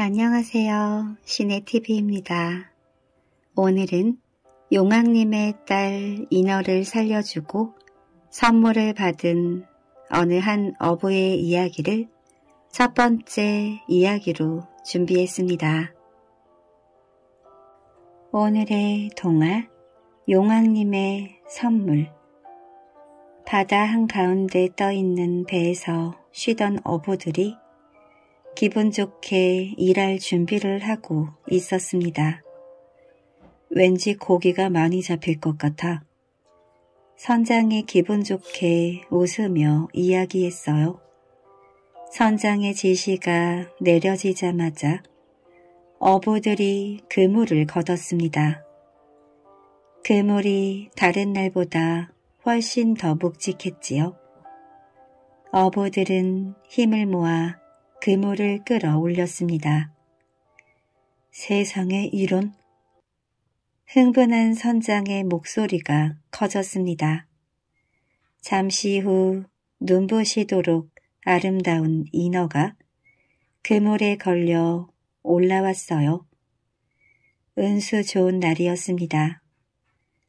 안녕하세요. 시네TV입니다. 오늘은 용왕님의 딸 인어를 살려주고 선물을 받은 어느 한 어부의 이야기를 첫 번째 이야기로 준비했습니다. 오늘의 동화 용왕님의 선물 바다 한가운데 떠있는 배에서 쉬던 어부들이 기분 좋게 일할 준비를 하고 있었습니다. 왠지 고기가 많이 잡힐 것 같아 선장이 기분 좋게 웃으며 이야기했어요. 선장의 지시가 내려지자마자 어부들이 그물을 걷었습니다. 그물이 다른 날보다 훨씬 더 묵직했지요. 어부들은 힘을 모아 그물을 끌어올렸습니다. 세상의이론 흥분한 선장의 목소리가 커졌습니다. 잠시 후 눈부시도록 아름다운 인어가 그물에 걸려 올라왔어요. 은수 좋은 날이었습니다.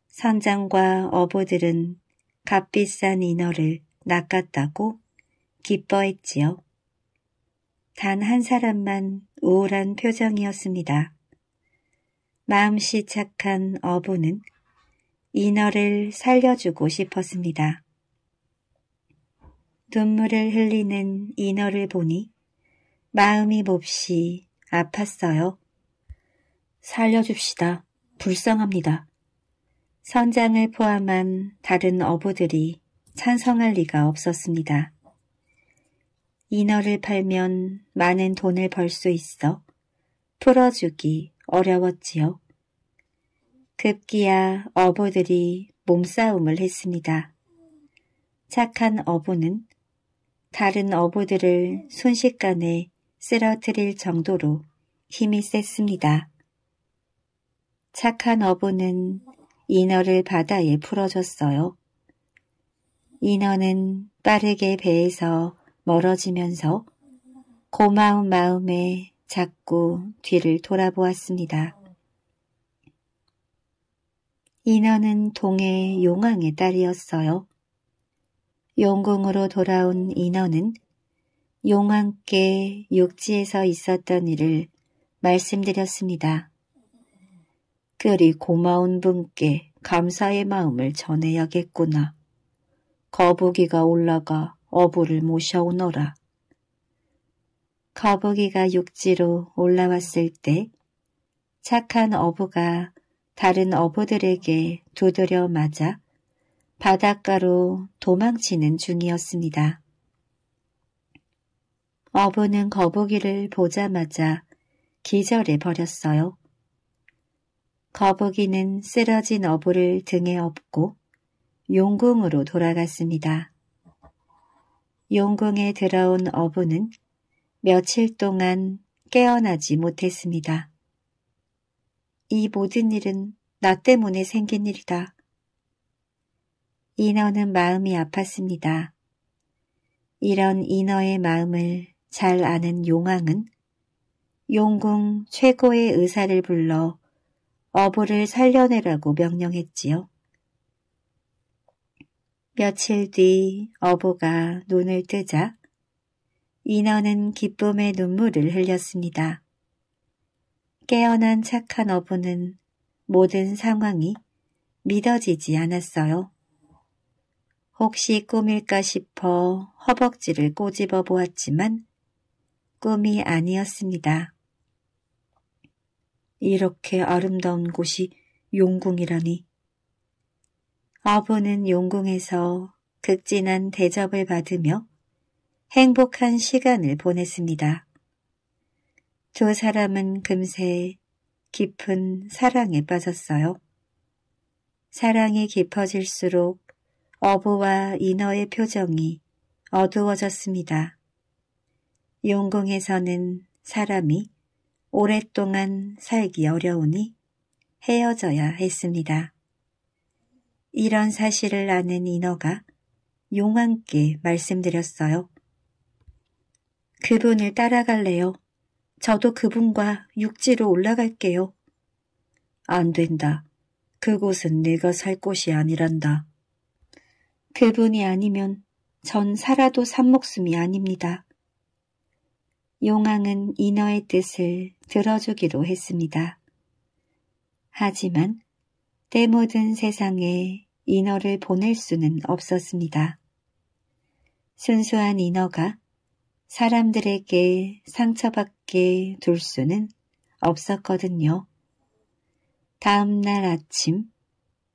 선장과 어부들은 값비싼 인어를 낚았다고 기뻐했지요. 단한 사람만 우울한 표정이었습니다. 마음씨 착한 어부는 인어를 살려주고 싶었습니다. 눈물을 흘리는 인어를 보니 마음이 몹시 아팠어요. 살려줍시다. 불쌍합니다. 선장을 포함한 다른 어부들이 찬성할 리가 없었습니다. 인어를 팔면 많은 돈을 벌 수 있어 풀어주기 어려웠지요. 급기야 어부들이 몸싸움을 했습니다. 착한 어부는 다른 어부들을 순식간에 쓰러뜨릴 정도로 힘이 셌습니다. 착한 어부는 인어를 바다에 풀어줬어요. 인어는 빠르게 배에서 멀어지면서 고마운 마음에 자꾸 뒤를 돌아보았습니다. 인어는 동해 용왕의 딸이었어요. 용궁으로 돌아온 인어는 용왕께 육지에서 있었던 일을 말씀드렸습니다. 그리 고마운 분께 감사의 마음을 전해야겠구나. 거북이가 올라가 어부를 모셔오너라. 거북이가 육지로 올라왔을 때 착한 어부가 다른 어부들에게 두드려 맞아 바닷가로 도망치는 중이었습니다. 어부는 거북이를 보자마자 기절해 버렸어요. 거북이는 쓰러진 어부를 등에 업고 용궁으로 돌아갔습니다. 용궁에 들어온 어부는 며칠 동안 깨어나지 못했습니다. 이 모든 일은 나 때문에 생긴 일이다. 인어는 마음이 아팠습니다. 이런 인어의 마음을 잘 아는 용왕은 용궁 최고의 의사를 불러 어부를 살려내라고 명령했지요. 며칠 뒤 어보가 눈을 뜨자 인어는 기쁨의 눈물을 흘렸습니다. 깨어난 착한 어부는 모든 상황이 믿어지지 않았어요. 혹시 꿈일까 싶어 허벅지를 꼬집어 보았지만 꿈이 아니었습니다. 이렇게 아름다운 곳이 용궁이라니 어부는 용궁에서 극진한 대접을 받으며 행복한 시간을 보냈습니다. 두 사람은 금세 깊은 사랑에 빠졌어요. 사랑이 깊어질수록 어부와 인어의 표정이 어두워졌습니다. 용궁에서는 사람이 오랫동안 살기 어려우니 헤어져야 했습니다. 이런 사실을 아는 인어가 용왕께 말씀드렸어요. 그분을 따라갈래요. 저도 그분과 육지로 올라갈게요. 안 된다. 그곳은 내가 살 곳이 아니란다. 그분이 아니면 전 살아도 산목숨이 아닙니다. 용왕은 인어의 뜻을 들어주기로 했습니다. 하지만 때묻은 세상에 인어를 보낼 수는 없었습니다. 순수한 인어가 사람들에게 상처받게 둘 수는 없었거든요. 다음 날 아침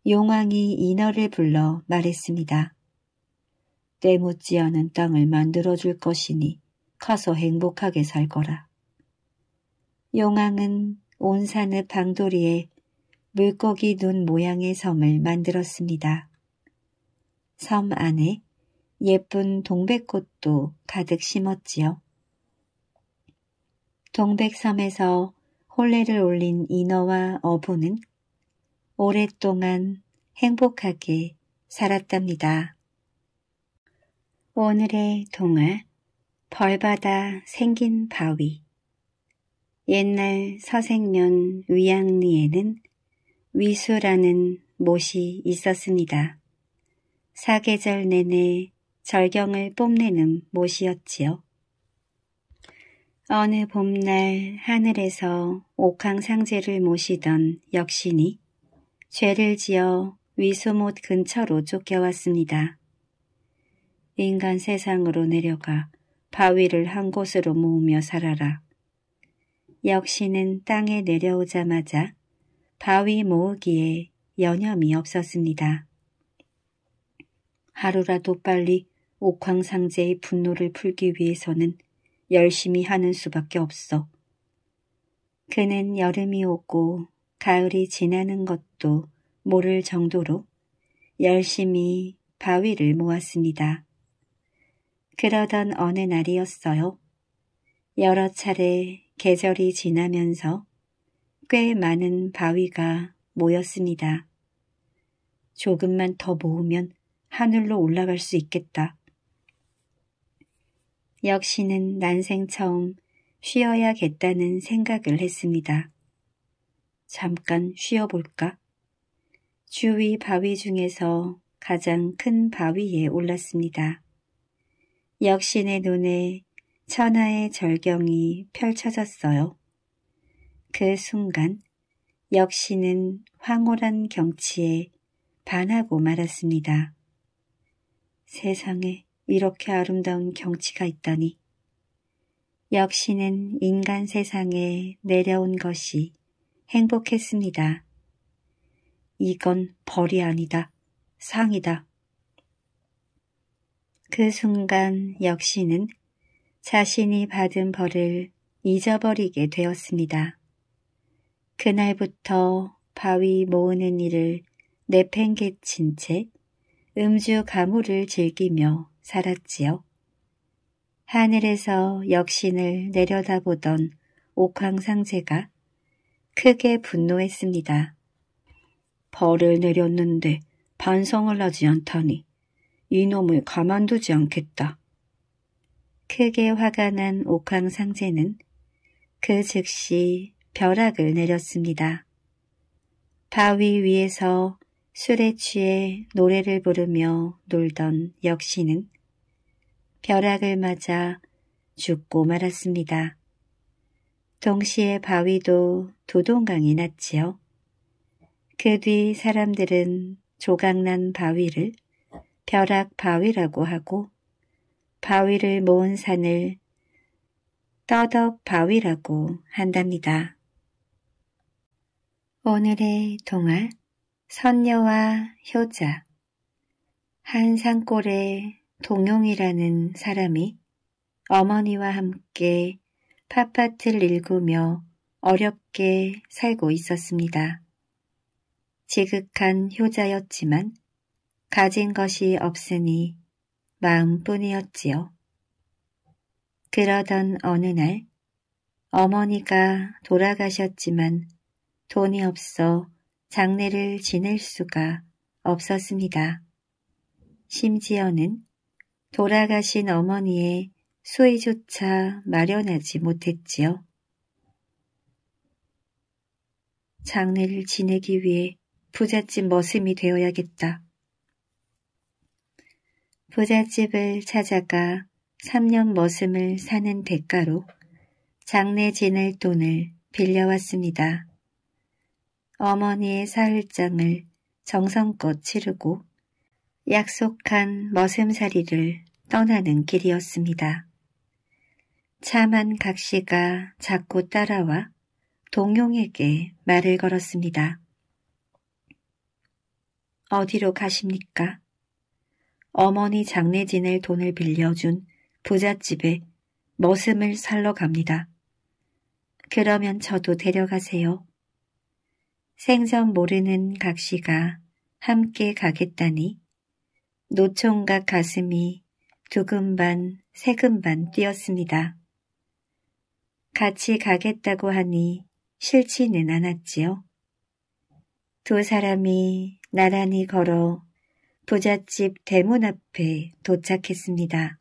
용왕이 인어를 불러 말했습니다. 때묻지 않은 땅을 만들어줄 것이니 커서 행복하게 살거라. 용왕은 온 산의 방도리에 물고기 눈 모양의 섬을 만들었습니다. 섬 안에 예쁜 동백꽃도 가득 심었지요. 동백섬에서 홀레를 올린 인어와 어부는 오랫동안 행복하게 살았답니다. 오늘의 동화 벌받아 생긴 바위 옛날 서생년 위양리에는 위수라는 못이 있었습니다. 사계절 내내 절경을 뽐내는 못이었지요. 어느 봄날 하늘에서 옥황상제를 모시던 역신이 죄를 지어 위수못 근처로 쫓겨왔습니다. 인간 세상으로 내려가 바위를 한 곳으로 모으며 살아라. 역시는 땅에 내려오자마자 가위 모으기에 여념이 없었습니다. 하루라도 빨리 옥황상제의 분노를 풀기 위해서는 열심히 하는 수밖에 없어. 그는 여름이 오고 가을이 지나는 것도 모를 정도로 열심히 바위를 모았습니다. 그러던 어느 날이었어요. 여러 차례 계절이 지나면서 꽤 많은 바위가 모였습니다. 조금만 더 모으면 하늘로 올라갈 수 있겠다. 역시는 난생 처음 쉬어야겠다는 생각을 했습니다. 잠깐 쉬어볼까? 주위 바위 중에서 가장 큰 바위에 올랐습니다. 역신의 눈에 천하의 절경이 펼쳐졌어요. 그 순간 역시는 황홀한 경치에 반하고 말았습니다. 세상에 이렇게 아름다운 경치가 있다니. 역시는 인간 세상에 내려온 것이 행복했습니다. 이건 벌이 아니다. 상이다. 그 순간 역시는 자신이 받은 벌을 잊어버리게 되었습니다. 그날부터 바위 모으는 일을 내팽개친 채 음주 가물을 즐기며 살았지요. 하늘에서 역신을 내려다보던 옥황상제가 크게 분노했습니다. 벌을 내렸는데 반성을 하지 않다니 이놈을 가만두지 않겠다. 크게 화가 난 옥황상제는 그 즉시 벼락을 내렸습니다. 바위 위에서 술에 취해 노래를 부르며 놀던 역시는 벼락을 맞아 죽고 말았습니다. 동시에 바위도 도동강이 났지요. 그 뒤 사람들은 조각난 바위를 벼락 바위라고 하고 바위를 모은 산을 떠덕 바위라고 한답니다. 오늘의 동화 선녀와 효자 한 산골에 동용이라는 사람이 어머니와 함께 팥밭을 읽으며 어렵게 살고 있었습니다. 지극한 효자였지만 가진 것이 없으니 마음뿐이었지요. 그러던 어느 날 어머니가 돌아가셨지만 돈이 없어 장례를 지낼 수가 없었습니다. 심지어는 돌아가신 어머니의 수의조차 마련하지 못했지요. 장례를 지내기 위해 부잣집 머슴이 되어야겠다. 부잣집을 찾아가 3년 머슴을 사는 대가로 장례 지낼 돈을 빌려왔습니다. 어머니의 사흘장을 정성껏 치르고 약속한 머슴살이를 떠나는 길이었습니다. 차만 각시가 자꾸 따라와 동용에게 말을 걸었습니다. 어디로 가십니까? 어머니 장례 지낼 돈을 빌려준 부잣집에 머슴을 살러 갑니다. 그러면 저도 데려가세요. 생선 모르는 각시가 함께 가겠다니 노총각 가슴이 두근반세근반 뛰었습니다. 같이 가겠다고 하니 싫지는 않았지요. 두 사람이 나란히 걸어 부잣집 대문 앞에 도착했습니다.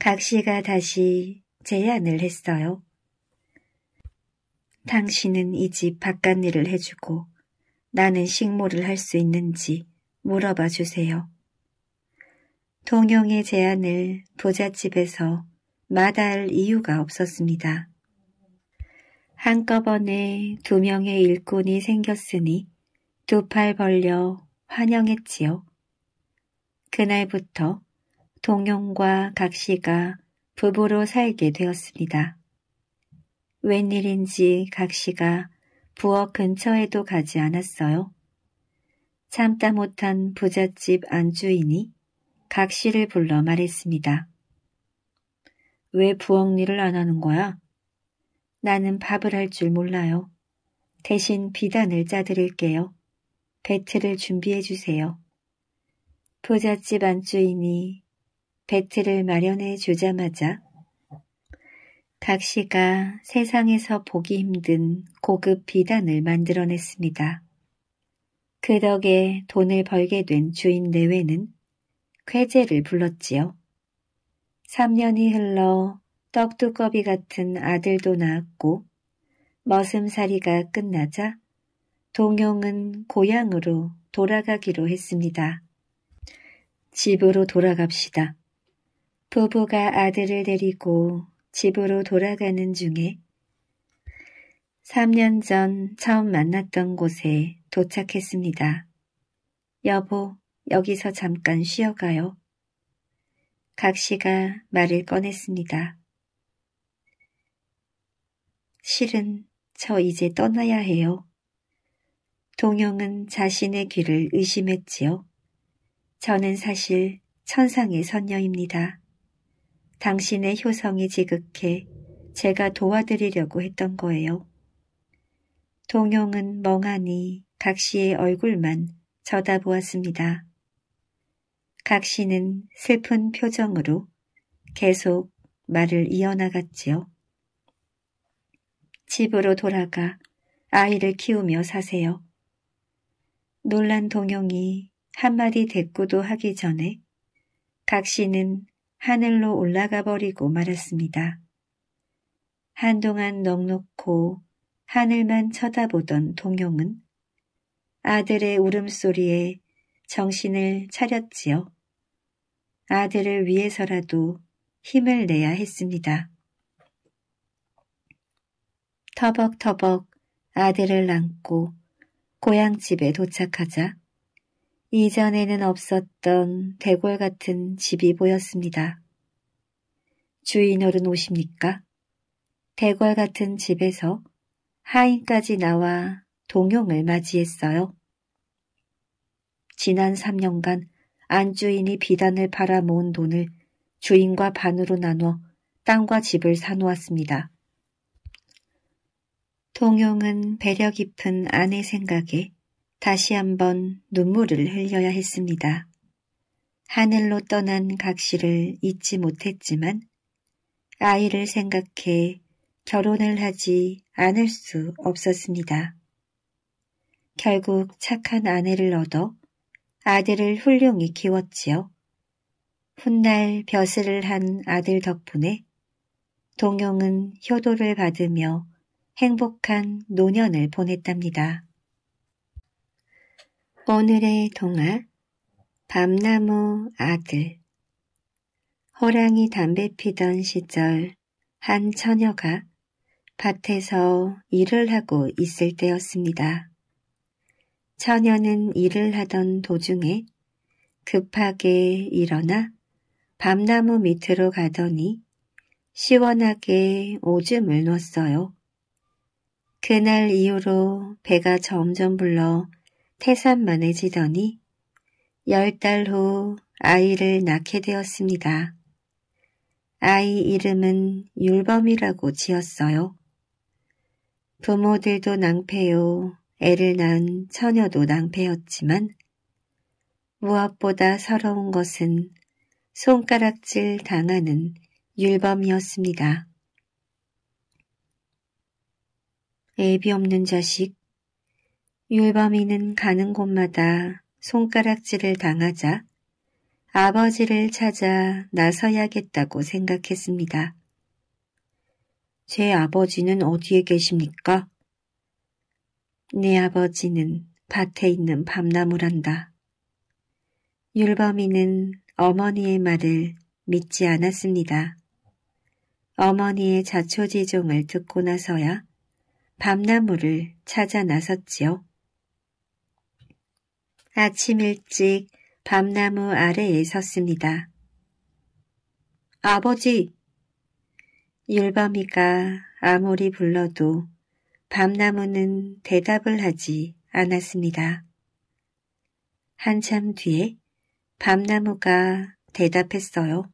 각 씨가 다시 제안을 했어요. 당신은 이 집 바깥 일을 해주고 나는 식모를 할 수 있는지 물어봐 주세요. 동영의 제안을 부잣집에서 마다할 이유가 없었습니다. 한꺼번에 두 명의 일꾼이 생겼으니 두 팔 벌려 환영했지요. 그날부터 동영과 각시가 부부로 살게 되었습니다. 웬일인지 각 씨가 부엌 근처에도 가지 않았어요. 참다 못한 부잣집 안주인이 각 씨를 불러 말했습니다. 왜 부엌 일을 안 하는 거야? 나는 밥을 할 줄 몰라요. 대신 비단을 짜드릴게요. 배틀을 준비해 주세요. 부잣집 안주인이 배틀을 마련해 주자마자 각 시가 세상에서 보기 힘든 고급 비단을 만들어냈습니다. 그 덕에 돈을 벌게 된 주인 내외는 쾌제를 불렀지요. 3년이 흘러 떡두꺼비 같은 아들도 낳았고 머슴살이가 끝나자 동용은 고향으로 돌아가기로 했습니다. 집으로 돌아갑시다. 부부가 아들을 데리고 집으로 돌아가는 중에 3년 전 처음 만났던 곳에 도착했습니다. 여보, 여기서 잠깐 쉬어가요. 각 씨가 말을 꺼냈습니다. 실은 저 이제 떠나야 해요. 동영은 자신의 귀를 의심했지요. 저는 사실 천상의 선녀입니다. 당신의 효성이 지극해 제가 도와드리려고 했던 거예요. 동영은 멍하니 각 씨의 얼굴만 쳐다보았습니다. 각 씨는 슬픈 표정으로 계속 말을 이어나갔지요. 집으로 돌아가 아이를 키우며 사세요. 놀란 동영이 한마디 대꾸도 하기 전에 각 씨는 하늘로 올라가 버리고 말았습니다. 한동안 넉넉고 하늘만 쳐다보던 동용은 아들의 울음소리에 정신을 차렸지요. 아들을 위해서라도 힘을 내야 했습니다. 터벅터벅 아들을 안고 고향집에 도착하자 이전에는 없었던 대궐 같은 집이 보였습니다. 주인 어른 오십니까? 대궐 같은 집에서 하인까지 나와 동용을 맞이했어요. 지난 3년간 안주인이 비단을 팔아 모은 돈을 주인과 반으로 나눠 땅과 집을 사놓았습니다. 동용은 배려 깊은 아내 생각에 다시 한번 눈물을 흘려야 했습니다. 하늘로 떠난 각시를 잊지 못했지만 아이를 생각해 결혼을 하지 않을 수 없었습니다. 결국 착한 아내를 얻어 아들을 훌륭히 키웠지요. 훗날 벼슬을 한 아들 덕분에 동용은 효도를 받으며 행복한 노년을 보냈답니다. 오늘의 동화 밤나무 아들 호랑이 담배 피던 시절 한 처녀가 밭에서 일을 하고 있을 때였습니다. 처녀는 일을 하던 도중에 급하게 일어나 밤나무 밑으로 가더니 시원하게 오줌을 넣었어요. 그날 이후로 배가 점점 불러 태산만해지더니 열 달 후 아이를 낳게 되었습니다. 아이 이름은 율범이라고 지었어요. 부모들도 낭패요, 애를 낳은 처녀도 낭패였지만 무엇보다 서러운 것은 손가락질 당하는 율범이었습니다. 애비 없는 자식, 율범이는 가는 곳마다 손가락질을 당하자 아버지를 찾아 나서야겠다고 생각했습니다. 제 아버지는 어디에 계십니까? 네 아버지는 밭에 있는 밤나무란다. 율범이는 어머니의 말을 믿지 않았습니다. 어머니의 자초지종을 듣고 나서야 밤나무를 찾아 나섰지요. 아침 일찍 밤나무 아래에 섰습니다. 아버지! 율범이가 아무리 불러도 밤나무는 대답을 하지 않았습니다. 한참 뒤에 밤나무가 대답했어요.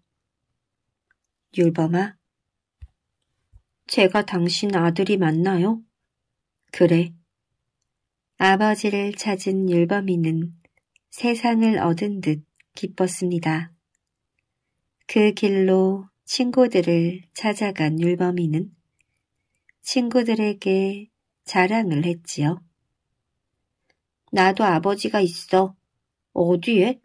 율범아, 제가 당신 아들이 맞나요? 그래, 아버지를 찾은 율범이는 세상을 얻은 듯 기뻤습니다. 그 길로 친구들을 찾아간 율범이는 친구들에게 자랑을 했지요. 나도 아버지가 있어. 어디에?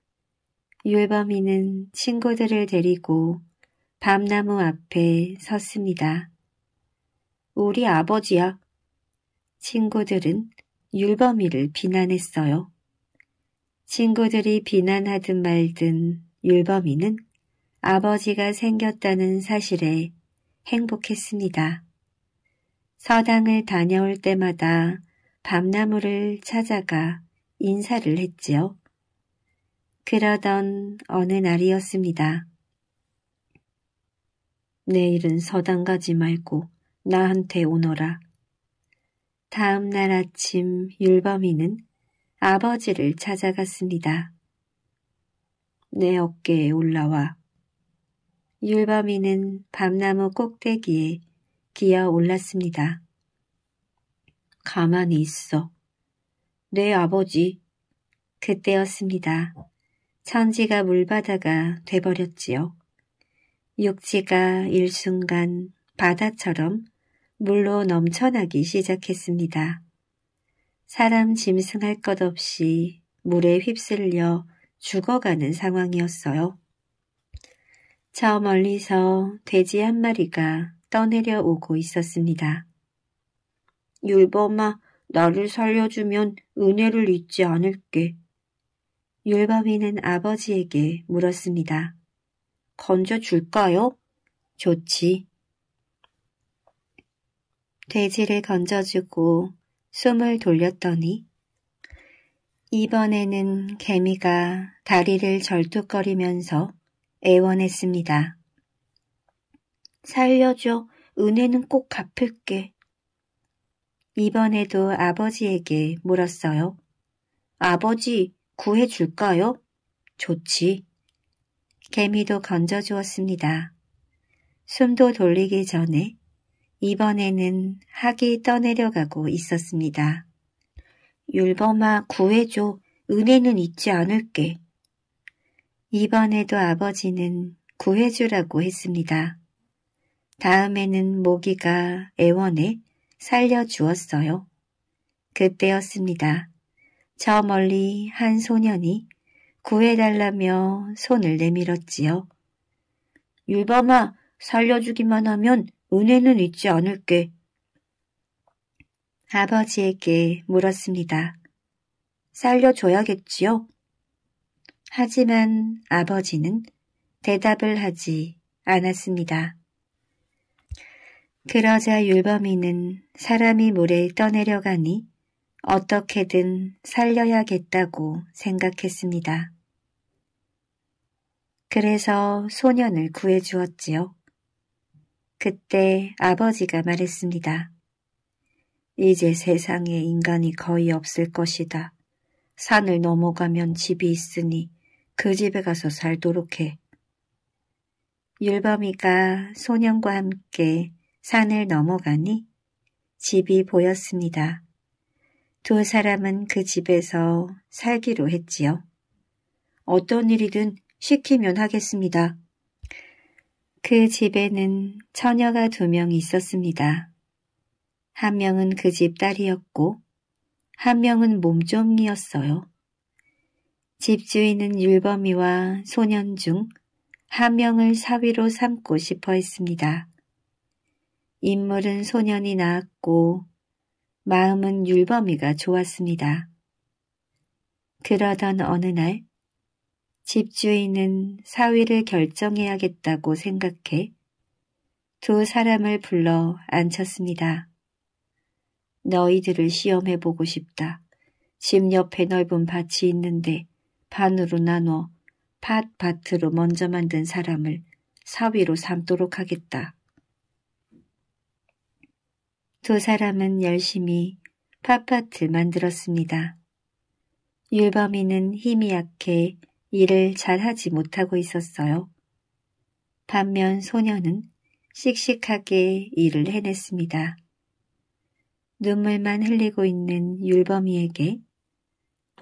율범이는 친구들을 데리고 밤나무 앞에 섰습니다. 우리 아버지야. 친구들은 율범이를 비난했어요. 친구들이 비난하든 말든 율범이는 아버지가 생겼다는 사실에 행복했습니다. 서당을 다녀올 때마다 밤나무를 찾아가 인사를 했지요. 그러던 어느 날이었습니다. 내일은 서당 가지 말고 나한테 오너라. 다음 날 아침 율범이는 아버지를 찾아갔습니다. 내 어깨에 올라와. 율범이는 밤나무 꼭대기에 기어 올랐습니다. 가만히 있어. 내 아버지. 그때였습니다. 천지가 물바다가 돼버렸지요. 육지가 일순간 바다처럼 물로 넘쳐나기 시작했습니다. 사람 짐승할 것 없이 물에 휩쓸려 죽어가는 상황이었어요. 저 멀리서 돼지 한 마리가 떠내려 오고 있었습니다. 율범아, 나를 살려주면 은혜를 잊지 않을게. 율범이는 아버지에게 물었습니다. 건져줄까요? 좋지. 돼지를 건져주고 숨을 돌렸더니 이번에는 개미가 다리를 절뚝거리면서 애원했습니다. 살려줘. 은혜는 꼭 갚을게. 이번에도 아버지에게 물었어요. 아버지, 구해줄까요? 좋지. 개미도 건져주었습니다. 숨도 돌리기 전에 이번에는 학이 떠내려가고 있었습니다. 율범아 구해줘. 은혜는 잊지 않을게. 이번에도 아버지는 구해주라고 했습니다. 다음에는 모기가 애원에 살려주었어요. 그때였습니다. 저 멀리 한 소년이 구해달라며 손을 내밀었지요. 율범아 살려주기만 하면 은혜는 잊지 않을게. 아버지에게 물었습니다. 살려줘야겠지요? 하지만 아버지는 대답을 하지 않았습니다. 그러자 율범이는 사람이 물에 떠내려가니 어떻게든 살려야겠다고 생각했습니다. 그래서 소년을 구해주었지요. 그때 아버지가 말했습니다. 이제 세상에 인간이 거의 없을 것이다. 산을 넘어가면 집이 있으니 그 집에 가서 살도록 해. 율범이가 소년과 함께 산을 넘어가니 집이 보였습니다. 두 사람은 그 집에서 살기로 했지요. 어떤 일이든 시키면 하겠습니다. 그 집에는 처녀가 두 명 있었습니다. 한 명은 그 집 딸이었고 한 명은 몸종이었어요. 집주인은 율범이와 소년 중 한 명을 사위로 삼고 싶어 했습니다. 인물은 소년이 낳았고 마음은 율범이가 좋았습니다. 그러던 어느 날 집주인은 사위를 결정해야겠다고 생각해 두 사람을 불러 앉혔습니다. 너희들을 시험해보고 싶다. 집 옆에 넓은 밭이 있는데 반으로 나눠 밭밭으로 먼저 만든 사람을 사위로 삼도록 하겠다. 두 사람은 열심히 팥밭을 만들었습니다. 율범이는 힘이 약해 일을 잘하지 못하고 있었어요. 반면 소녀는 씩씩하게 일을 해냈습니다. 눈물만 흘리고 있는 율범이에게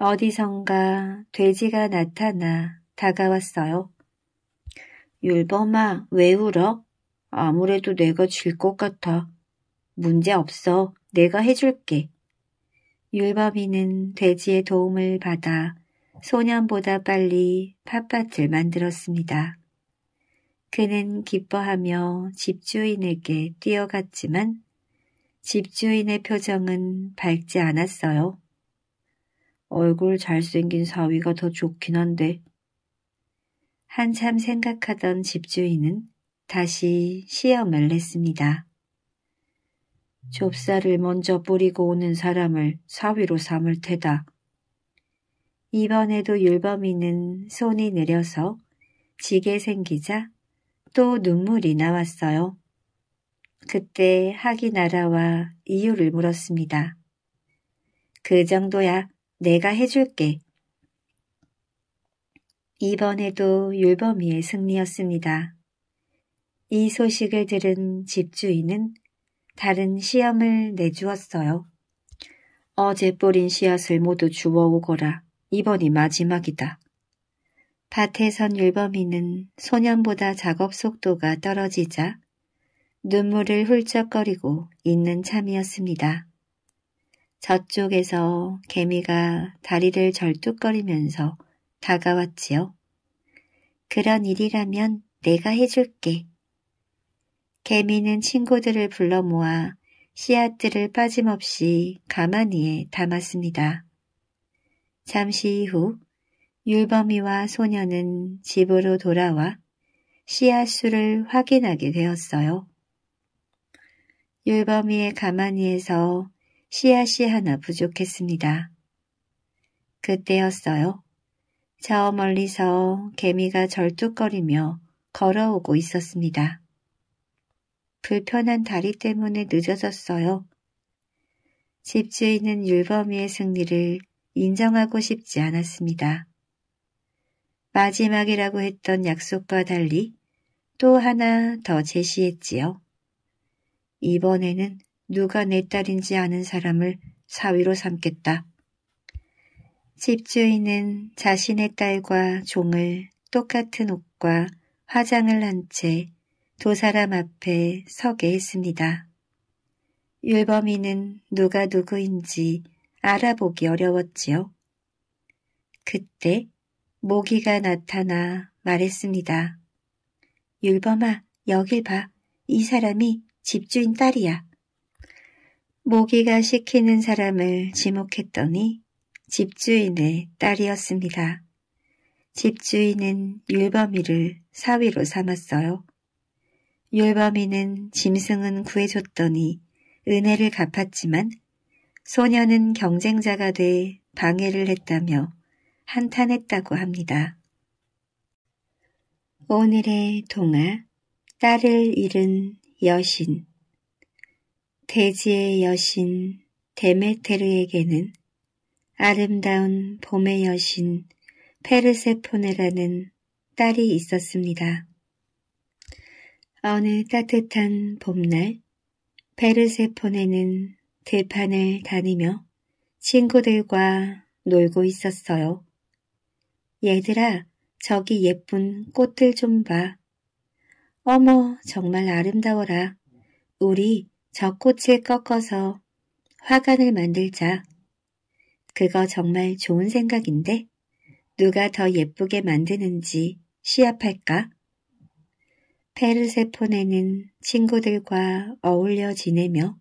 어디선가 돼지가 나타나 다가왔어요. 율범아, 왜 울어? 아무래도 내가 질 것 같아. 문제 없어. 내가 해줄게. 율범이는 돼지의 도움을 받아 소년보다 빨리 팥밭을 만들었습니다. 그는 기뻐하며 집주인에게 뛰어갔지만 집주인의 표정은 밝지 않았어요. 얼굴 잘생긴 사위가 더 좋긴 한데. 한참 생각하던 집주인은 다시 시험을 냈습니다. 좁쌀을 먼저 뿌리고 오는 사람을 사위로 삼을 테다. 이번에도 율범이는 손이 느려서 지게 생기자 또 눈물이 나왔어요. 그때 하기 나라와 이유를 물었습니다. 그 정도야 내가 해줄게. 이번에도 율범이의 승리였습니다. 이 소식을 들은 집주인은 다른 시험을 내주었어요. 어제 뿌린 씨앗을 모두 주워오거라. 이번이 마지막이다. 밭에선 율범이는 소년보다 작업 속도가 떨어지자 눈물을 훌쩍거리고 있는 참이었습니다. 저쪽에서 개미가 다리를 절뚝거리면서 다가왔지요. 그런 일이라면 내가 해줄게. 개미는 친구들을 불러 모아 씨앗들을 빠짐없이 가마니에 담았습니다. 잠시 이후 율범이와 소녀는 집으로 돌아와 씨앗수를 확인하게 되었어요. 율범이의 가마니에서 씨앗이 하나 부족했습니다. 그때였어요. 저 멀리서 개미가 절뚝거리며 걸어오고 있었습니다. 불편한 다리 때문에 늦어졌어요. 집주인은 율범이의 승리를 인정하고 싶지 않았습니다. 마지막이라고 했던 약속과 달리 또 하나 더 제시했지요. 이번에는 누가 내 딸인지 아는 사람을 사위로 삼겠다. 집주인은 자신의 딸과 종을 똑같은 옷과 화장을 한 채 두 사람 앞에 서게 했습니다. 율범이는 누가 누구인지 알아보기 어려웠지요. 그때 모기가 나타나 말했습니다. 율범아, 여길 봐. 이 사람이 집주인 딸이야. 모기가 시키는 사람을 지목했더니 집주인의 딸이었습니다. 집주인은 율범이를 사위로 삼았어요. 율범이는 짐승은 구해줬더니 은혜를 갚았지만 소녀는 경쟁자가 돼 방해를 했다며 한탄했다고 합니다. 오늘의 동화 딸을 잃은 여신 대지의 여신 데메테르에게는 아름다운 봄의 여신 페르세포네라는 딸이 있었습니다. 어느 따뜻한 봄날 페르세포네는 대판을 다니며 친구들과 놀고 있었어요. 얘들아, 저기 예쁜 꽃들 좀 봐. 어머, 정말 아름다워라. 우리 저 꽃을 꺾어서 화관을 만들자. 그거 정말 좋은 생각인데 누가 더 예쁘게 만드는지 시합할까? 페르세포네는 친구들과 어울려 지내며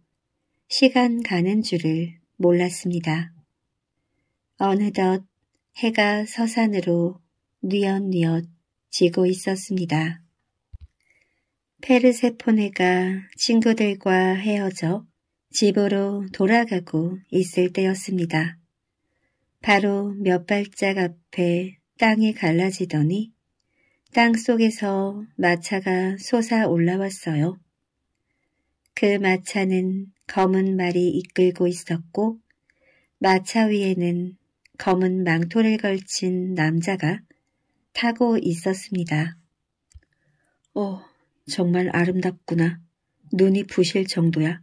시간 가는 줄을 몰랐습니다. 어느덧 해가 서산으로 뉘엿뉘엿 지고 있었습니다. 페르세포네가 친구들과 헤어져 집으로 돌아가고 있을 때였습니다. 바로 몇 발짝 앞에 땅이 갈라지더니 땅 속에서 마차가 솟아 올라왔어요. 그 마차는 검은 말이 이끌고 있었고 마차 위에는 검은 망토를 걸친 남자가 타고 있었습니다. 오, 어, 정말 아름답구나. 눈이 부실 정도야.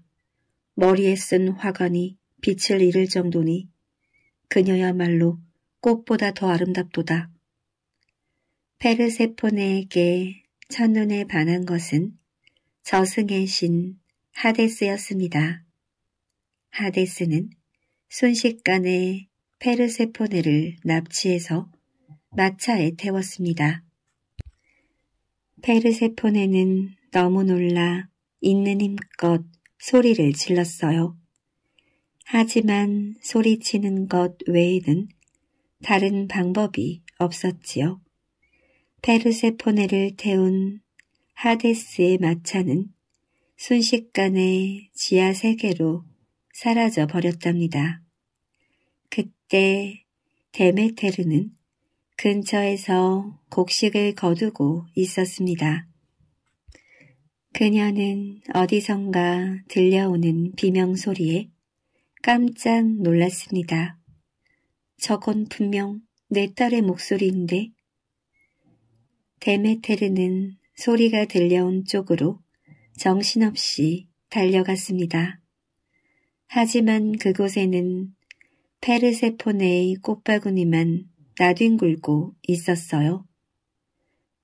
머리에 쓴 화관이 빛을 잃을 정도니 그녀야말로 꽃보다 더 아름답도다. 페르세포네에게 첫눈에 반한 것은 저승의 신 하데스였습니다. 하데스는 순식간에 페르세포네를 납치해서 마차에 태웠습니다. 페르세포네는 너무 놀라 있는 힘껏 소리를 질렀어요. 하지만 소리치는 것 외에는 다른 방법이 없었지요. 페르세포네를 태운 하데스의 마차는 순식간에 지하 세계로 사라져 버렸답니다. 그때 데메테르는 근처에서 곡식을 거두고 있었습니다. 그녀는 어디선가 들려오는 비명소리에 깜짝 놀랐습니다. 저건 분명 내 딸의 목소리인데. 데메테르는 소리가 들려온 쪽으로 정신없이 달려갔습니다. 하지만 그곳에는 페르세포네의 꽃바구니만 나뒹굴고 있었어요.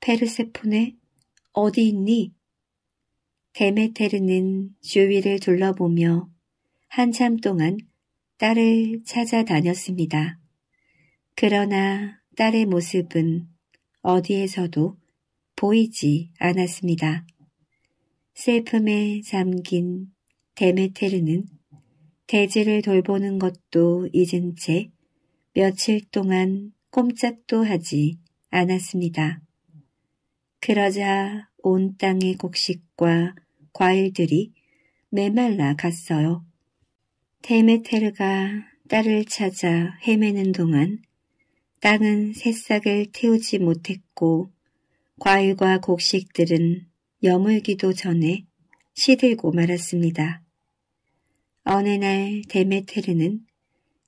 페르세포네 어디 있니? 데메테르는 주위를 둘러보며 한참 동안 딸을 찾아다녔습니다. 그러나 딸의 모습은 어디에서도 보이지 않았습니다. 슬픔에 잠긴 데메테르는 대지를 돌보는 것도 잊은 채 며칠 동안 꼼짝도 하지 않았습니다. 그러자 온 땅의 곡식과 과일들이 메말라 갔어요. 데메테르가 딸을 찾아 헤매는 동안 땅은 새싹을 태우지 못했고 과일과 곡식들은 여물기도 전에 시들고 말았습니다. 어느 날 데메테르는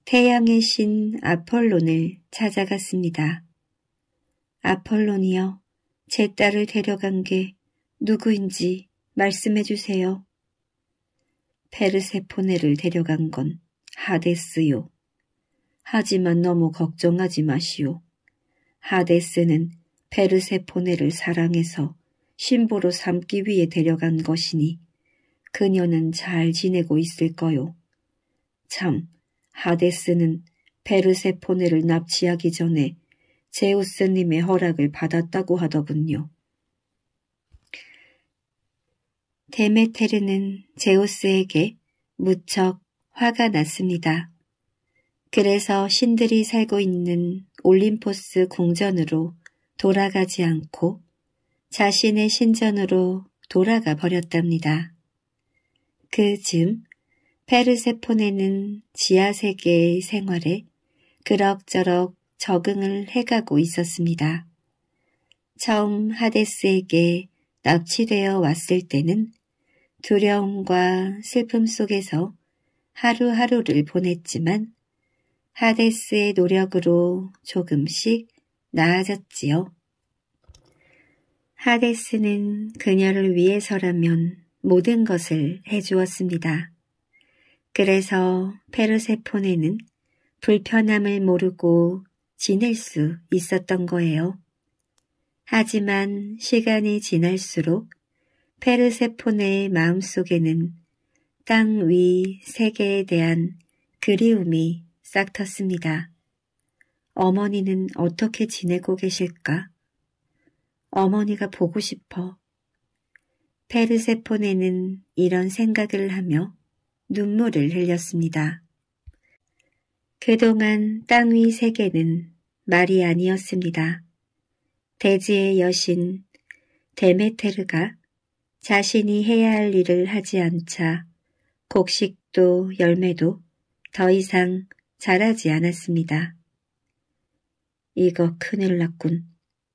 태양의 신 아폴론을 찾아갔습니다. 아폴론이여, 제 딸을 데려간 게 누구인지 말씀해 주세요. 페르세포네를 데려간 건 하데스요. 하지만 너무 걱정하지 마시오. 하데스는 페르세포네를 사랑해서 신부로 삼기 위해 데려간 것이니 그녀는 잘 지내고 있을 거요. 참, 하데스는 페르세포네를 납치하기 전에 제우스님의 허락을 받았다고 하더군요. 데메테르는 제우스에게 무척 화가 났습니다. 그래서 신들이 살고 있는 올림포스 궁전으로 돌아가지 않고 자신의 신전으로 돌아가 버렸답니다. 그 즈음 페르세폰에는 지하세계의 생활에 그럭저럭 적응을 해가고 있었습니다. 처음 하데스에게 납치되어 왔을 때는 두려움과 슬픔 속에서 하루하루를 보냈지만 하데스의 노력으로 조금씩 나아졌지요. 하데스는 그녀를 위해서라면 모든 것을 해주었습니다. 그래서 페르세폰에는 불편함을 모르고 지낼 수 있었던 거예요. 하지만 시간이 지날수록 페르세폰의 마음속에는 땅 위 세계에 대한 그리움이 싹 텄습니다. 어머니는 어떻게 지내고 계실까? 어머니가 보고 싶어. 페르세포네는 이런 생각을 하며 눈물을 흘렸습니다. 그동안 땅 위 세계는 말이 아니었습니다. 대지의 여신 데메테르가 자신이 해야 할 일을 하지 않자 곡식도 열매도 더 이상 자라지 않았습니다. 이거 큰일 났군.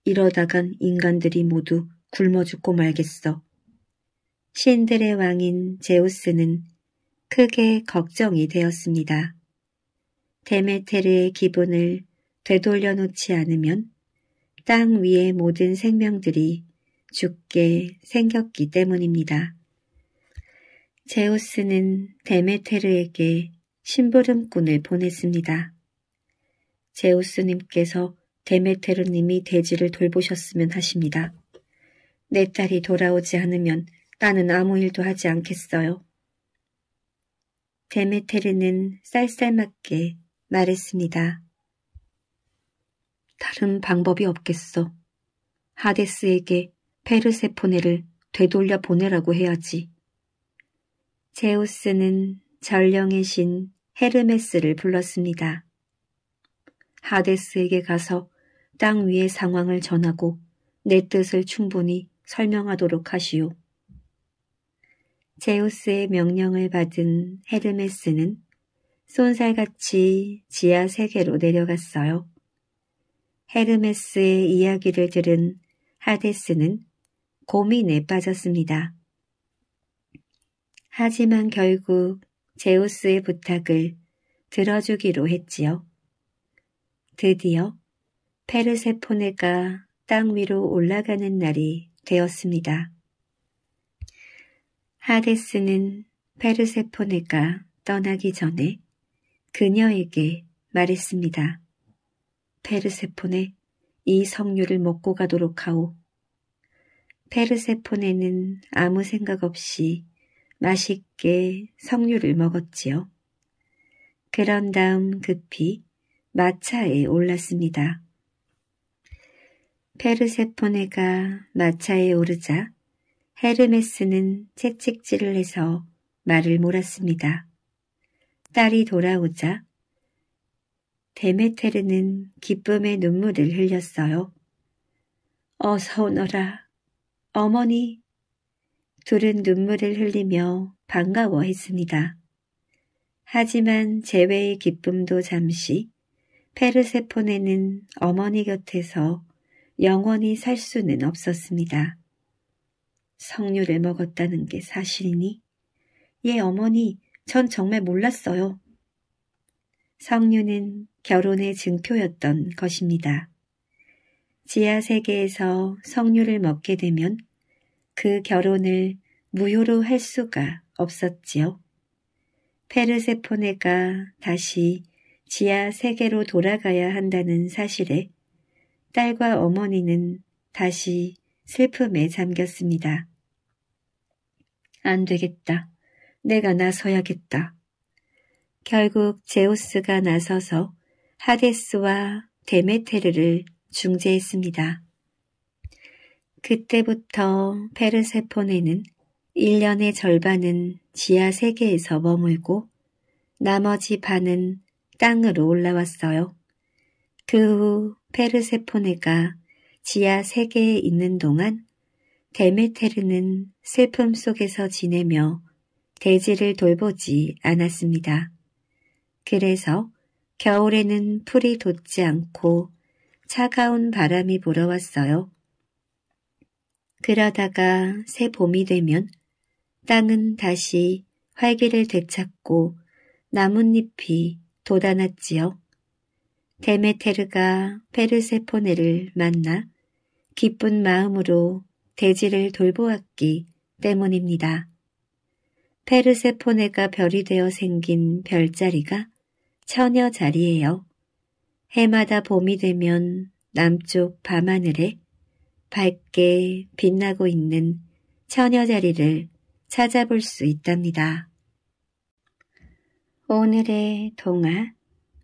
이러다간 인간들이 모두 굶어 죽고 말겠어. 신들의 왕인 제우스는 크게 걱정이 되었습니다. 데메테르의 기분을 되돌려 놓지 않으면 땅 위의 모든 생명들이 죽게 생겼기 때문입니다. 제우스는 데메테르에게 심부름꾼을 보냈습니다. 제우스님께서 데메테르님이 대지를 돌보셨으면 하십니다. 내 딸이 돌아오지 않으면 나는 아무 일도 하지 않겠어요. 데메테르는 쌀쌀맞게 말했습니다. 다른 방법이 없겠어. 하데스에게 페르세포네를 되돌려 보내라고 해야지. 제우스는 전령의 신 헤르메스를 불렀습니다. 하데스에게 가서 땅 위의 상황을 전하고 내 뜻을 충분히 설명하도록 하시오. 제우스의 명령을 받은 헤르메스는 쏜살같이 지하 세계로 내려갔어요. 헤르메스의 이야기를 들은 하데스는 고민에 빠졌습니다. 하지만 결국 제우스의 부탁을 들어주기로 했지요. 드디어 페르세포네가 땅 위로 올라가는 날이 되었습니다. 하데스는 페르세포네가 떠나기 전에 그녀에게 말했습니다. 페르세포네, 이 석류를 먹고 가도록 하오. 페르세포네는 아무 생각 없이 맛있게 석류를 먹었지요. 그런 다음 급히 마차에 올랐습니다. 페르세포네가 마차에 오르자 헤르메스는 채찍질을 해서 말을 몰았습니다. 딸이 돌아오자 데메테르는 기쁨의 눈물을 흘렸어요. 어서 오너라. 어머니. 둘은 눈물을 흘리며 반가워했습니다. 하지만 재회의 기쁨도 잠시 페르세포네는 어머니 곁에서 영원히 살 수는 없었습니다. 성류를 먹었다는 게 사실이니? 예, 어머니, 전 정말 몰랐어요. 성류는 결혼의 증표였던 것입니다. 지하 세계에서 성류를 먹게 되면 그 결혼을 무효로 할 수가 없었지요. 페르세포네가 다시 지하 세계로 돌아가야 한다는 사실에 딸과 어머니는 다시 슬픔에 잠겼습니다. 안 되겠다. 내가 나서야겠다. 결국 제우스가 나서서 하데스와 데메테르를 중재했습니다. 그때부터 페르세폰에는 1년의 절반은 지하 세계에서 머물고 나머지 반은 땅으로 올라왔어요. 그후 페르세포네가 지하 세계에 있는 동안 데메테르는 슬픔 속에서 지내며 대지를 돌보지 않았습니다. 그래서 겨울에는 풀이 돋지 않고 차가운 바람이 불어왔어요. 그러다가 새 봄이 되면 땅은 다시 활기를 되찾고 나뭇잎이 돋아났지요. 데메테르가 페르세포네를 만나 기쁜 마음으로 대지를 돌보았기 때문입니다. 페르세포네가 별이 되어 생긴 별자리가 처녀 자리예요. 해마다 봄이 되면 남쪽 밤하늘에 밝게 빛나고 있는 처녀 자리를 찾아볼 수 있답니다. 오늘의 동화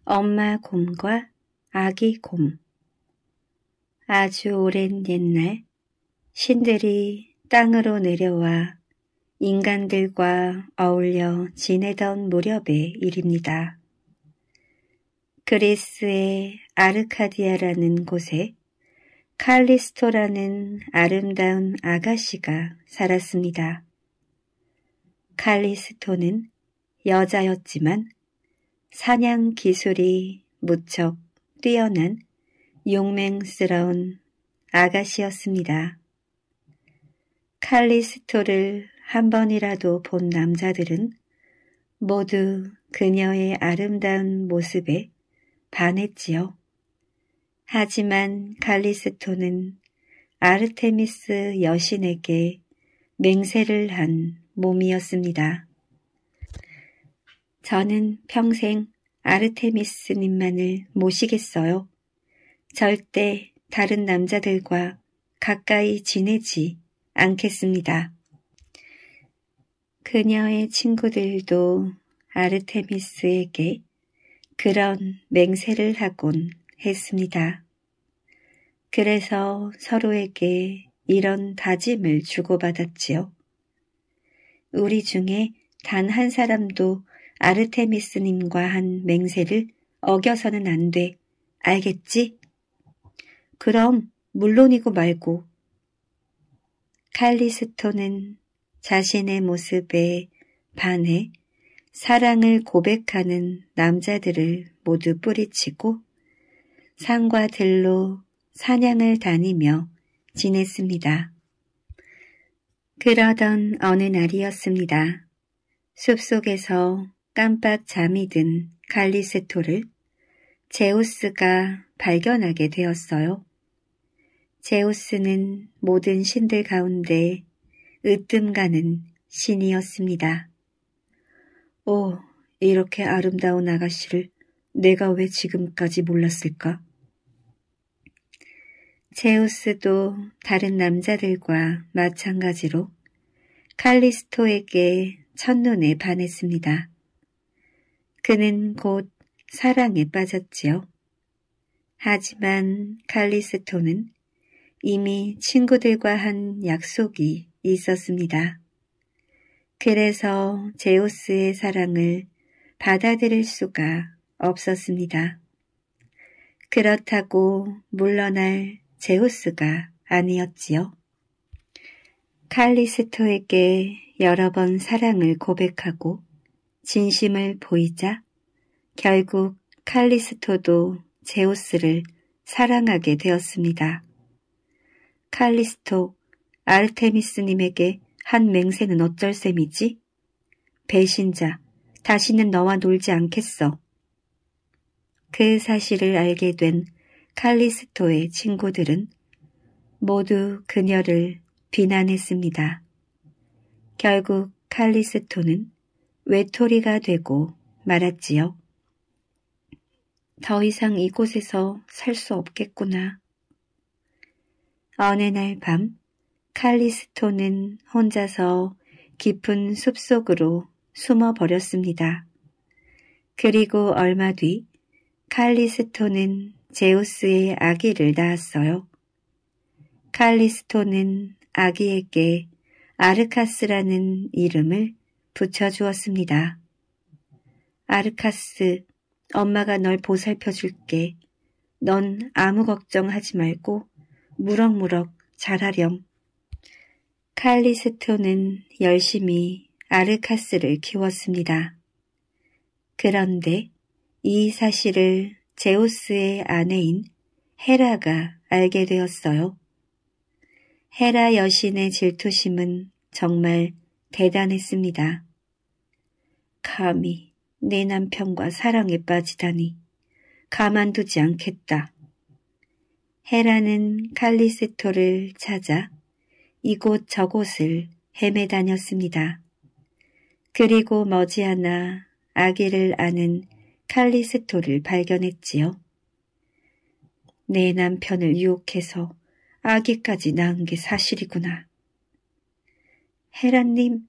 엄마 곰과 아기 곰 아주 오랜 옛날 신들이 땅으로 내려와 인간들과 어울려 지내던 무렵의 일입니다. 그리스의 아르카디아라는 곳에 칼리스토라는 아름다운 아가씨가 살았습니다. 칼리스토는 여자였지만 사냥 기술이 무척 뛰어난 용맹스러운 아가씨였습니다. 칼리스토를 한 번이라도 본 남자들은 모두 그녀의 아름다운 모습에 반했지요. 하지만 칼리스토는 아르테미스 여신에게 맹세를 한 몸이었습니다. 저는 평생 아르테미스님만을 모시겠어요. 절대 다른 남자들과 가까이 지내지 않겠습니다. 그녀의 친구들도 아르테미스에게 그런 맹세를 하곤 했습니다. 그래서 서로에게 이런 다짐을 주고받았지요. 우리 중에 단 한 사람도 아르테미스님과 한 맹세를 어겨서는 안 돼. 알겠지? 그럼 물론이고 말고. 칼리스토는 자신의 모습에 반해 사랑을 고백하는 남자들을 모두 뿌리치고 산과 들로 사냥을 다니며 지냈습니다. 그러던 어느 날이었습니다. 숲속에서 깜빡 잠이 든 갈리세토를 제우스가 발견하게 되었어요. 제우스는 모든 신들 가운데 으뜸가는 신이었습니다. 오, 이렇게 아름다운 아가씨를 내가 왜 지금까지 몰랐을까? 제우스도 다른 남자들과 마찬가지로 칼리스토에게 첫눈에 반했습니다. 그는 곧 사랑에 빠졌지요. 하지만 칼리스토는 이미 친구들과 한 약속이 있었습니다. 그래서 제우스의 사랑을 받아들일 수가 없었습니다. 그렇다고 물러날 제우스가 아니었지요. 칼리스토에게 여러 번 사랑을 고백하고 진심을 보이자 결국 칼리스토도 제우스를 사랑하게 되었습니다. 칼리스토 아르테미스님에게 한 맹세는 어쩔 셈이지? 배신자, 다시는 너와 놀지 않겠어. 그 사실을 알게 된 칼리스토의 친구들은 모두 그녀를 비난했습니다. 결국 칼리스토는 외톨이가 되고 말았지요. 더 이상 이곳에서 살 수 없겠구나. 어느 날 밤 칼리스토는 혼자서 깊은 숲속으로 숨어버렸습니다. 그리고 얼마 뒤 칼리스토는 제우스의 아기를 낳았어요. 칼리스토는 아기에게 아르카스라는 이름을 붙여주었습니다. 아르카스, 엄마가 널 보살펴 줄게. 넌 아무 걱정하지 말고 무럭무럭 자라렴 칼리스토는 열심히 아르카스를 키웠습니다. 그런데 이 사실을 제우스의 아내인 헤라가 알게 되었어요. 헤라 여신의 질투심은 정말 대단했습니다. 감히 내 남편과 사랑에 빠지다니 가만두지 않겠다. 헤라는 칼리세토를 찾아 이곳 저곳을 헤매 다녔습니다. 그리고 머지않아 아기를 아는 칼리세토를 발견했지요. 내 남편을 유혹해서 아기까지 낳은 게 사실이구나. 헤라님,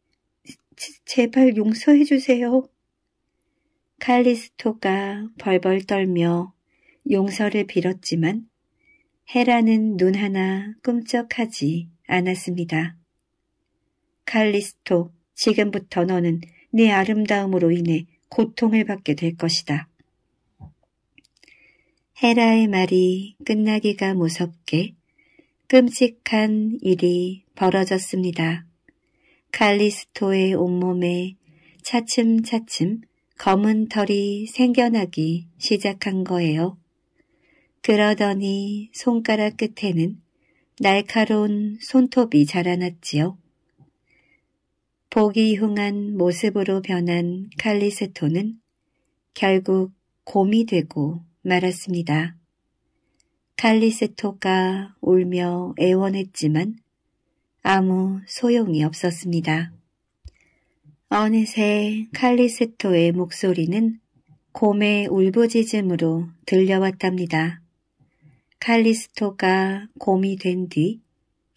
제발 용서해 주세요. 칼리스토가 벌벌 떨며 용서를 빌었지만 헤라는 눈 하나 꿈쩍하지 않았습니다. 칼리스토, 지금부터 너는 네 아름다움으로 인해 고통을 받게 될 것이다. 헤라의 말이 끝나기가 무섭게 끔찍한 일이 벌어졌습니다. 칼리스토의 온몸에 차츰차츰 검은 털이 생겨나기 시작한 거예요. 그러더니 손가락 끝에는 날카로운 손톱이 자라났지요. 보기 흉한 모습으로 변한 칼리스토는 결국 곰이 되고 말았습니다. 칼리스토가 울며 애원했지만 아무 소용이 없었습니다. 어느새 칼리스토의 목소리는 곰의 울부짖음으로 들려왔답니다. 칼리스토가 곰이 된 뒤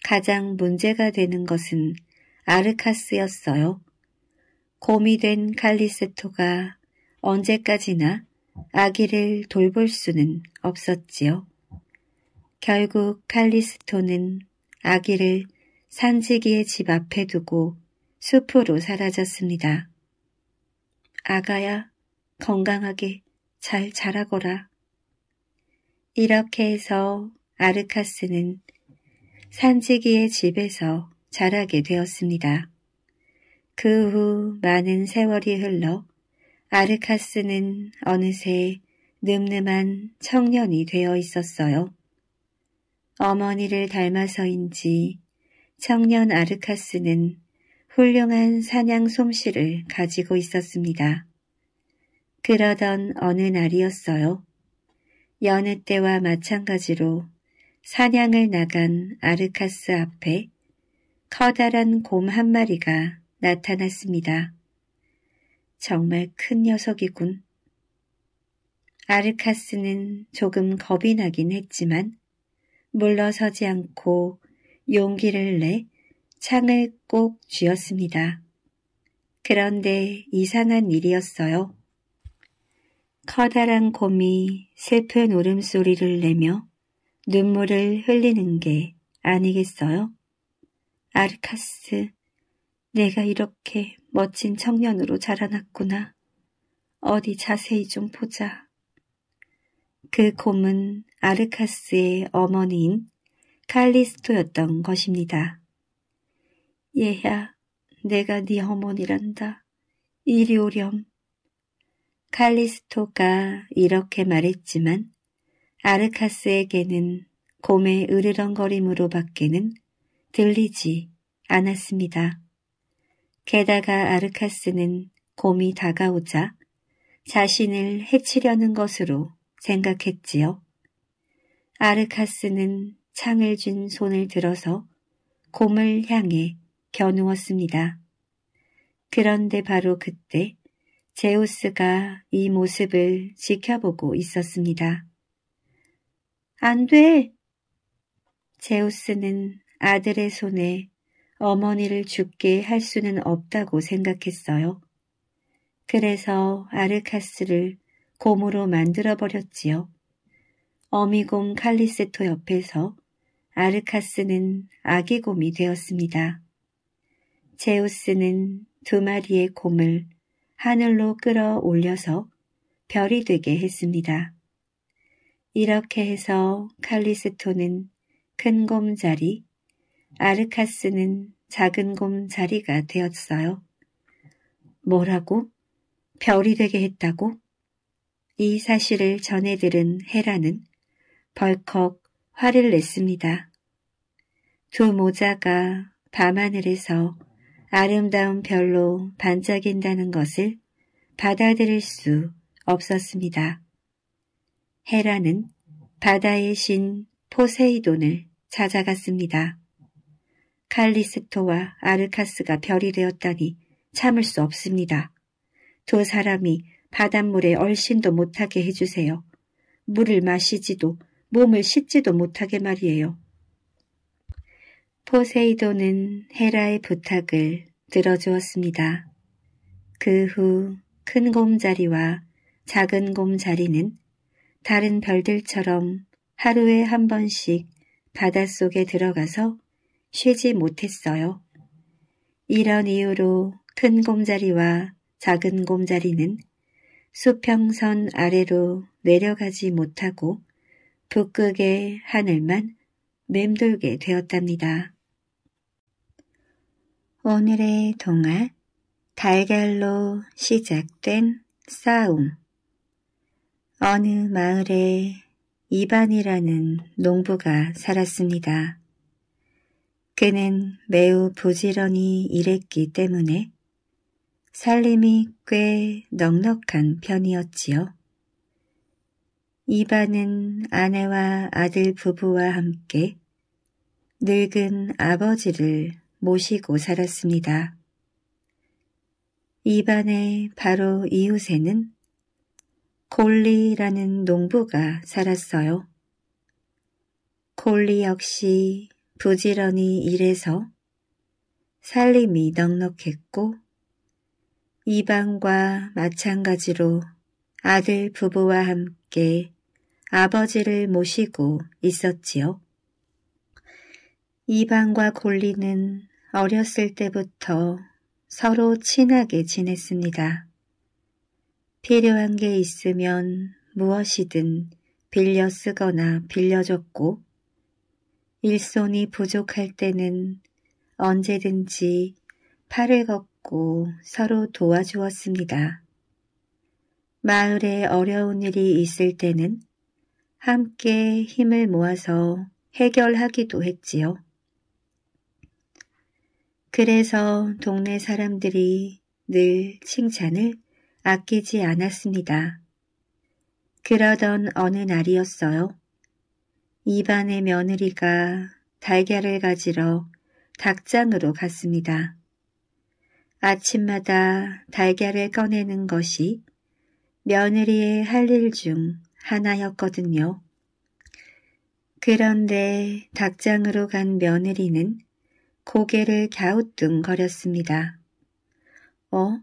가장 문제가 되는 것은 아르카스였어요. 곰이 된 칼리스토가 언제까지나 아기를 돌볼 수는 없었지요. 결국 칼리스토는 아기를 산지기의 집 앞에 두고 숲으로 사라졌습니다. 아가야, 건강하게 잘 자라거라. 이렇게 해서 아르카스는 산지기의 집에서 자라게 되었습니다. 그 후 많은 세월이 흘러 아르카스는 어느새 늠름한 청년이 되어 있었어요. 어머니를 닮아서인지 청년 아르카스는 훌륭한 사냥 솜씨를 가지고 있었습니다. 그러던 어느 날이었어요. 여느 때와 마찬가지로 사냥을 나간 아르카스 앞에 커다란 곰 한 마리가 나타났습니다. 정말 큰 녀석이군. 아르카스는 조금 겁이 나긴 했지만 물러서지 않고 용기를 내 창을 꼭 쥐었습니다. 그런데 이상한 일이었어요. 커다란 곰이 슬픈 울음소리를 내며 눈물을 흘리는 게 아니겠어요? 아르카스, 내가 이렇게 멋진 청년으로 자라났구나. 어디 자세히 좀 보자. 그 곰은 아르카스의 어머니인 칼리스토였던 것입니다. 예야 내가 네 어머니란다. 이리 오렴. 칼리스토가 이렇게 말했지만 아르카스에게는 곰의 으르렁거림으로 밖에는 들리지 않았습니다. 게다가 아르카스는 곰이 다가오자 자신을 해치려는 것으로 생각했지요. 아르카스는 창을 쥔 손을 들어서 곰을 향해 겨누었습니다. 그런데 바로 그때 제우스가 이 모습을 지켜보고 있었습니다. 안 돼! 제우스는 아들의 손에 어머니를 죽게 할 수는 없다고 생각했어요. 그래서 아르카스를 곰으로 만들어버렸지요. 어미곰 칼리스토 옆에서 아르카스는 아기 곰이 되었습니다. 제우스는 두 마리의 곰을 하늘로 끌어올려서 별이 되게 했습니다. 이렇게 해서 칼리스토는 큰 곰 자리, 아르카스는 작은 곰 자리가 되었어요. 뭐라고? 별이 되게 했다고? 이 사실을 전해 들은 헤라는 벌컥 화를 냈습니다. 두 모자가 밤하늘에서 아름다운 별로 반짝인다는 것을 받아들일 수 없었습니다. 헤라는 바다의 신 포세이돈을 찾아갔습니다. 칼리스토와 아르카스가 별이 되었다니 참을 수 없습니다. 두 사람이 바닷물에 얼씬도 못하게 해주세요. 물을 마시지도 몸을 씻지도 못하게 말이에요. 포세이돈은 헤라의 부탁을 들어주었습니다. 그 후 큰 곰자리와 작은 곰자리는 다른 별들처럼 하루에 한 번씩 바닷속에 들어가서 쉬지 못했어요. 이런 이유로 큰 곰자리와 작은 곰자리는 수평선 아래로 내려가지 못하고 북극의 하늘만 맴돌게 되었답니다. 오늘의 동화 달걀로 시작된 싸움 어느 마을에 이반이라는 농부가 살았습니다. 그는 매우 부지런히 일했기 때문에 살림이 꽤 넉넉한 편이었지요. 이반은 아내와 아들 부부와 함께 늙은 아버지를 모시고 살았습니다. 이반의 바로 이웃에는 골리라는 농부가 살았어요. 골리 역시 부지런히 일해서 살림이 넉넉했고 이방과 마찬가지로 아들 부부와 함께 아버지를 모시고 있었지요. 이방과 골리는 어렸을 때부터 서로 친하게 지냈습니다. 필요한 게 있으면 무엇이든 빌려 쓰거나 빌려줬고 일손이 부족할 때는 언제든지 팔을 걷고 서로 도와주었습니다. 마을에 어려운 일이 있을 때는 함께 힘을 모아서 해결하기도 했지요. 그래서 동네 사람들이 늘 칭찬을 아끼지 않았습니다. 그러던 어느 날이었어요. 입안의 며느리가 달걀을 가지러 닭장으로 갔습니다. 아침마다 달걀을 꺼내는 것이 며느리의 할일중 하나였거든요. 그런데 닭장으로 간 며느리는 고개를 갸우뚱거렸습니다. 어?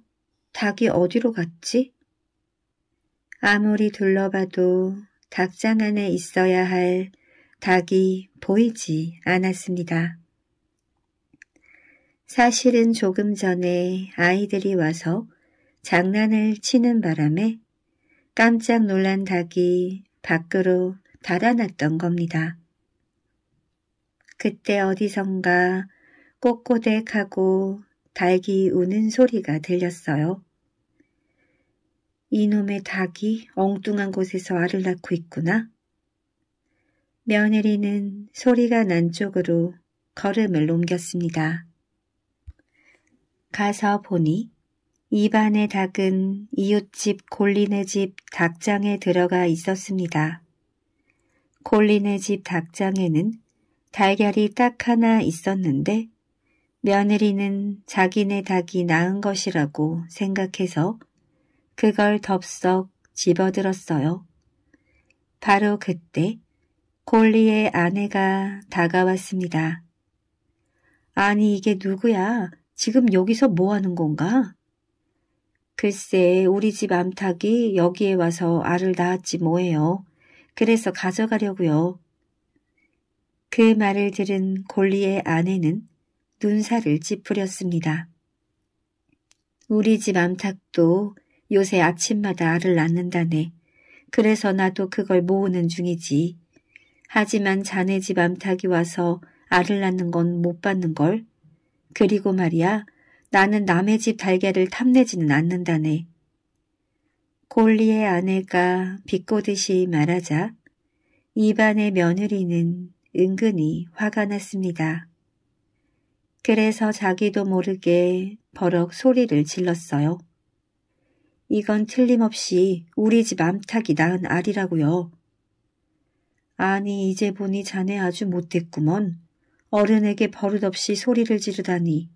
닭이 어디로 갔지? 아무리 둘러봐도 닭장 안에 있어야 할 닭이 보이지 않았습니다. 사실은 조금 전에 아이들이 와서 장난을 치는 바람에 깜짝 놀란 닭이 밖으로 달아났던 겁니다. 그때 어디선가 꼬꼬댁하고 닭이 우는 소리가 들렸어요. 이놈의 닭이 엉뚱한 곳에서 알을 낳고 있구나. 며느리는 소리가 난 쪽으로 걸음을 옮겼습니다. 가서 보니 입안의 닭은 이웃집 골린의 집 닭장에 들어가 있었습니다. 골린의 집 닭장에는 달걀이 딱 하나 있었는데 며느리는 자기네 닭이 낳은 것이라고 생각해서 그걸 덥석 집어들었어요. 바로 그때 골리의 아내가 다가왔습니다. 아니 이게 누구야? 지금 여기서 뭐 하는 건가? 글쎄 우리 집 암탉이 여기에 와서 알을 낳았지 뭐예요. 그래서 가져가려고요. 그 말을 들은 골리의 아내는 눈살을 찌푸렸습니다. 우리 집 암탉도 요새 아침마다 알을 낳는다네. 그래서 나도 그걸 모으는 중이지. 하지만 자네 집 암탉이 와서 알을 낳는 건 못 받는걸. 그리고 말이야 나는 남의 집 달걀을 탐내지는 않는다네. 골리의 아내가 비꼬듯이 말하자 입안의 며느리는 은근히 화가 났습니다. 그래서 자기도 모르게 버럭 소리를 질렀어요. 이건 틀림없이 우리 집 암탉이 낳은 알이라고요. 아니 이제 보니 자네 아주 못됐구먼. 어른에게 버릇없이 소리를 지르다니.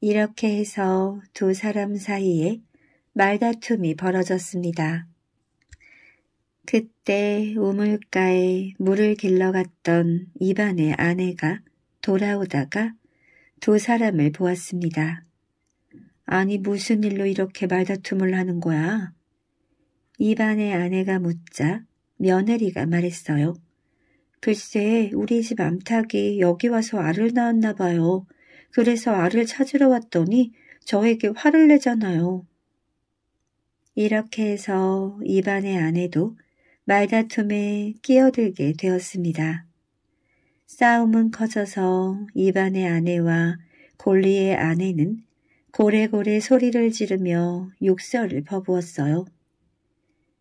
이렇게 해서 두 사람 사이에 말다툼이 벌어졌습니다. 그때 우물가에 물을 길러 갔던 입안의 아내가 돌아오다가 두 사람을 보았습니다. 아니 무슨 일로 이렇게 말다툼을 하는 거야? 입안의 아내가 묻자 며느리가 말했어요. 글쎄 우리 집 암탉이 여기 와서 알을 낳았나 봐요. 그래서 알을 찾으러 왔더니 저에게 화를 내잖아요. 이렇게 해서 입안의 아내도 말다툼에 끼어들게 되었습니다. 싸움은 커져서 입안의 아내와 골리의 아내는 고래고래 소리를 지르며 욕설을 퍼부었어요.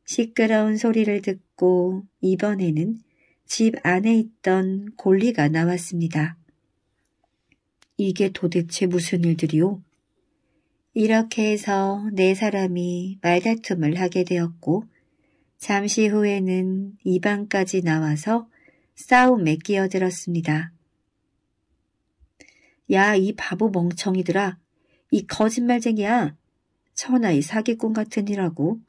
시끄러운 소리를 듣고 이번에는 집 안에 있던 골리가 나왔습니다. 이게 도대체 무슨 일들이오? 이렇게 해서 네 사람이 말다툼을 하게 되었고 잠시 후에는 이 방까지 나와서 싸움에 끼어들었습니다. 야, 이 바보 멍청이들아. 이 거짓말쟁이야. 천하의 사기꾼 같은 일하고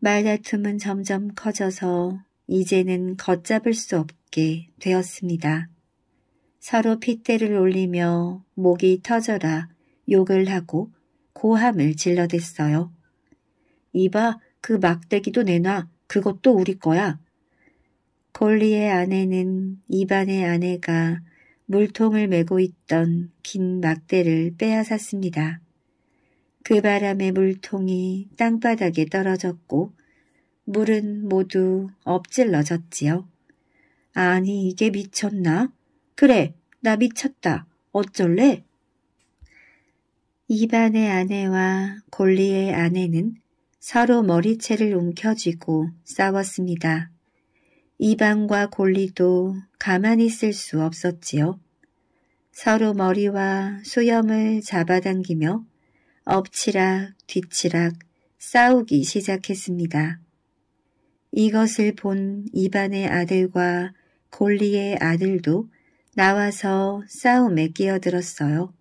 말다툼은 점점 커져서 이제는 걷잡을 수 없게 되었습니다. 서로 핏대를 올리며 목이 터져라 욕을 하고 고함을 질러댔어요. 이봐 그 막대기도 내놔 그것도 우리 거야. 골리의 아내는 입안의 아내가 물통을 메고 있던 긴 막대를 빼앗았습니다. 그 바람에 물통이 땅바닥에 떨어졌고 물은 모두 엎질러졌지요. 아니 이게 미쳤나? 그래 나 미쳤다. 어쩔래? 입안의 아내와 골리의 아내는 서로 머리채를 움켜쥐고 싸웠습니다. 이방과 골리도 가만히 있을 수 없었지요. 서로 머리와 수염을 잡아당기며 엎치락 뒤치락 싸우기 시작했습니다. 이것을 본 이반의 아들과 골리의 아들도 나와서 싸움에 끼어들었어요.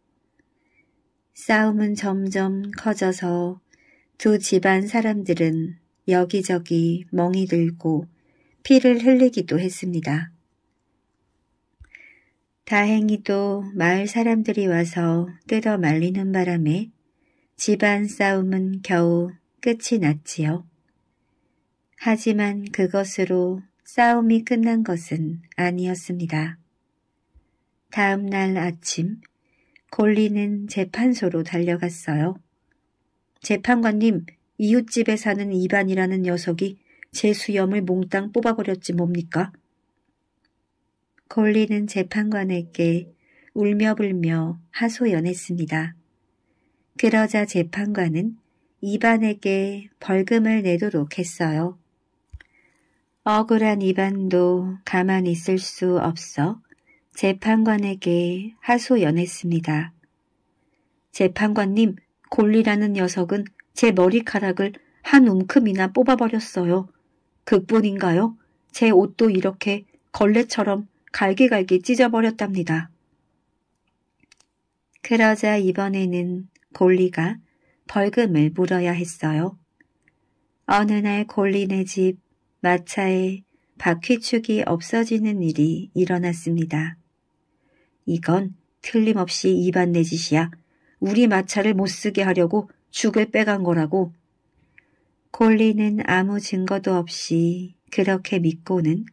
싸움은 점점 커져서 두 집안 사람들은 여기저기 멍이 들고 피를 흘리기도 했습니다. 다행히도 마을 사람들이 와서 뜯어 말리는 바람에 집안 싸움은 겨우 끝이 났지요. 하지만 그것으로 싸움이 끝난 것은 아니었습니다. 다음 날 아침 골리는 재판소로 달려갔어요. 재판관님, 이웃집에 사는 이반이라는 녀석이 제 수염을 몽땅 뽑아버렸지 뭡니까? 골리는 재판관에게 울며불며 하소연했습니다. 그러자 재판관은 이반에게 벌금을 내도록 했어요. 억울한 이반도 가만 있을 수 없어 재판관에게 하소연했습니다. 재판관님, 골리라는 녀석은 제 머리카락을 한 움큼이나 뽑아버렸어요. 그뿐인가요? 제 옷도 이렇게 걸레처럼 갈기갈기 찢어버렸답니다. 그러자 이번에는 골리가 벌금을 물어야 했어요. 어느 날 골리네 집 마차에 바퀴축이 없어지는 일이 일어났습니다. 이건 틀림없이 이반 내 짓이야. 우리 마차를 못 쓰게 하려고 죽을 빼간 거라고. 골리는 아무 증거도 없이 그렇게 믿고는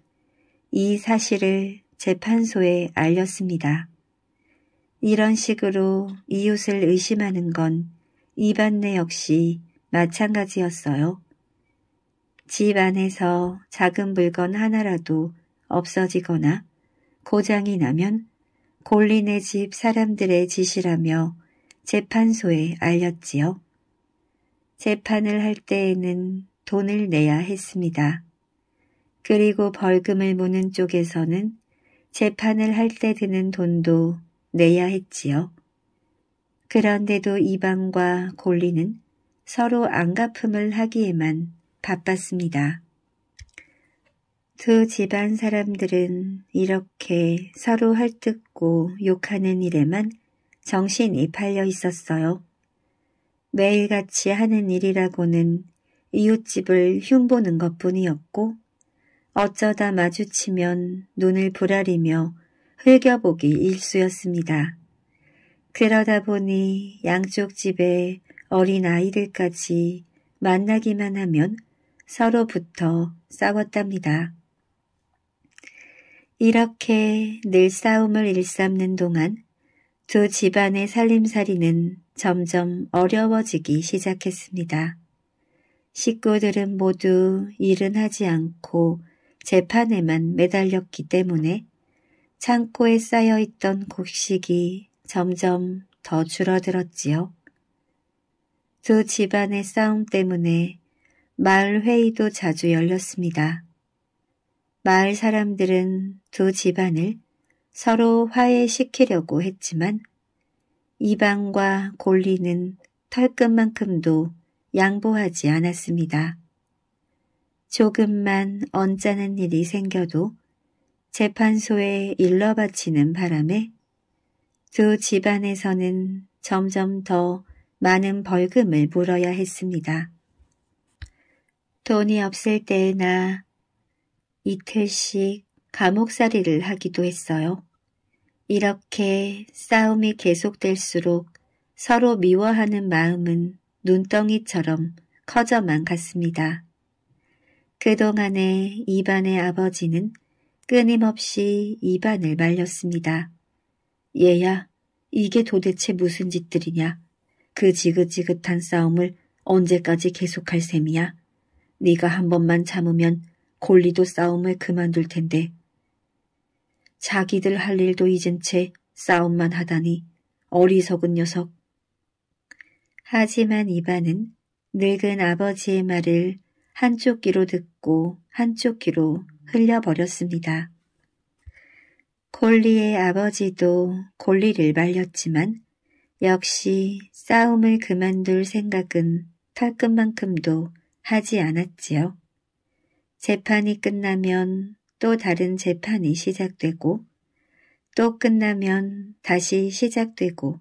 이 사실을 재판소에 알렸습니다. 이런 식으로 이웃을 의심하는 건 이반내 역시 마찬가지였어요. 집 안에서 작은 물건 하나라도 없어지거나 고장이 나면 골린의 집 사람들의 지시라며 재판소에 알렸지요. 재판을 할 때에는 돈을 내야 했습니다. 그리고 벌금을 무는 쪽에서는 재판을 할 때 드는 돈도 내야 했지요. 그런데도 이방과 골리는 서로 안갚음을 하기에만 바빴습니다. 두 집안 사람들은 이렇게 서로 헐뜯고 욕하는 일에만 정신이 팔려 있었어요. 매일같이 하는 일이라고는 이웃집을 흉보는 것뿐이었고 어쩌다 마주치면 눈을 부라리며 흘겨보기 일쑤였습니다. 그러다 보니 양쪽 집의 어린아이들까지 만나기만 하면 서로부터 싸웠답니다. 이렇게 늘 싸움을 일삼는 동안 두 집안의 살림살이는 점점 어려워지기 시작했습니다. 식구들은 모두 일은 하지 않고 재판에만 매달렸기 때문에 창고에 쌓여있던 곡식이 점점 더 줄어들었지요. 두 집안의 싸움 때문에 마을 회의도 자주 열렸습니다. 마을 사람들은 두 집안을 서로 화해시키려고 했지만 이방과 골리는 털끝만큼도 양보하지 않았습니다. 조금만 언짢은 일이 생겨도 재판소에 일러 바치는 바람에 두 집안에서는 점점 더 많은 벌금을 물어야 했습니다. 돈이 없을 때나 이틀씩 감옥살이를 하기도 했어요. 이렇게 싸움이 계속될수록 서로 미워하는 마음은 눈덩이처럼 커져만 갔습니다. 그동안에 이반의 아버지는 끊임없이 이반을 말렸습니다. 얘야, 이게 도대체 무슨 짓들이냐? 그 지긋지긋한 싸움을 언제까지 계속할 셈이야? 네가 한 번만 참으면 골리도 싸움을 그만둘 텐데. 자기들 할 일도 잊은 채 싸움만 하다니 어리석은 녀석. 하지만 이반은 늙은 아버지의 말을 한쪽 귀로 듣고 한쪽 귀로 흘려버렸습니다. 골리의 아버지도 골리를 말렸지만 역시 싸움을 그만둘 생각은 탈끝만큼도 하지 않았지요. 재판이 끝나면 또 다른 재판이 시작되고 또 끝나면 다시 시작되고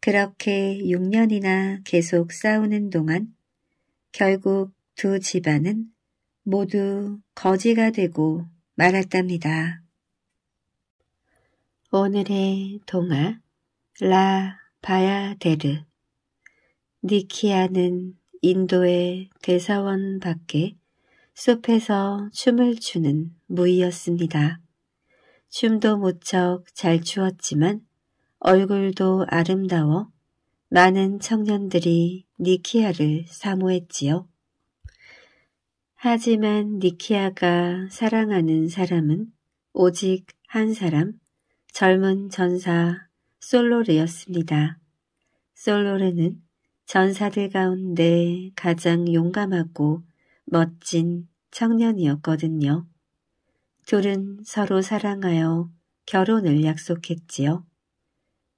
그렇게 6년이나 계속 싸우는 동안 결국 두 집안은 모두 거지가 되고 말았답니다. 오늘의 동화 라 바야데르 니키아는 인도의 대사원 밖에 숲에서 춤을 추는 무이였습니다. 춤도 무척 잘 추었지만 얼굴도 아름다워 많은 청년들이 니키아를 사모했지요. 하지만 니키아가 사랑하는 사람은 오직 한 사람, 젊은 전사 솔로르였습니다. 솔로르는 전사들 가운데 가장 용감하고 멋진 청년이었거든요. 둘은 서로 사랑하여 결혼을 약속했지요.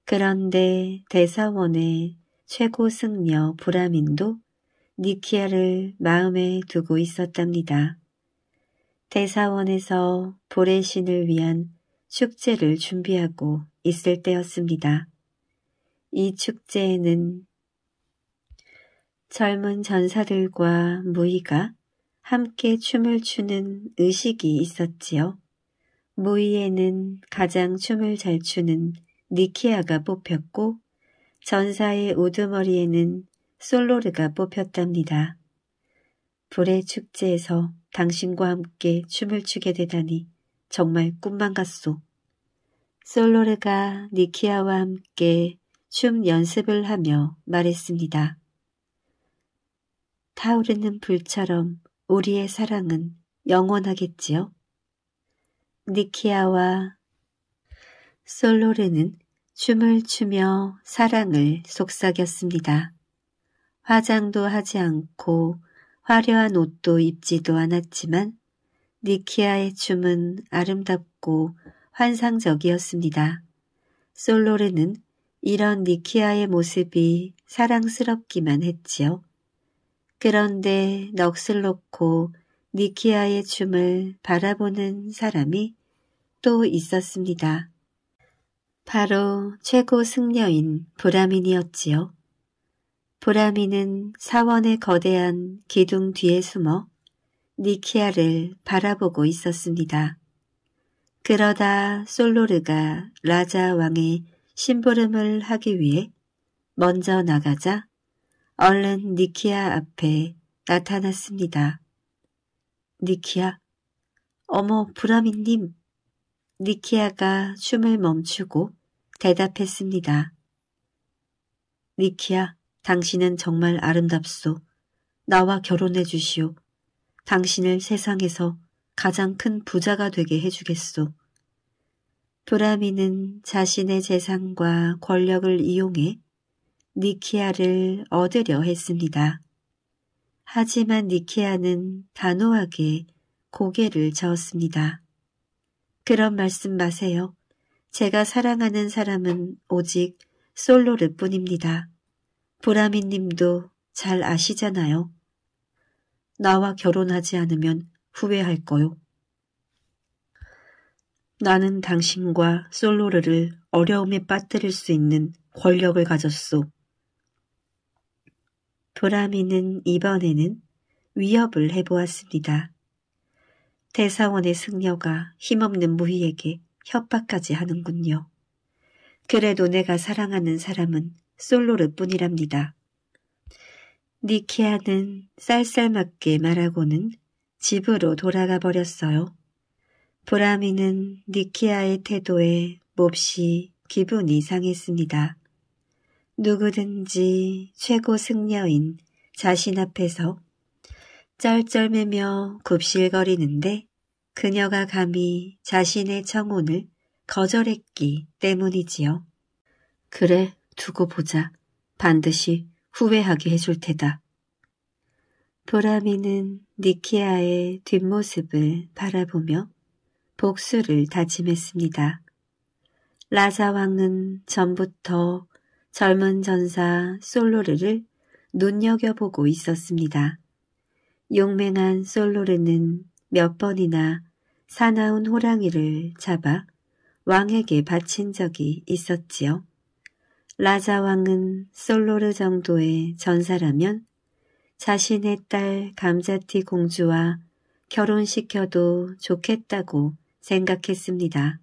그런데 대사원의 최고 승려 브라민도 니키아를 마음에 두고 있었답니다. 대사원에서 보레신을 위한 축제를 준비하고 있을 때였습니다. 이 축제에는 젊은 전사들과 무희가 함께 춤을 추는 의식이 있었지요. 무의에는 가장 춤을 잘 추는 니키아가 뽑혔고 전사의 우두머리에는 솔로르가 뽑혔답니다. 불의 축제에서 당신과 함께 춤을 추게 되다니 정말 꿈만 같소. 솔로르가 니키아와 함께 춤 연습을 하며 말했습니다. 타오르는 불처럼 우리의 사랑은 영원하겠지요. 니키아와 솔로레는 춤을 추며 사랑을 속삭였습니다. 화장도 하지 않고 화려한 옷도 입지도 않았지만 니키아의 춤은 아름답고 환상적이었습니다. 솔로레는 이런 니키아의 모습이 사랑스럽기만 했지요. 그런데 넋을 놓고 니키아의 춤을 바라보는 사람이 또 있었습니다. 바로 최고 승려인 보라민이었지요. 보라민은 사원의 거대한 기둥 뒤에 숨어 니키아를 바라보고 있었습니다. 그러다 솔로르가 라자 왕의 심부름을 하기 위해 먼저 나가자 얼른 니키야 앞에 나타났습니다. 니키야, 어머 브라미님. 니키야가 춤을 멈추고 대답했습니다. 니키야, 당신은 정말 아름답소. 나와 결혼해 주시오. 당신을 세상에서 가장 큰 부자가 되게 해주겠소. 브라미는 자신의 재산과 권력을 이용해 니키아를 얻으려 했습니다. 하지만 니키아는 단호하게 고개를 저었습니다. 그런 말씀 마세요. 제가 사랑하는 사람은 오직 솔로르 뿐입니다. 보라미님도 잘 아시잖아요. 나와 결혼하지 않으면 후회할 거요. 나는 당신과 솔로르를 어려움에 빠뜨릴 수 있는 권력을 가졌소. 도라미는 이번에는 위협을 해보았습니다. 대사원의 승려가 힘없는 무희에게 협박까지 하는군요. 그래도 내가 사랑하는 사람은 솔로르 뿐이랍니다. 니키아는 쌀쌀맞게 말하고는 집으로 돌아가 버렸어요. 보라미는 니키아의 태도에 몹시 기분이 상했습니다. 누구든지 최고 승려인 자신 앞에서 쩔쩔매며 굽실거리는데 그녀가 감히 자신의 청혼을 거절했기 때문이지요. 그래, 두고 보자. 반드시 후회하게 해줄 테다. 보라미는 니키아의 뒷모습을 바라보며 복수를 다짐했습니다. 라자왕은 전부터 젊은 전사 솔로르를 눈여겨보고 있었습니다. 용맹한 솔로르는 몇 번이나 사나운 호랑이를 잡아 왕에게 바친 적이 있었지요. 라자 왕은 솔로르 정도의 전사라면 자신의 딸 감자티 공주와 결혼시켜도 좋겠다고 생각했습니다.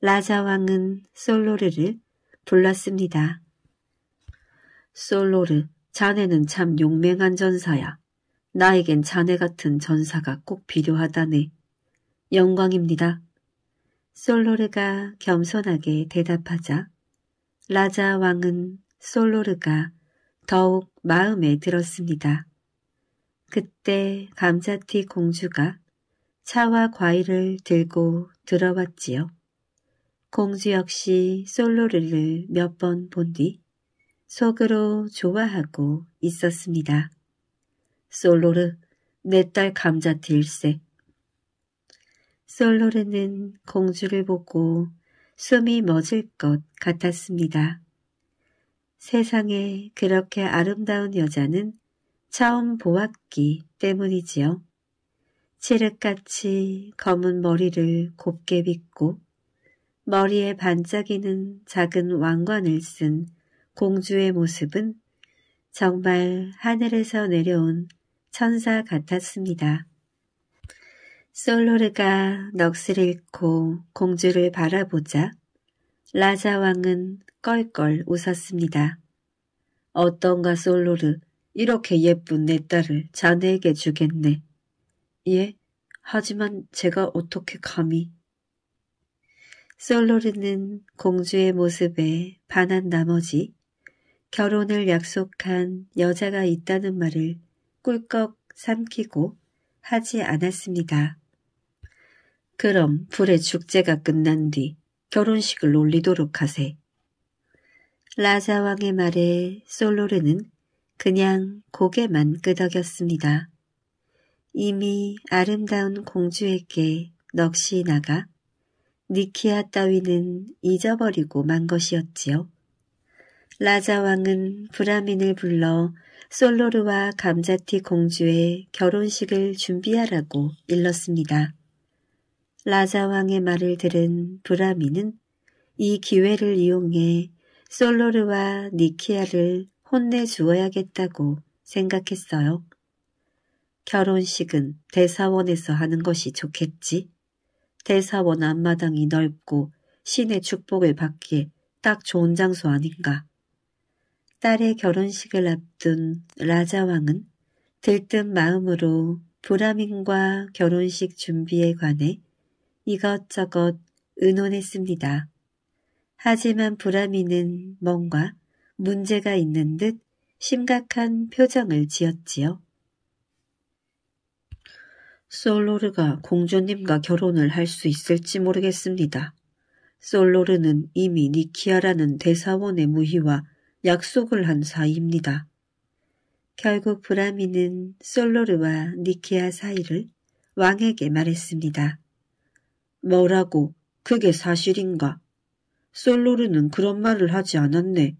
라자 왕은 솔로르를 불렀습니다 솔로르, 자네는 참 용맹한 전사야. 나에겐 자네 같은 전사가 꼭 필요하다네. 영광입니다. 솔로르가 겸손하게 대답하자 라자 왕은 솔로르가 더욱 마음에 들었습니다. 그때 감자티 공주가 차와 과일을 들고 들어왔지요. 공주 역시 솔로를 몇 번 본 뒤 속으로 좋아하고 있었습니다. 솔로르, 내 딸 감자 딜세. 솔로르는 공주를 보고 숨이 멎을 것 같았습니다. 세상에 그렇게 아름다운 여자는 처음 보았기 때문이지요. 칠흑같이 검은 머리를 곱게 빗고 머리에 반짝이는 작은 왕관을 쓴 공주의 모습은 정말 하늘에서 내려온 천사 같았습니다. 솔로르가 넋을 잃고 공주를 바라보자 라자 왕은 껄껄 웃었습니다. 어떤가 솔로르, 이렇게 예쁜 내 딸을 자네에게 주겠네. 예, 하지만 제가 어떻게 감히... 솔로르는 공주의 모습에 반한 나머지 결혼을 약속한 여자가 있다는 말을 꿀꺽 삼키고 하지 않았습니다. 그럼 불의 축제가 끝난 뒤 결혼식을 올리도록 하세. 라자왕의 말에 솔로르는 그냥 고개만 끄덕였습니다. 이미 아름다운 공주에게 넋이 나가 니키아 따위는 잊어버리고 만 것이었지요. 라자 왕은 브라민을 불러 솔로르와 감자티 공주의 결혼식을 준비하라고 일렀습니다. 라자 왕의 말을 들은 브라민은 이 기회를 이용해 솔로르와 니키아를 혼내주어야겠다고 생각했어요. 결혼식은 대사원에서 하는 것이 좋겠지. 대사원 앞마당이 넓고 신의 축복을 받기에 딱 좋은 장소 아닌가. 딸의 결혼식을 앞둔 라자왕은 들뜬 마음으로 브라민과 결혼식 준비에 관해 이것저것 의논했습니다. 하지만 브라민은 뭔가 문제가 있는 듯 심각한 표정을 지었지요. 솔로르가 공주님과 결혼을 할 수 있을지 모르겠습니다. 솔로르는 이미 니키아라는 대사원의 무희와 약속을 한 사이입니다. 결국 브라미는 솔로르와 니키아 사이를 왕에게 말했습니다. 뭐라고? 그게 사실인가? 솔로르는 그런 말을 하지 않았네.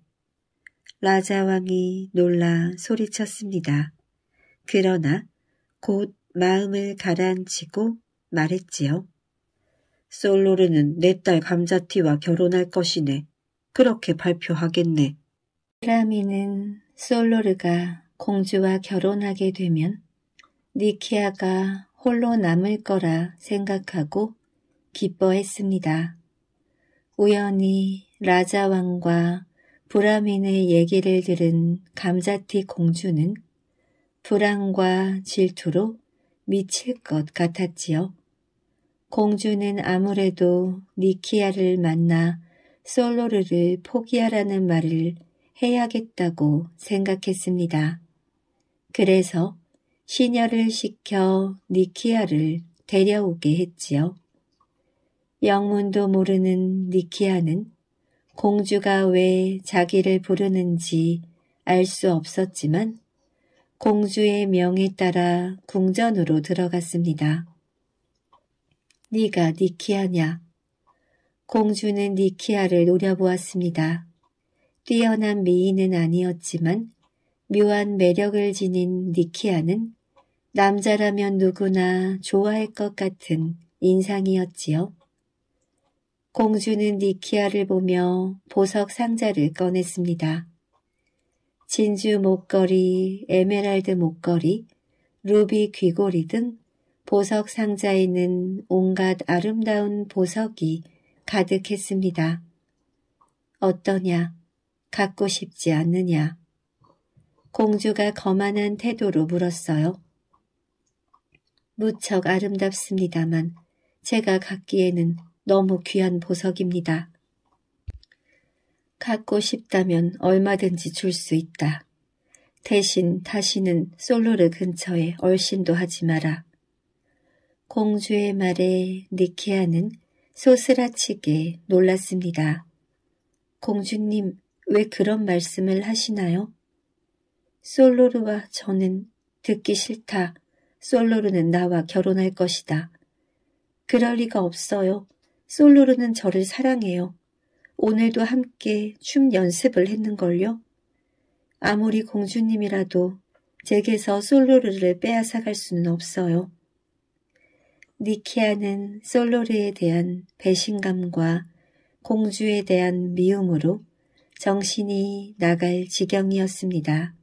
라자왕이 놀라 소리쳤습니다. 그러나 곧 마음을 가라앉히고 말했지요. 솔로르는 내 딸 감자티와 결혼할 것이네. 그렇게 발표하겠네. 사라미는 솔로르가 공주와 결혼하게 되면 니키아가 홀로 남을 거라 생각하고 기뻐했습니다. 우연히 라자왕과 브라민의 얘기를 들은 감자티 공주는 불안과 질투로 미칠 것 같았지요. 공주는 아무래도 니키아를 만나 솔로르를 포기하라는 말을 해야겠다고 생각했습니다. 그래서 신녀를 시켜 니키아를 데려오게 했지요. 영문도 모르는 니키아는 공주가 왜 자기를 부르는지 알 수 없었지만 공주의 명에 따라 궁전으로 들어갔습니다. 네가 니키아냐? 공주는 니키아를 노려보았습니다. 뛰어난 미인은 아니었지만 묘한 매력을 지닌 니키아는 남자라면 누구나 좋아할 것 같은 인상이었지요. 공주는 니키아를 보며 보석 상자를 꺼냈습니다. 진주 목걸이, 에메랄드 목걸이, 루비 귀고리 등 보석 상자에는 있 온갖 아름다운 보석이 가득했습니다. 어떠냐? 갖고 싶지 않느냐? 공주가 거만한 태도로 물었어요. 무척 아름답습니다만 제가 갖기에는 너무 귀한 보석입니다. 갖고 싶다면 얼마든지 줄 수 있다. 대신 다시는 솔로르 근처에 얼씬도 하지 마라. 공주의 말에 니키아는 소스라치게 놀랐습니다. 공주님, 왜 그런 말씀을 하시나요? 솔로르와 저는 듣기 싫다. 솔로르는 나와 결혼할 것이다. 그럴 리가 없어요. 솔로르는 저를 사랑해요. 오늘도 함께 춤 연습을 했는걸요. 아무리 공주님이라도 제게서 솔로르를 빼앗아갈 수는 없어요. 니키아는 솔로르에 대한 배신감과 공주에 대한 미움으로 정신이 나갈 지경이었습니다.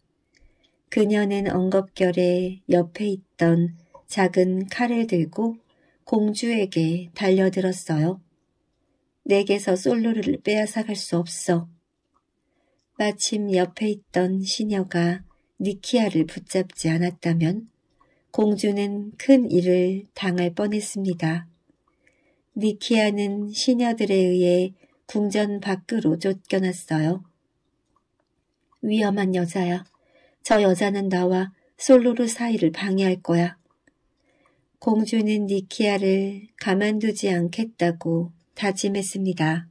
그녀는 엉겁결에 옆에 있던 작은 칼을 들고 공주에게 달려들었어요. 내게서 솔로를 빼앗아갈 수 없어. 마침 옆에 있던 시녀가 니키아를 붙잡지 않았다면 공주는 큰 일을 당할 뻔했습니다. 니키아는 시녀들에 의해 궁전 밖으로 쫓겨났어요. 위험한 여자야. 저 여자는 나와 솔로르 사이를 방해할 거야. 공주는 니키아를 가만두지 않겠다고 다짐했습니다.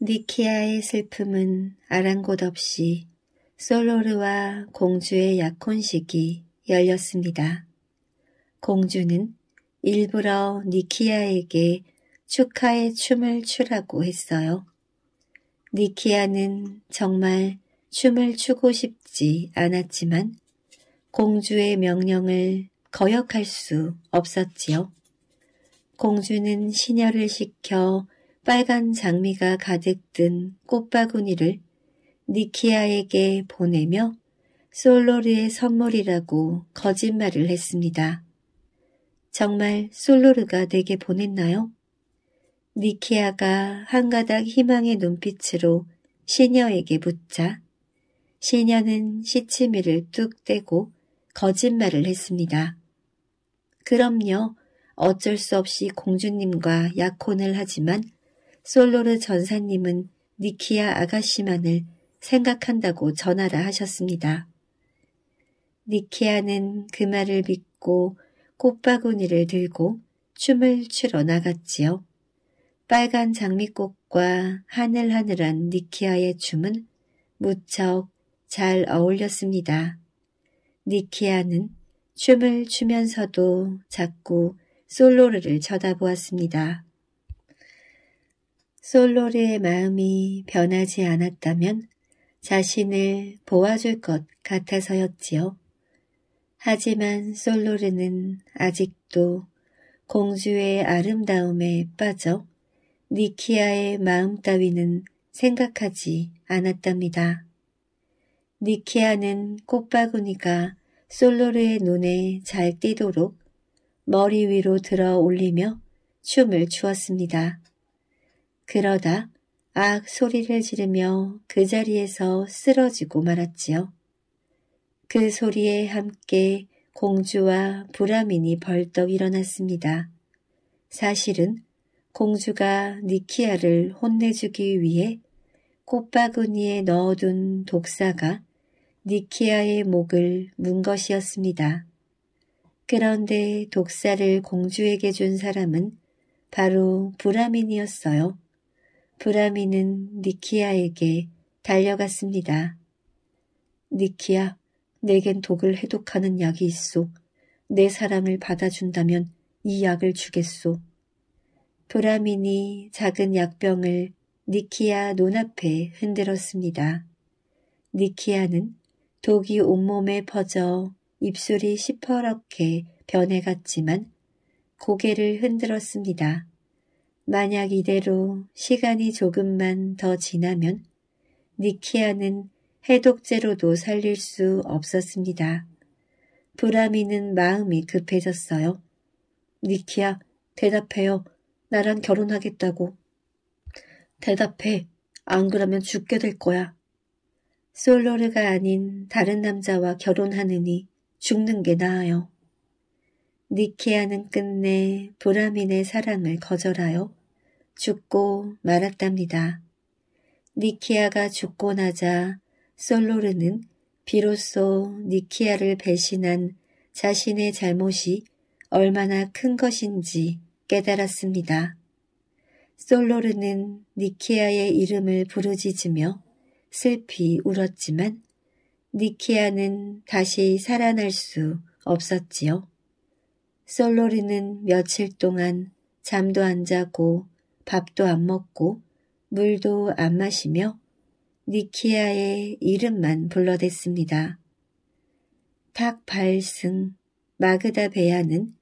니키아의 슬픔은 아랑곳 없이 솔로르와 공주의 약혼식이 열렸습니다. 공주는 일부러 니키아에게 축하의 춤을 추라고 했어요. 니키아는 정말 춤을 추고 싶지 않았지만 공주의 명령을 거역할 수 없었지요. 공주는 시녀를 시켜 빨간 장미가 가득 든 꽃바구니를 니키아에게 보내며 솔로르의 선물이라고 거짓말을 했습니다. 정말 솔로르가 내게 보냈나요? 니키아가 한 가닥 희망의 눈빛으로 시녀에게 묻자 시녀는 시치미를 뚝 떼고 거짓말을 했습니다. 그럼요. 어쩔 수 없이 공주님과 약혼을 하지만 솔로르 전사님은 니키야 아가씨만을 생각한다고 전하라 하셨습니다. 니키야는 그 말을 믿고 꽃바구니를 들고 춤을 추러 나갔지요. 빨간 장미꽃과 하늘하늘한 니키야의 춤은 무척 잘 어울렸습니다. 니키야는 춤을 추면서도 자꾸 솔로르를 쳐다보았습니다. 솔로르의 마음이 변하지 않았다면 자신을 보아줄 것 같아서였지요. 하지만 솔로르는 아직도 공주의 아름다움에 빠져 니키아의 마음 따위는 생각하지 않았답니다. 니키아는 꽃바구니가 솔로르의 눈에 잘 띄도록 머리 위로 들어 올리며 춤을 추었습니다. 그러다 악 소리를 지르며 그 자리에서 쓰러지고 말았지요. 그 소리에 함께 공주와 브라민이 벌떡 일어났습니다. 사실은 공주가 니키아를 혼내주기 위해 꽃바구니에 넣어둔 독사가 니키아의 목을 문 것이었습니다. 그런데 독사를 공주에게 준 사람은 바로 브라민이었어요. 브라민은 니키아에게 달려갔습니다. 니키아, 내겐 독을 해독하는 약이 있소. 내 사랑을 받아준다면 이 약을 주겠소. 브라민이 작은 약병을 니키아 눈앞에 흔들었습니다. 니키아는 독이 온몸에 퍼져 입술이 시퍼렇게 변해갔지만 고개를 흔들었습니다. 만약 이대로 시간이 조금만 더 지나면 니키아는 해독제로도 살릴 수 없었습니다. 브라미는 마음이 급해졌어요. 니키야, 대답해요. 나랑 결혼하겠다고. 대답해. 안 그러면 죽게 될 거야. 솔로르가 아닌 다른 남자와 결혼하느니 죽는 게 나아요. 니케아는 네 끝내 보라민의 사랑을 거절하여 죽고 말았답니다. 니키아가 네 죽고 나자 솔로르는 비로소 니키아를 네 배신한 자신의 잘못이 얼마나 큰 것인지 깨달았습니다. 솔로르는 니키아의 이름을 부르짖으며 슬피 울었지만 니키아는 다시 살아날 수 없었지요. 솔로리는 며칠 동안 잠도 안 자고 밥도 안 먹고 물도 안 마시며 니키아의 이름만 불러댔습니다. 탁발승 마그다 베야는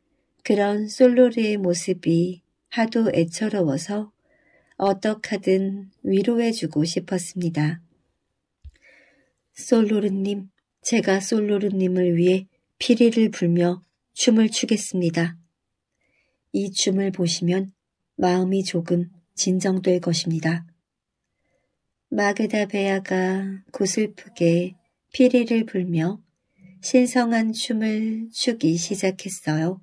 그런 솔로리의 모습이 하도 애처로워서 어떡하든 위로해주고 싶었습니다. 솔로르님, 제가 솔로르님을 위해 피리를 불며 춤을 추겠습니다. 이 춤을 보시면 마음이 조금 진정될 것입니다. 마그다 베아가 고슬프게 피리를 불며 신성한 춤을 추기 시작했어요.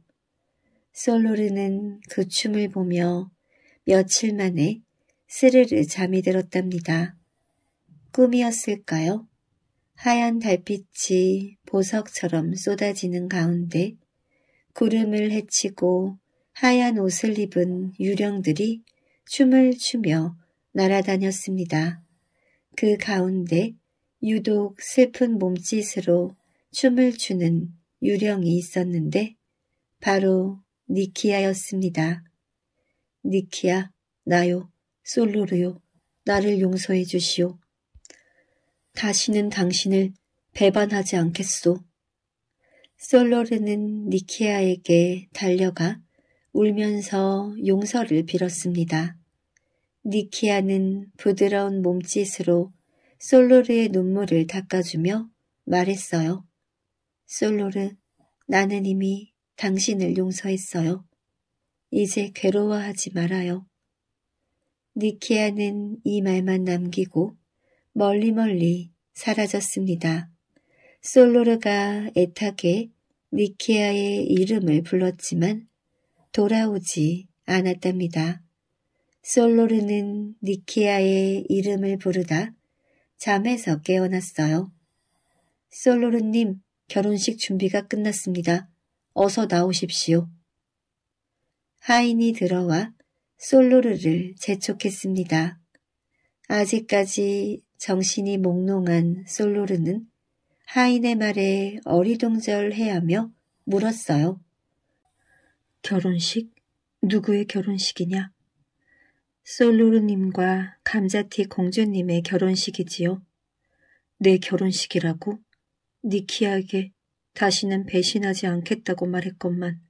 솔로르는 그 춤을 보며 며칠 만에 스르르 잠이 들었답니다. 꿈이었을까요? 하얀 달빛이 보석처럼 쏟아지는 가운데 구름을 헤치고 하얀 옷을 입은 유령들이 춤을 추며 날아다녔습니다. 그 가운데 유독 슬픈 몸짓으로 춤을 추는 유령이 있었는데 바로 니키아였습니다. 니키아, 나요, 솔로르요, 나를 용서해 주시오. 다시는 당신을 배반하지 않겠소. 솔로르는 니키아에게 달려가 울면서 용서를 빌었습니다. 니키아는 부드러운 몸짓으로 솔로르의 눈물을 닦아주며 말했어요. 솔로르, 나는 이미 당신을 용서했어요. 이제 괴로워하지 말아요. 니키아는 이 말만 남기고 멀리 멀리 사라졌습니다. 솔로르가 애타게 니키아의 이름을 불렀지만 돌아오지 않았답니다. 솔로르는 니키아의 이름을 부르다 잠에서 깨어났어요. 솔로르님, 결혼식 준비가 끝났습니다. 어서 나오십시오. 하인이 들어와 솔로르를 재촉했습니다. 아직까지 정신이 몽롱한 솔로르는 하인의 말에 어리둥절해하며 물었어요. 결혼식? 누구의 결혼식이냐? 솔로르님과 감자티 공주님의 결혼식이지요. 내 결혼식이라고? 니키에게 네 다시는 배신하지 않겠다고 말했건만.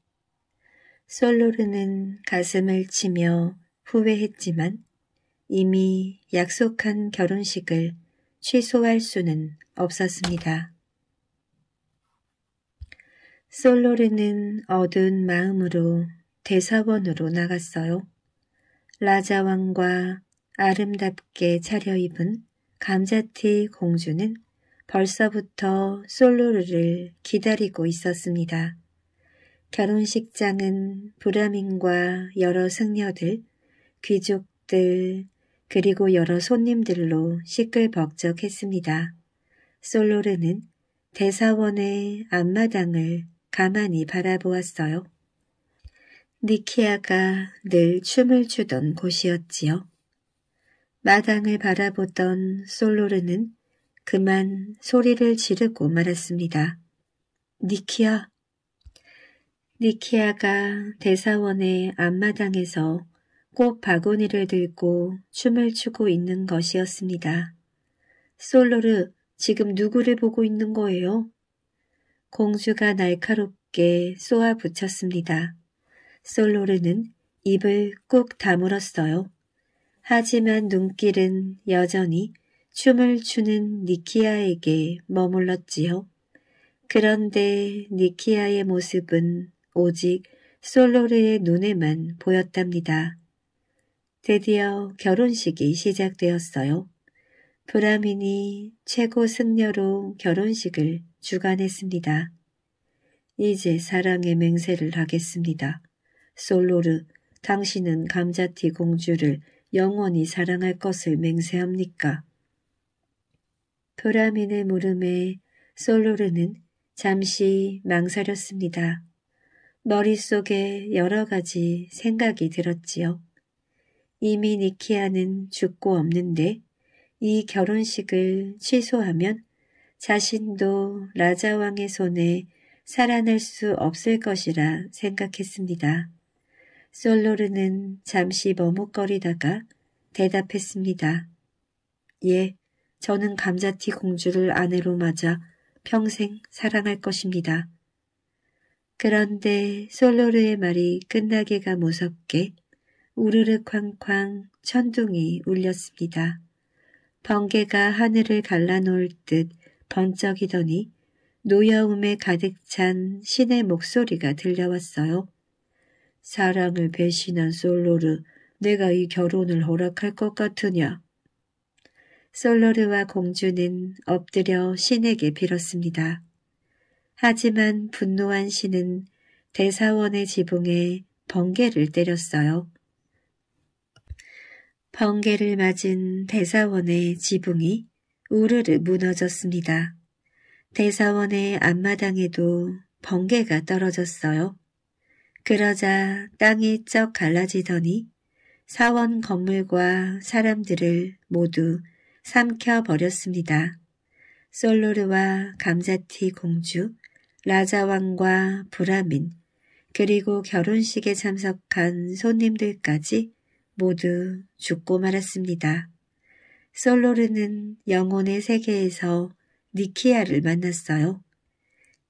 솔로르는 가슴을 치며 후회했지만 이미 약속한 결혼식을 취소할 수는 없었습니다. 솔로르는 어두운 마음으로 대사원으로 나갔어요. 라자왕과 아름답게 차려입은 감자티 공주는 벌써부터 솔로르를 기다리고 있었습니다. 결혼식장은 브라민과 여러 승려들, 귀족들, 그리고 여러 손님들로 시끌벅적했습니다. 솔로르는 대사원의 앞마당을 가만히 바라보았어요. 니키아가 늘 춤을 추던 곳이었지요. 마당을 바라보던 솔로르는 그만 소리를 지르고 말았습니다. 니키아! 니키아가 대사원의 앞마당에서 꽃 바구니를 들고 춤을 추고 있는 것이었습니다. 솔로르, 지금 누구를 보고 있는 거예요? 공주가 날카롭게 쏘아 붙였습니다. 솔로르는 입을 꾹 다물었어요. 하지만 눈길은 여전히 춤을 추는 니키아에게 머물렀지요. 그런데 니키아의 모습은 오직 솔로르의 눈에만 보였답니다. 드디어 결혼식이 시작되었어요. 브라민이 최고 승려로 결혼식을 주관했습니다. 이제 사랑의 맹세를 하겠습니다. 솔로르, 당신은 감자티 공주를 영원히 사랑할 것을 맹세합니까? 브라민의 물음에 솔로르는 잠시 망설였습니다. 머릿속에 여러 가지 생각이 들었지요. 이미 니키아는 죽고 없는데 이 결혼식을 취소하면 자신도 라자왕의 손에 살아날 수 없을 것이라 생각했습니다. 솔로르는 잠시 머뭇거리다가 대답했습니다. 예, 저는 감자티 공주를 아내로 맞아 평생 사랑할 것입니다. 그런데 솔로르의 말이 끝나기가 무섭게 우르르 쾅쾅 천둥이 울렸습니다. 번개가 하늘을 갈라놓을 듯 번쩍이더니 노여움에 가득 찬 신의 목소리가 들려왔어요. 사랑을 배신한 솔로르, 내가 이 결혼을 허락할 것 같으냐? 솔로르와 공주는 엎드려 신에게 빌었습니다. 하지만 분노한 신은 대사원의 지붕에 번개를 때렸어요. 번개를 맞은 대사원의 지붕이 우르르 무너졌습니다. 대사원의 앞마당에도 번개가 떨어졌어요. 그러자 땅이 쩍 갈라지더니 사원 건물과 사람들을 모두 삼켜버렸습니다. 솔로르와 감자티 공주, 라자왕과 브라민, 그리고 결혼식에 참석한 손님들까지 모두 죽고 말았습니다. 솔로르는 영혼의 세계에서 니키아를 만났어요.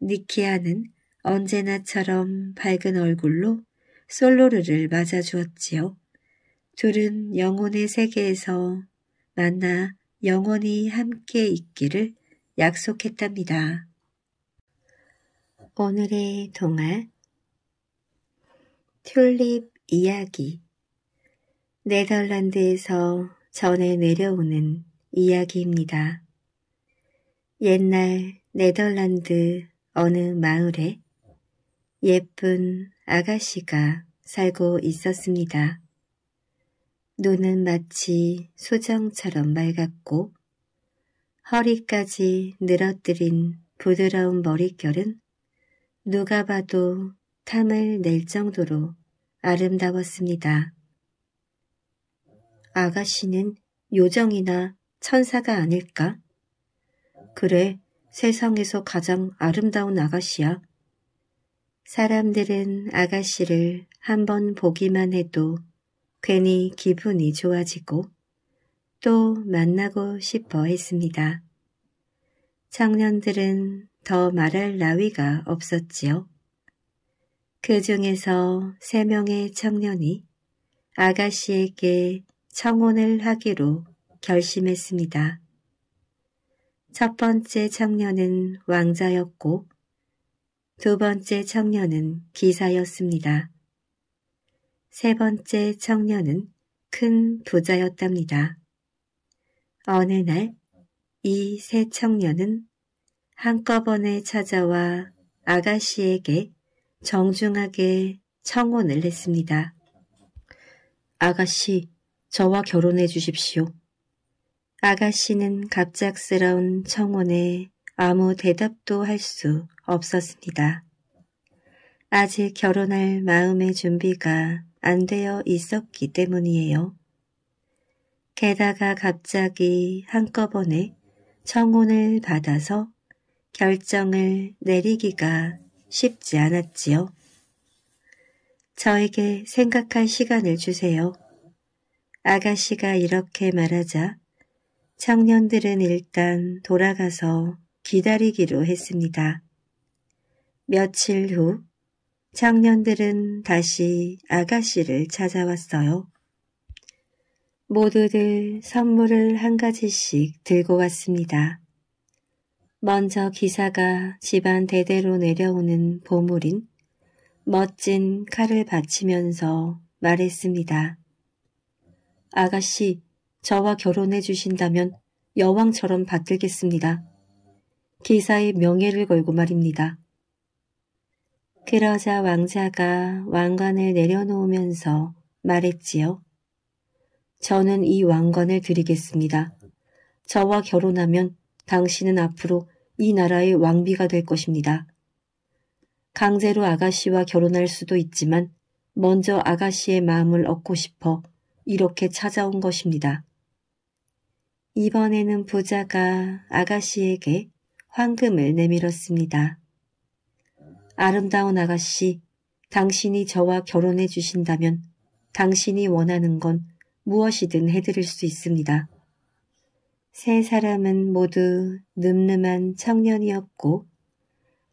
니키아는 언제나처럼 밝은 얼굴로 솔로르를 맞아주었지요. 둘은 영혼의 세계에서 만나 영원히 함께 있기를 약속했답니다. 오늘의 동화 튤립 이야기 네덜란드에서 전해 내려오는 이야기입니다. 옛날 네덜란드 어느 마을에 예쁜 아가씨가 살고 있었습니다. 눈은 마치 소정처럼 맑았고 허리까지 늘어뜨린 부드러운 머릿결은 누가 봐도 탐을 낼 정도로 아름다웠습니다. 아가씨는 요정이나 천사가 아닐까? 그래, 세상에서 가장 아름다운 아가씨야. 사람들은 아가씨를 한번 보기만 해도 괜히 기분이 좋아지고 또 만나고 싶어 했습니다. 청년들은 더 말할 나위가 없었지요. 그 중에서 세 명의 청년이 아가씨에게 청혼을 하기로 결심했습니다. 첫 번째 청년은 왕자였고 두 번째 청년은 기사였습니다. 세 번째 청년은 큰 부자였답니다. 어느 날 이 세 청년은 한꺼번에 찾아와 아가씨에게 정중하게 청혼을 했습니다. 아가씨, 저와 결혼해 주십시오. 아가씨는 갑작스러운 청혼에 아무 대답도 할 수 없었습니다. 아직 결혼할 마음의 준비가 안 되어 있었기 때문이에요. 게다가 갑자기 한꺼번에 청혼을 받아서 결정을 내리기가 쉽지 않았지요. 저에게 생각할 시간을 주세요. 아가씨가 이렇게 말하자 청년들은 일단 돌아가서 기다리기로 했습니다. 며칠 후 청년들은 다시 아가씨를 찾아왔어요. 모두들 선물을 한 가지씩 들고 왔습니다. 먼저 기사가 집안 대대로 내려오는 보물인 멋진 칼을 바치면서 말했습니다. 아가씨, 저와 결혼해 주신다면 여왕처럼 받들겠습니다. 기사의 명예를 걸고 말입니다. 그러자 왕자가 왕관을 내려놓으면서 말했지요. 저는 이 왕관을 드리겠습니다. 저와 결혼하면 당신은 앞으로 이 나라의 왕비가 될 것입니다. 강제로 아가씨와 결혼할 수도 있지만 먼저 아가씨의 마음을 얻고 싶어 이렇게 찾아온 것입니다. 이번에는 부자가 아가씨에게 황금을 내밀었습니다. 아름다운 아가씨, 당신이 저와 결혼해 주신다면 당신이 원하는 건 무엇이든 해드릴 수 있습니다. 세 사람은 모두 늠름한 청년이었고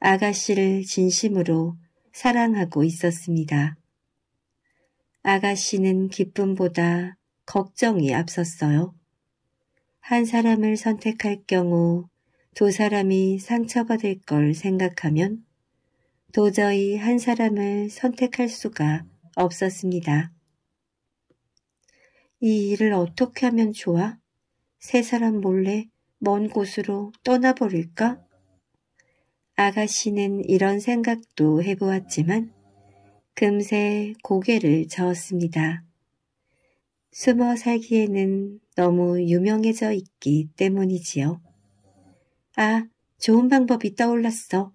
아가씨를 진심으로 사랑하고 있었습니다. 아가씨는 기쁨보다 걱정이 앞섰어요. 한 사람을 선택할 경우 두 사람이 상처받을 걸 생각하면 도저히 한 사람을 선택할 수가 없었습니다. 이 일을 어떻게 하면 좋아? 세 사람 몰래 먼 곳으로 떠나버릴까? 아가씨는 이런 생각도 해보았지만 금세 고개를 저었습니다. 숨어 살기에는 너무 유명해져 있기 때문이지요. 아, 좋은 방법이 떠올랐어.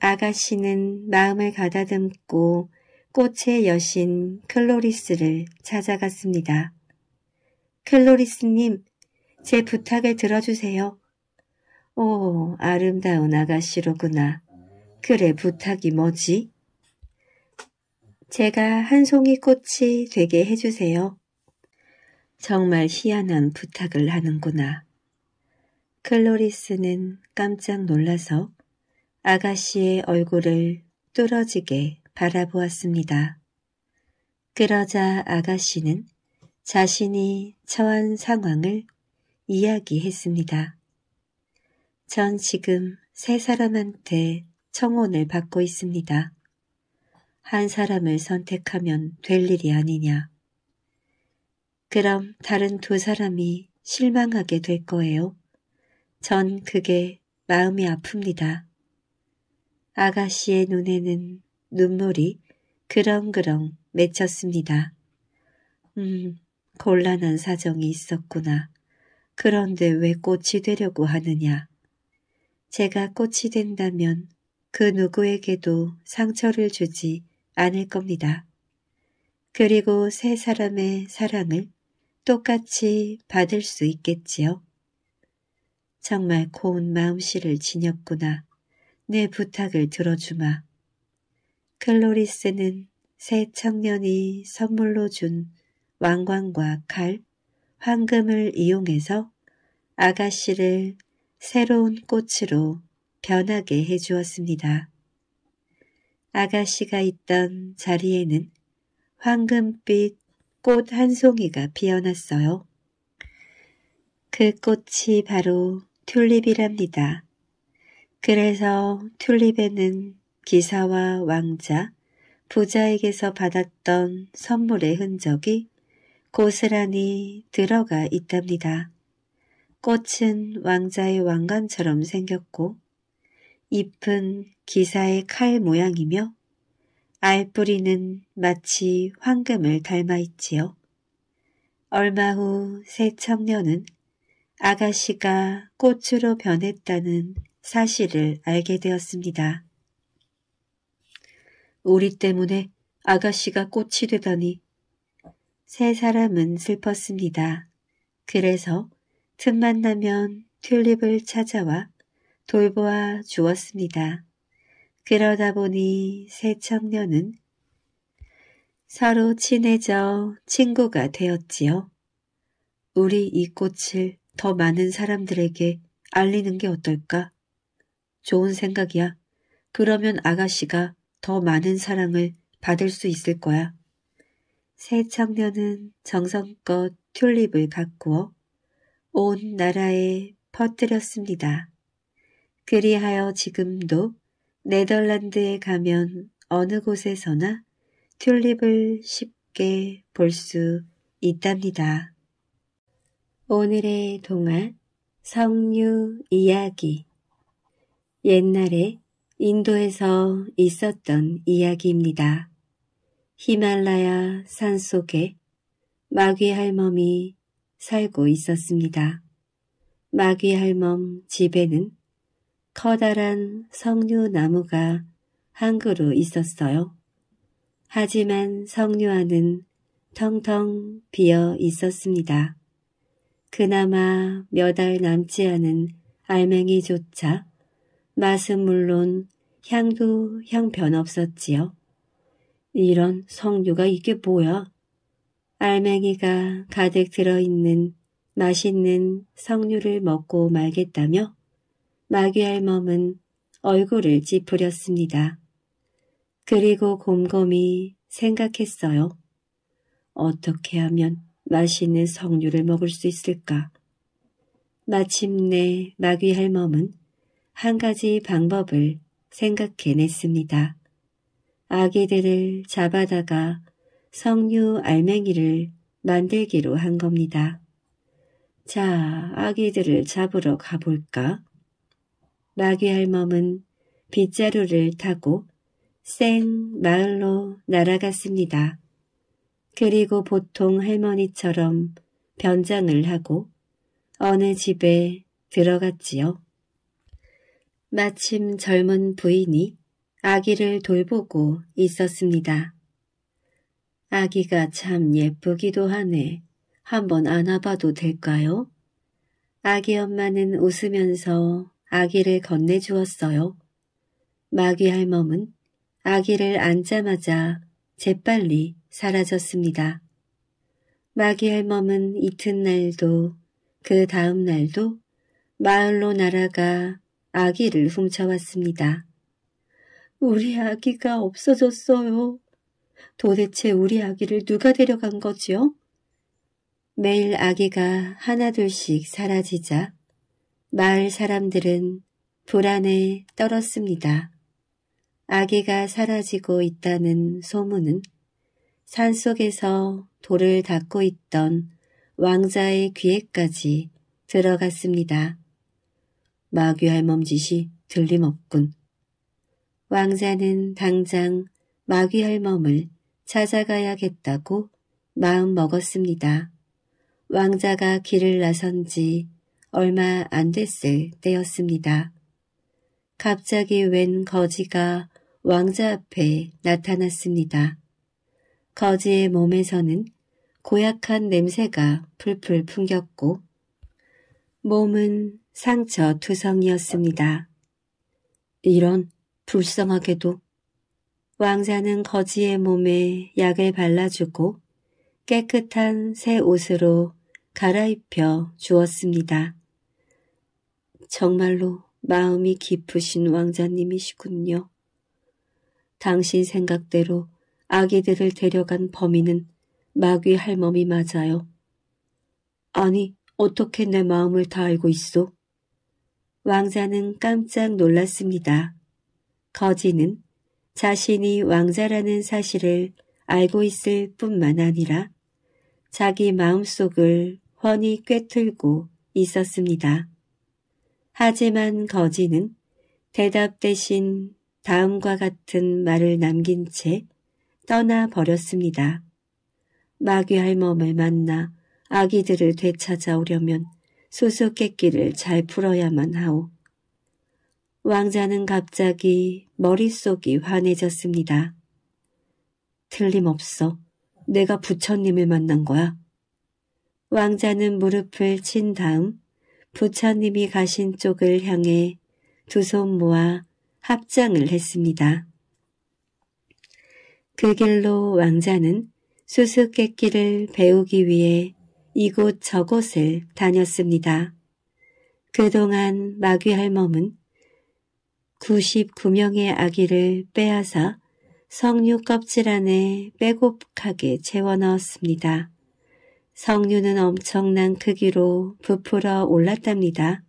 아가씨는 마음을 가다듬고 꽃의 여신 클로리스를 찾아갔습니다. 클로리스님, 제 부탁을 들어주세요. 오, 아름다운 아가씨로구나. 그래, 부탁이 뭐지? 제가 한 송이 꽃이 되게 해주세요. 정말 희한한 부탁을 하는구나. 클로리스는 깜짝 놀라서 아가씨의 얼굴을 뚫어지게 바라보았습니다. 그러자 아가씨는 자신이 처한 상황을 이야기했습니다. 전 지금 세 사람한테 청혼을 받고 있습니다. 한 사람을 선택하면 될 일이 아니냐. 그럼 다른 두 사람이 실망하게 될 거예요. 전 그게 마음이 아픕니다. 아가씨의 눈에는 눈물이 그렁그렁 맺혔습니다. 음, 곤란한 사정이 있었구나. 그런데 왜 꽃이 되려고 하느냐. 제가 꽃이 된다면 그 누구에게도 상처를 주지 않을 겁니다. 그리고 세 사람의 사랑을 똑같이 받을 수 있겠지요. 정말 고운 마음씨를 지녔구나. 내 부탁을 들어주마. 클로리스는 새 청년이 선물로 준 왕관과 칼, 황금을 이용해서 아가씨를 새로운 꽃으로 변하게 해주었습니다. 아가씨가 있던 자리에는 황금빛 꽃 한 송이가 피어났어요. 그 꽃이 바로 튤립이랍니다. 그래서 튤립에는 기사와 왕자, 부자에게서 받았던 선물의 흔적이 고스란히 들어가 있답니다. 꽃은 왕자의 왕관처럼 생겼고 잎은 기사의 칼 모양이며 알뿌리는 마치 황금을 닮아있지요. 얼마 후 새 청년은 아가씨가 꽃으로 변했다는 사실을 알게 되었습니다. 우리 때문에 아가씨가 꽃이 되다니. 세 사람은 슬펐습니다. 그래서 틈만 나면 튤립을 찾아와 돌보아 주었습니다. 그러다 보니 새 청년은 서로 친해져 친구가 되었지요. 우리 이 꽃을 더 많은 사람들에게 알리는 게 어떨까? 좋은 생각이야. 그러면 아가씨가 더 많은 사랑을 받을 수 있을 거야. 새 청년은 정성껏 튤립을 가꾸어 온 나라에 퍼뜨렸습니다. 그리하여 지금도 네덜란드에 가면 어느 곳에서나 튤립을 쉽게 볼 수 있답니다. 오늘의 동화 성류 이야기 옛날에 인도에서 있었던 이야기입니다. 히말라야 산 속에 마귀 할멈이 살고 있었습니다. 마귀 할멈 집에는 커다란 석류나무가 한 그루 있었어요. 하지만 석류화는 텅텅 비어 있었습니다. 그나마 몇 알 남지 않은 알맹이조차 맛은 물론 향도 형편없었지요. 이런 석류가 이게 뭐야? 알맹이가 가득 들어있는 맛있는 석류를 먹고 말겠다며 마귀알 몸은 얼굴을 찌푸렸습니다. 그리고 곰곰이 생각했어요. 어떻게 하면 맛있는 석류를 먹을 수 있을까? 마침내 마귀 할멈은 한 가지 방법을 생각해냈습니다. 아기들을 잡아다가 석류 알맹이를 만들기로 한 겁니다. 자, 아기들을 잡으러 가볼까? 마귀 할멈은 빗자루를 타고 생 마을로 날아갔습니다. 그리고 보통 할머니처럼 변장을 하고 어느 집에 들어갔지요. 마침 젊은 부인이 아기를 돌보고 있었습니다. 아기가 참 예쁘기도 하네. 한번 안아봐도 될까요? 아기 엄마는 웃으면서 아기를 건네주었어요. 마귀 할멈은 아기를 안자마자 재빨리 사라졌습니다. 마귀 할멈은 이튿날도 그 다음날도 마을로 날아가 아기를 훔쳐왔습니다. 우리 아기가 없어졌어요. 도대체 우리 아기를 누가 데려간 거지요? 매일 아기가 하나둘씩 사라지자 마을 사람들은 불안에 떨었습니다. 아기가 사라지고 있다는 소문은 산속에서 돌을 닦고 있던 왕자의 귀에까지 들어갔습니다. 마귀 할멈짓이 들림없군. 왕자는 당장 마귀 할멈을 찾아가야겠다고 마음먹었습니다. 왕자가 길을 나선 지 얼마 안 됐을 때였습니다. 갑자기 웬 거지가 왕자 앞에 나타났습니다. 거지의 몸에서는 고약한 냄새가 풀풀 풍겼고 몸은 상처투성이었습니다. 이런 불쌍하게도 왕자는 거지의 몸에 약을 발라주고 깨끗한 새 옷으로 갈아입혀 주었습니다. 정말로 마음이 깊으신 왕자님이시군요. 당신 생각대로 아기들을 데려간 범인은 마귀 할멈이 맞아요. 아니, 어떻게 내 마음을 다 알고 있어? 왕자는 깜짝 놀랐습니다. 거지는 자신이 왕자라는 사실을 알고 있을 뿐만 아니라 자기 마음속을 훤히 꿰뚫고 있었습니다. 하지만 거지는 대답 대신 다음과 같은 말을 남긴 채 떠나버렸습니다. 마귀할 몸을 만나 아기들을 되찾아오려면 수수께끼를 잘 풀어야만 하오. 왕자는 갑자기 머릿속이 환해졌습니다. 틀림없어. 내가 부처님을 만난 거야. 왕자는 무릎을 친 다음 부처님이 가신 쪽을 향해 두 손 모아 합장을 했습니다. 그 길로 왕자는 수수께끼를 배우기 위해 이곳 저곳을 다녔습니다. 그동안 마귀 할멈은 99명의 아기를 빼앗아 석류 껍질 안에 빼곡하게 채워 넣었습니다. 성류는 엄청난 크기로 부풀어 올랐답니다.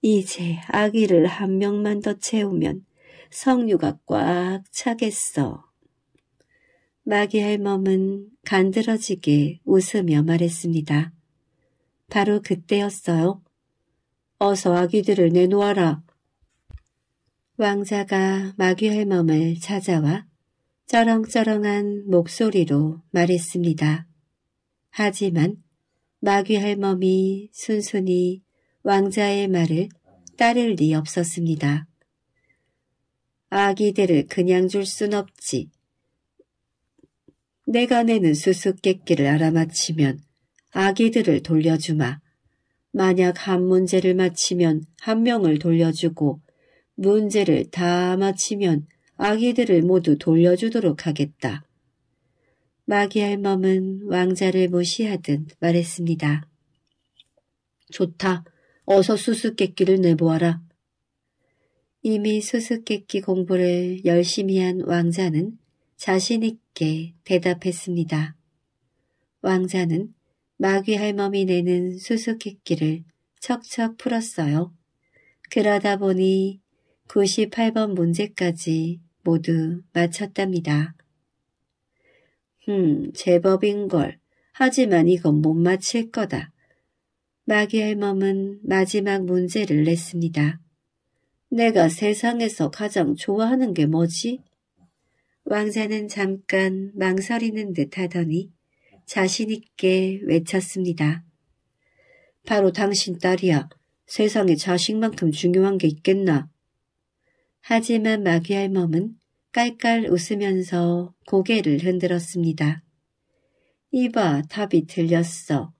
이제 아기를 한 명만 더 채우면 성류가 꽉 차겠어. 마귀 할멈은 간드러지게 웃으며 말했습니다. 바로 그때였어요. 어서 아기들을 내놓아라. 왕자가 마귀 할멈을 찾아와 쩌렁쩌렁한 목소리로 말했습니다. 하지만 마귀 할멈이 순순히 왕자의 말을 따를 리 없었습니다. 아기들을 그냥 줄 순 없지. 내가 내는 수수께끼를 알아맞히면 아기들을 돌려주마. 만약 한 문제를 맞히면 한 명을 돌려주고 문제를 다 맞히면 아기들을 모두 돌려주도록 하겠다. 마귀할멈은 왕자를 무시하듯 말했습니다. 좋다. 어서 수수께끼를 내보아라. 이미 수수께끼 공부를 열심히 한 왕자는 자신있게 대답했습니다. 왕자는 마귀 할멈이 내는 수수께끼를 척척 풀었어요. 그러다 보니 98번 문제까지 모두 마쳤답니다. 음, 제법인걸. 하지만 이건 못 맞힐 거다. 마귀할멈은 마지막 문제를 냈습니다. 내가 세상에서 가장 좋아하는 게 뭐지? 왕자는 잠깐 망설이는 듯 하더니 자신있게 외쳤습니다. 바로 당신 딸이야. 세상에 자식만큼 중요한 게 있겠나. 하지만 마귀할멈은 깔깔 웃으면서 고개를 흔들었습니다. 이봐, 답이 들렸어.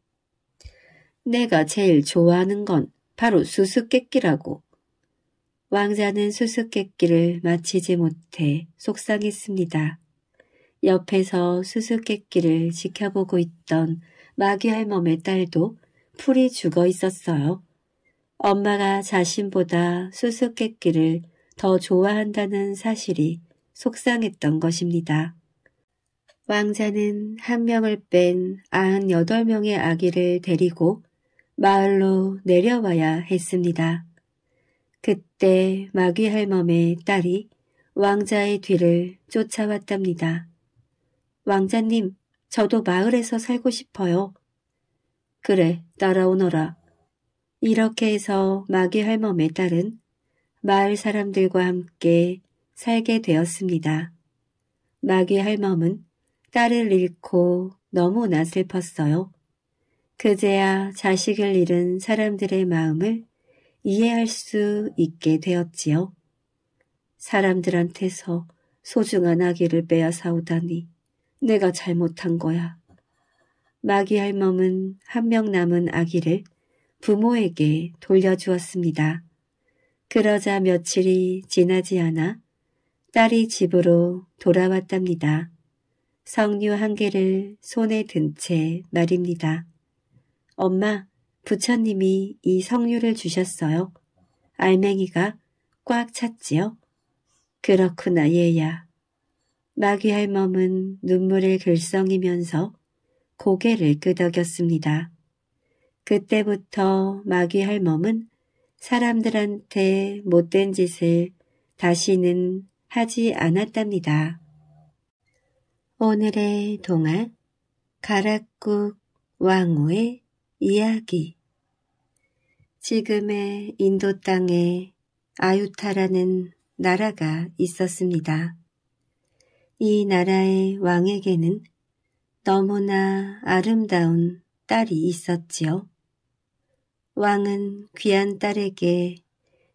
내가 제일 좋아하는 건 바로 수수께끼라고. 왕자는 수수께끼를 마치지 못해 속상했습니다. 옆에서 수수께끼를 지켜보고 있던 마귀 할멈의 딸도 풀이 죽어 있었어요. 엄마가 자신보다 수수께끼를 더 좋아한다는 사실이 속상했던 것입니다. 왕자는 한 명을 뺀 98명의 아기를 데리고 마을로 내려와야 했습니다. 그때 마귀 할멈의 딸이 왕자의 뒤를 쫓아왔답니다. 왕자님, 저도 마을에서 살고 싶어요. 그래, 따라오너라. 이렇게 해서 마귀 할멈의 딸은 마을 사람들과 함께 살게 되었습니다. 마귀 할멈은 딸을 잃고 너무나 슬펐어요. 그제야 자식을 잃은 사람들의 마음을 이해할 수 있게 되었지요. 사람들한테서 소중한 아기를 빼앗아오다니 내가 잘못한 거야. 마귀 할멈은 한 명 남은 아기를 부모에게 돌려주었습니다. 그러자 며칠이 지나지 않아 딸이 집으로 돌아왔답니다. 성류한 개를 손에 든 채 말입니다. 엄마, 부처님이 이성류를 주셨어요. 알맹이가 꽉 찼지요? 그렇구나 얘야. 마귀 할멈은 눈물을 글썽이면서 고개를 끄덕였습니다. 그때부터 마귀 할멈은 사람들한테 못된 짓을 다시는 하지 않았답니다. 오늘의 동화 가락국 왕후의 이야기 지금의 인도 땅에 아유타라는 나라가 있었습니다. 이 나라의 왕에게는 너무나 아름다운 딸이 있었지요. 왕은 귀한 딸에게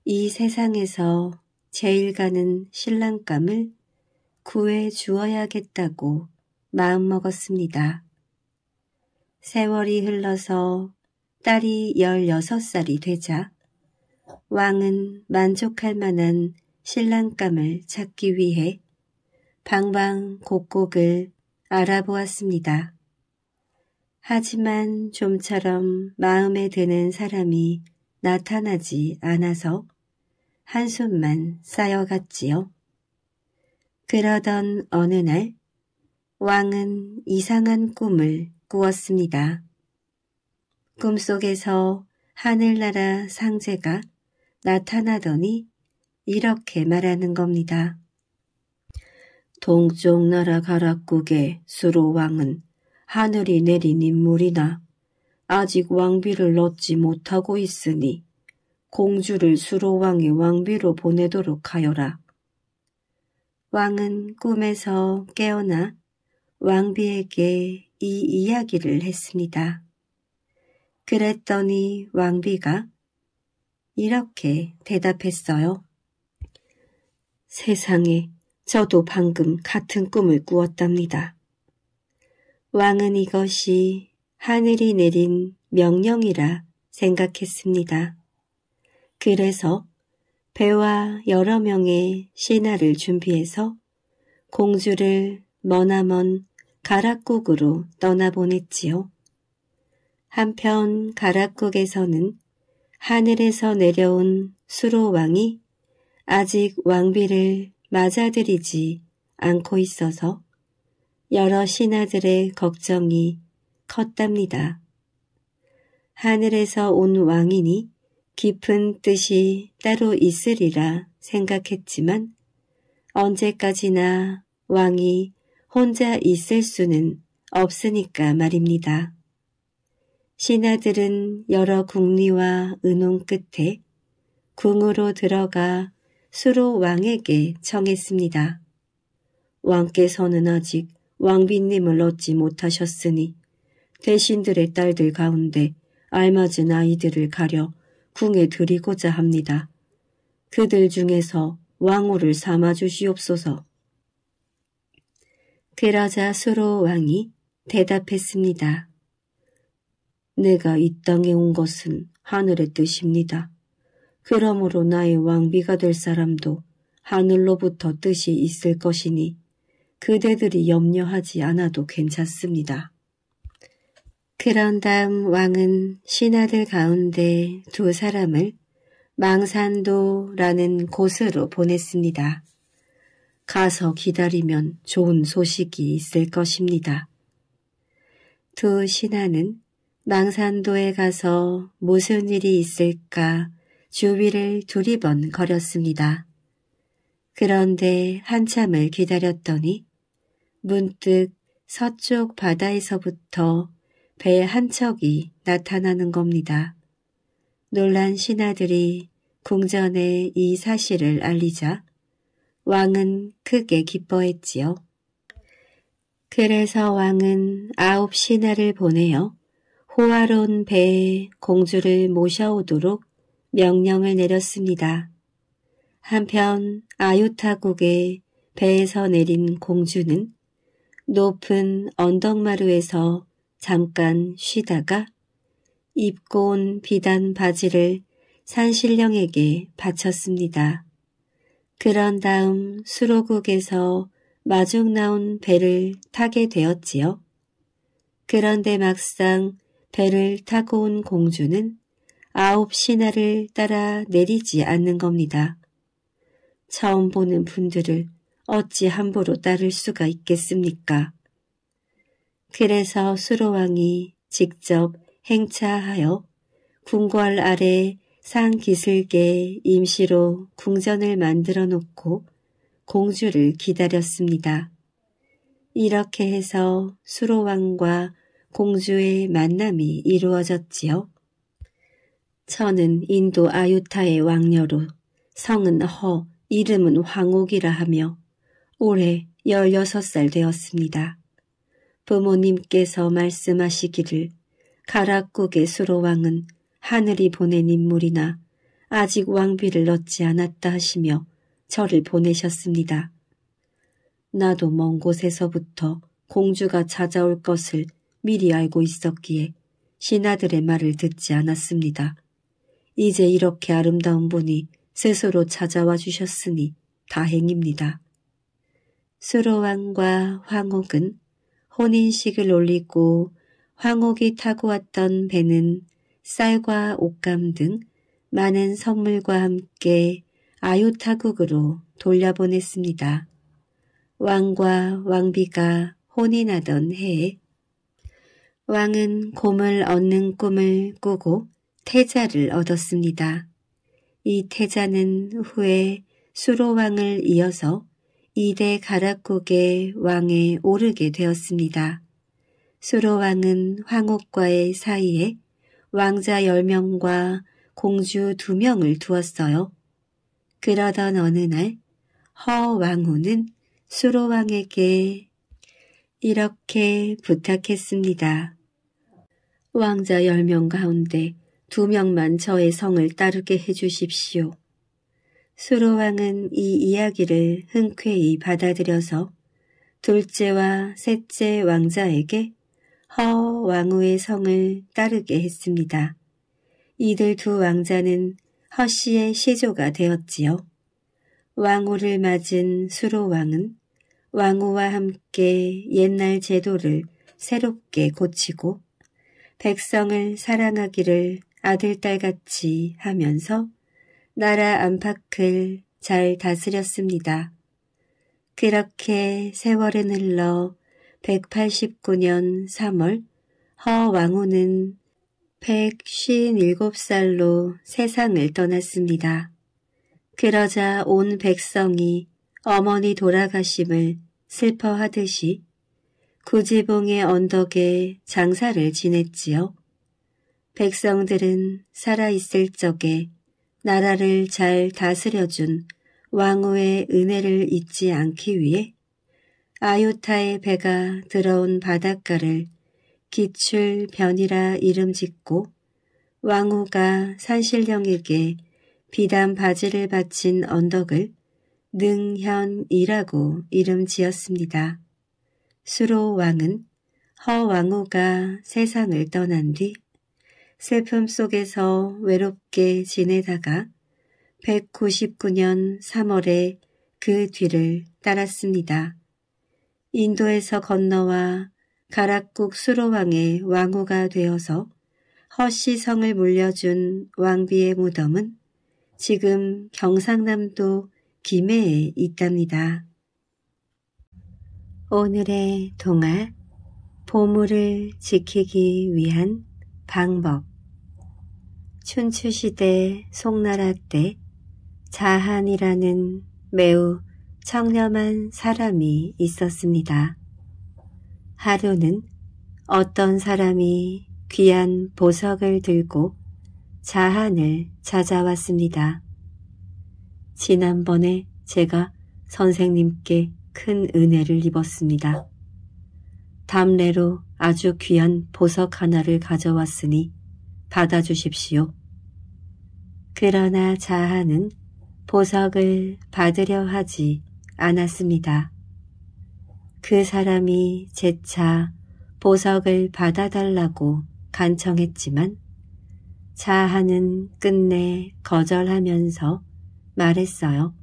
이 세상에서 제일 가는 신랑감을 구해 주어야겠다고 마음먹었습니다. 세월이 흘러서 딸이 16살이 되자 왕은 만족할 만한 신랑감을 찾기 위해 방방 곡곡을 알아보았습니다. 하지만 좀처럼 마음에 드는 사람이 나타나지 않아서 한숨만 쌓여갔지요. 그러던 어느 날 왕은 이상한 꿈을 꾸었습니다. 꿈속에서 하늘나라 상제가 나타나더니 이렇게 말하는 겁니다. 동쪽 나라 가락국의 수로왕은 하늘이 내린 인물이나 아직 왕비를 얻지 못하고 있으니 공주를 수로왕의 왕비로 보내도록 하여라. 왕은 꿈에서 깨어나 왕비에게 이 이야기를 했습니다. 그랬더니 왕비가 이렇게 대답했어요. 세상에 저도 방금 같은 꿈을 꾸었답니다. 왕은 이것이 하늘이 내린 명령이라 생각했습니다. 그래서 배와 여러 명의 신하를 준비해서 공주를 머나먼 가락국으로 떠나보냈지요. 한편 가락국에서는 하늘에서 내려온 수로 왕이 아직 왕비를 맞아들이지 않고 있어서 여러 신하들의 걱정이 컸답니다. 하늘에서 온 왕이니 깊은 뜻이 따로 있으리라 생각했지만 언제까지나 왕이 혼자 있을 수는 없으니까 말입니다. 신하들은 여러 궁리와 은혼 끝에 궁으로 들어가 수로 왕에게 청했습니다. 왕께서는 아직 왕비님을 얻지 못하셨으니 대신들의 딸들 가운데 알맞은 아이들을 가려 궁에 드리고자 합니다. 그들 중에서 왕후를 삼아 주시옵소서. 그라자 수로 왕이 대답했습니다. 내가 이 땅에 온 것은 하늘의 뜻입니다. 그러므로 나의 왕비가 될 사람도 하늘로부터 뜻이 있을 것이니 그대들이 염려하지 않아도 괜찮습니다. 그런 다음 왕은 신하들 가운데 두 사람을 망산도라는 곳으로 보냈습니다. 가서 기다리면 좋은 소식이 있을 것입니다. 두 신하는 망산도에 가서 무슨 일이 있을까 주위를 두리번거렸습니다. 그런데 한참을 기다렸더니 문득 서쪽 바다에서부터 배한 척이 나타나는 겁니다. 놀란 신하들이 궁전에 이 사실을 알리자 왕은 크게 기뻐했지요. 그래서 왕은 아홉 신하를 보내어 호화로운 배에 공주를 모셔오도록 명령을 내렸습니다. 한편 아유타국의 배에서 내린 공주는 높은 언덕마루에서 잠깐 쉬다가 입고 온 비단 바지를 산신령에게 바쳤습니다. 그런 다음 수로국에서 마중 나온 배를 타게 되었지요. 그런데 막상 배를 타고 온 공주는 아홉 신하를 따라 내리지 않는 겁니다. 처음 보는 분들을 어찌 함부로 따를 수가 있겠습니까? 그래서 수로왕이 직접 행차하여 궁궐 아래 산 기슭에 임시로 궁전을 만들어 놓고 공주를 기다렸습니다. 이렇게 해서 수로왕과 공주의 만남이 이루어졌지요. 저는 인도 아유타의 왕녀로 성은 허, 이름은 황옥이라 하며 올해 16살 되었습니다. 부모님께서 말씀하시기를 가락국의 수로왕은 하늘이 보낸 인물이나 아직 왕비를 얻지 않았다 하시며 저를 보내셨습니다. 나도 먼 곳에서부터 공주가 찾아올 것을 미리 알고 있었기에 신하들의 말을 듣지 않았습니다. 이제 이렇게 아름다운 분이 스스로 찾아와 주셨으니 다행입니다. 수로왕과 황옥은 혼인식을 올리고 황옥이 타고 왔던 배는 쌀과 옷감 등 많은 선물과 함께 아유타국으로 돌려보냈습니다. 왕과 왕비가 혼인하던 해에 왕은 곰을 얻는 꿈을 꾸고 태자를 얻었습니다. 이 태자는 후에 수로왕을 이어서 이대 가락국의 왕에 오르게 되었습니다. 수로왕은 황옥과의 사이에 왕자 10명과 공주 2명을 두었어요. 그러던 어느 날 허왕후는 수로왕에게 이렇게 부탁했습니다. 왕자 10명 가운데 2명만 저의 성을 따르게 해주십시오. 수로왕은 이 이야기를 흔쾌히 받아들여서 둘째와 셋째 왕자에게 허 왕후의 성을 따르게 했습니다. 이들 두 왕자는 허 씨의 시조가 되었지요. 왕후를 맞은 수로왕은 왕후와 함께 옛날 제도를 새롭게 고치고 백성을 사랑하기를 아들딸같이 하면서 나라 안팎을 잘 다스렸습니다. 그렇게 세월은 흘러 189년 3월 허 왕후는 157살로 세상을 떠났습니다. 그러자 온 백성이 어머니 돌아가심을 슬퍼하듯이 구지봉의 언덕에 장사를 지냈지요. 백성들은 살아있을 적에 나라를 잘 다스려준 왕후의 은혜를 잊지 않기 위해 아요타의 배가 들어온 바닷가를 기출변이라 이름 짓고 왕후가 산신령에게 비단 바지를 바친 언덕을 능현이라고 이름 지었습니다. 수로 왕은 허왕후가 세상을 떠난 뒤 슬픔 속에서 외롭게 지내다가 199년 3월에 그 뒤를 따랐습니다. 인도에서 건너와 가락국 수로왕의 왕후가 되어서 허씨성을 물려준 왕비의 무덤은 지금 경상남도 김해에 있답니다. 오늘의 동화 보물을 지키기 위한 방법 춘추시대 송나라 때 자한이라는 매우 청렴한 사람이 있었습니다. 하루는 어떤 사람이 귀한 보석을 들고 자한을 찾아왔습니다. 지난번에 제가 선생님께 큰 은혜를 입었습니다. 담례로 아주 귀한 보석 하나를 가져왔으니 받아주십시오. 그러나 자하는 보석을 받으려 하지 않았습니다. 그 사람이 재차 보석을 받아달라고 간청했지만 자하는 끝내 거절하면서 말했어요.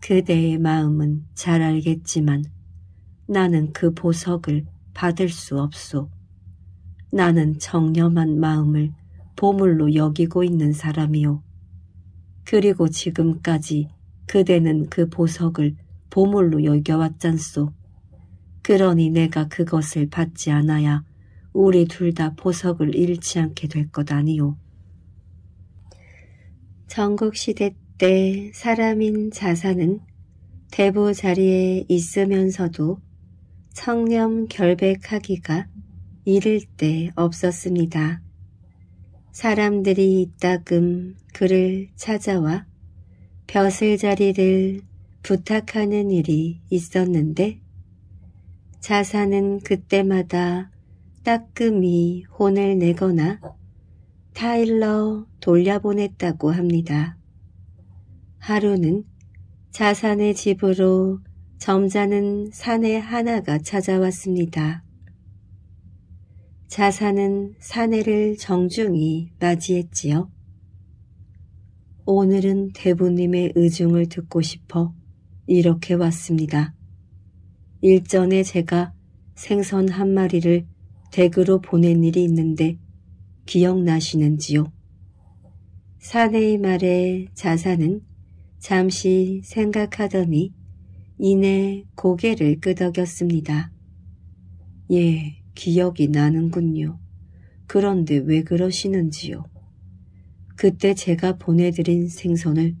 그대의 마음은 잘 알겠지만 나는 그 보석을 받을 수 없소. 나는 청렴한 마음을 보물로 여기고 있는 사람이요. 그리고 지금까지 그대는 그 보석을 보물로 여겨왔잖소. 그러니 내가 그것을 받지 않아야 우리 둘 다 보석을 잃지 않게 될 것 아니오. 전국시대 때 사람인 자산은 대부 자리에 있으면서도 청렴 결백하기가 잃을 때 없었습니다. 사람들이 이따금 그를 찾아와 벼슬 자리를 부탁하는 일이 있었는데 자사는 그때마다 따끔히 혼을 내거나 타일러 돌려보냈다고 합니다. 하루는 자산의 집으로 점잖은 사내 하나가 찾아왔습니다. 자사는 사내를 정중히 맞이했지요. 오늘은 대부님의 의중을 듣고 싶어 이렇게 왔습니다. 일전에 제가 생선 한 마리를 댁으로 보낸 일이 있는데 기억나시는지요? 사내의 말에 자사는 잠시 생각하더니 이내 고개를 끄덕였습니다. 예, 기억이 나는군요. 그런데 왜 그러시는지요? 그때 제가 보내드린 생선을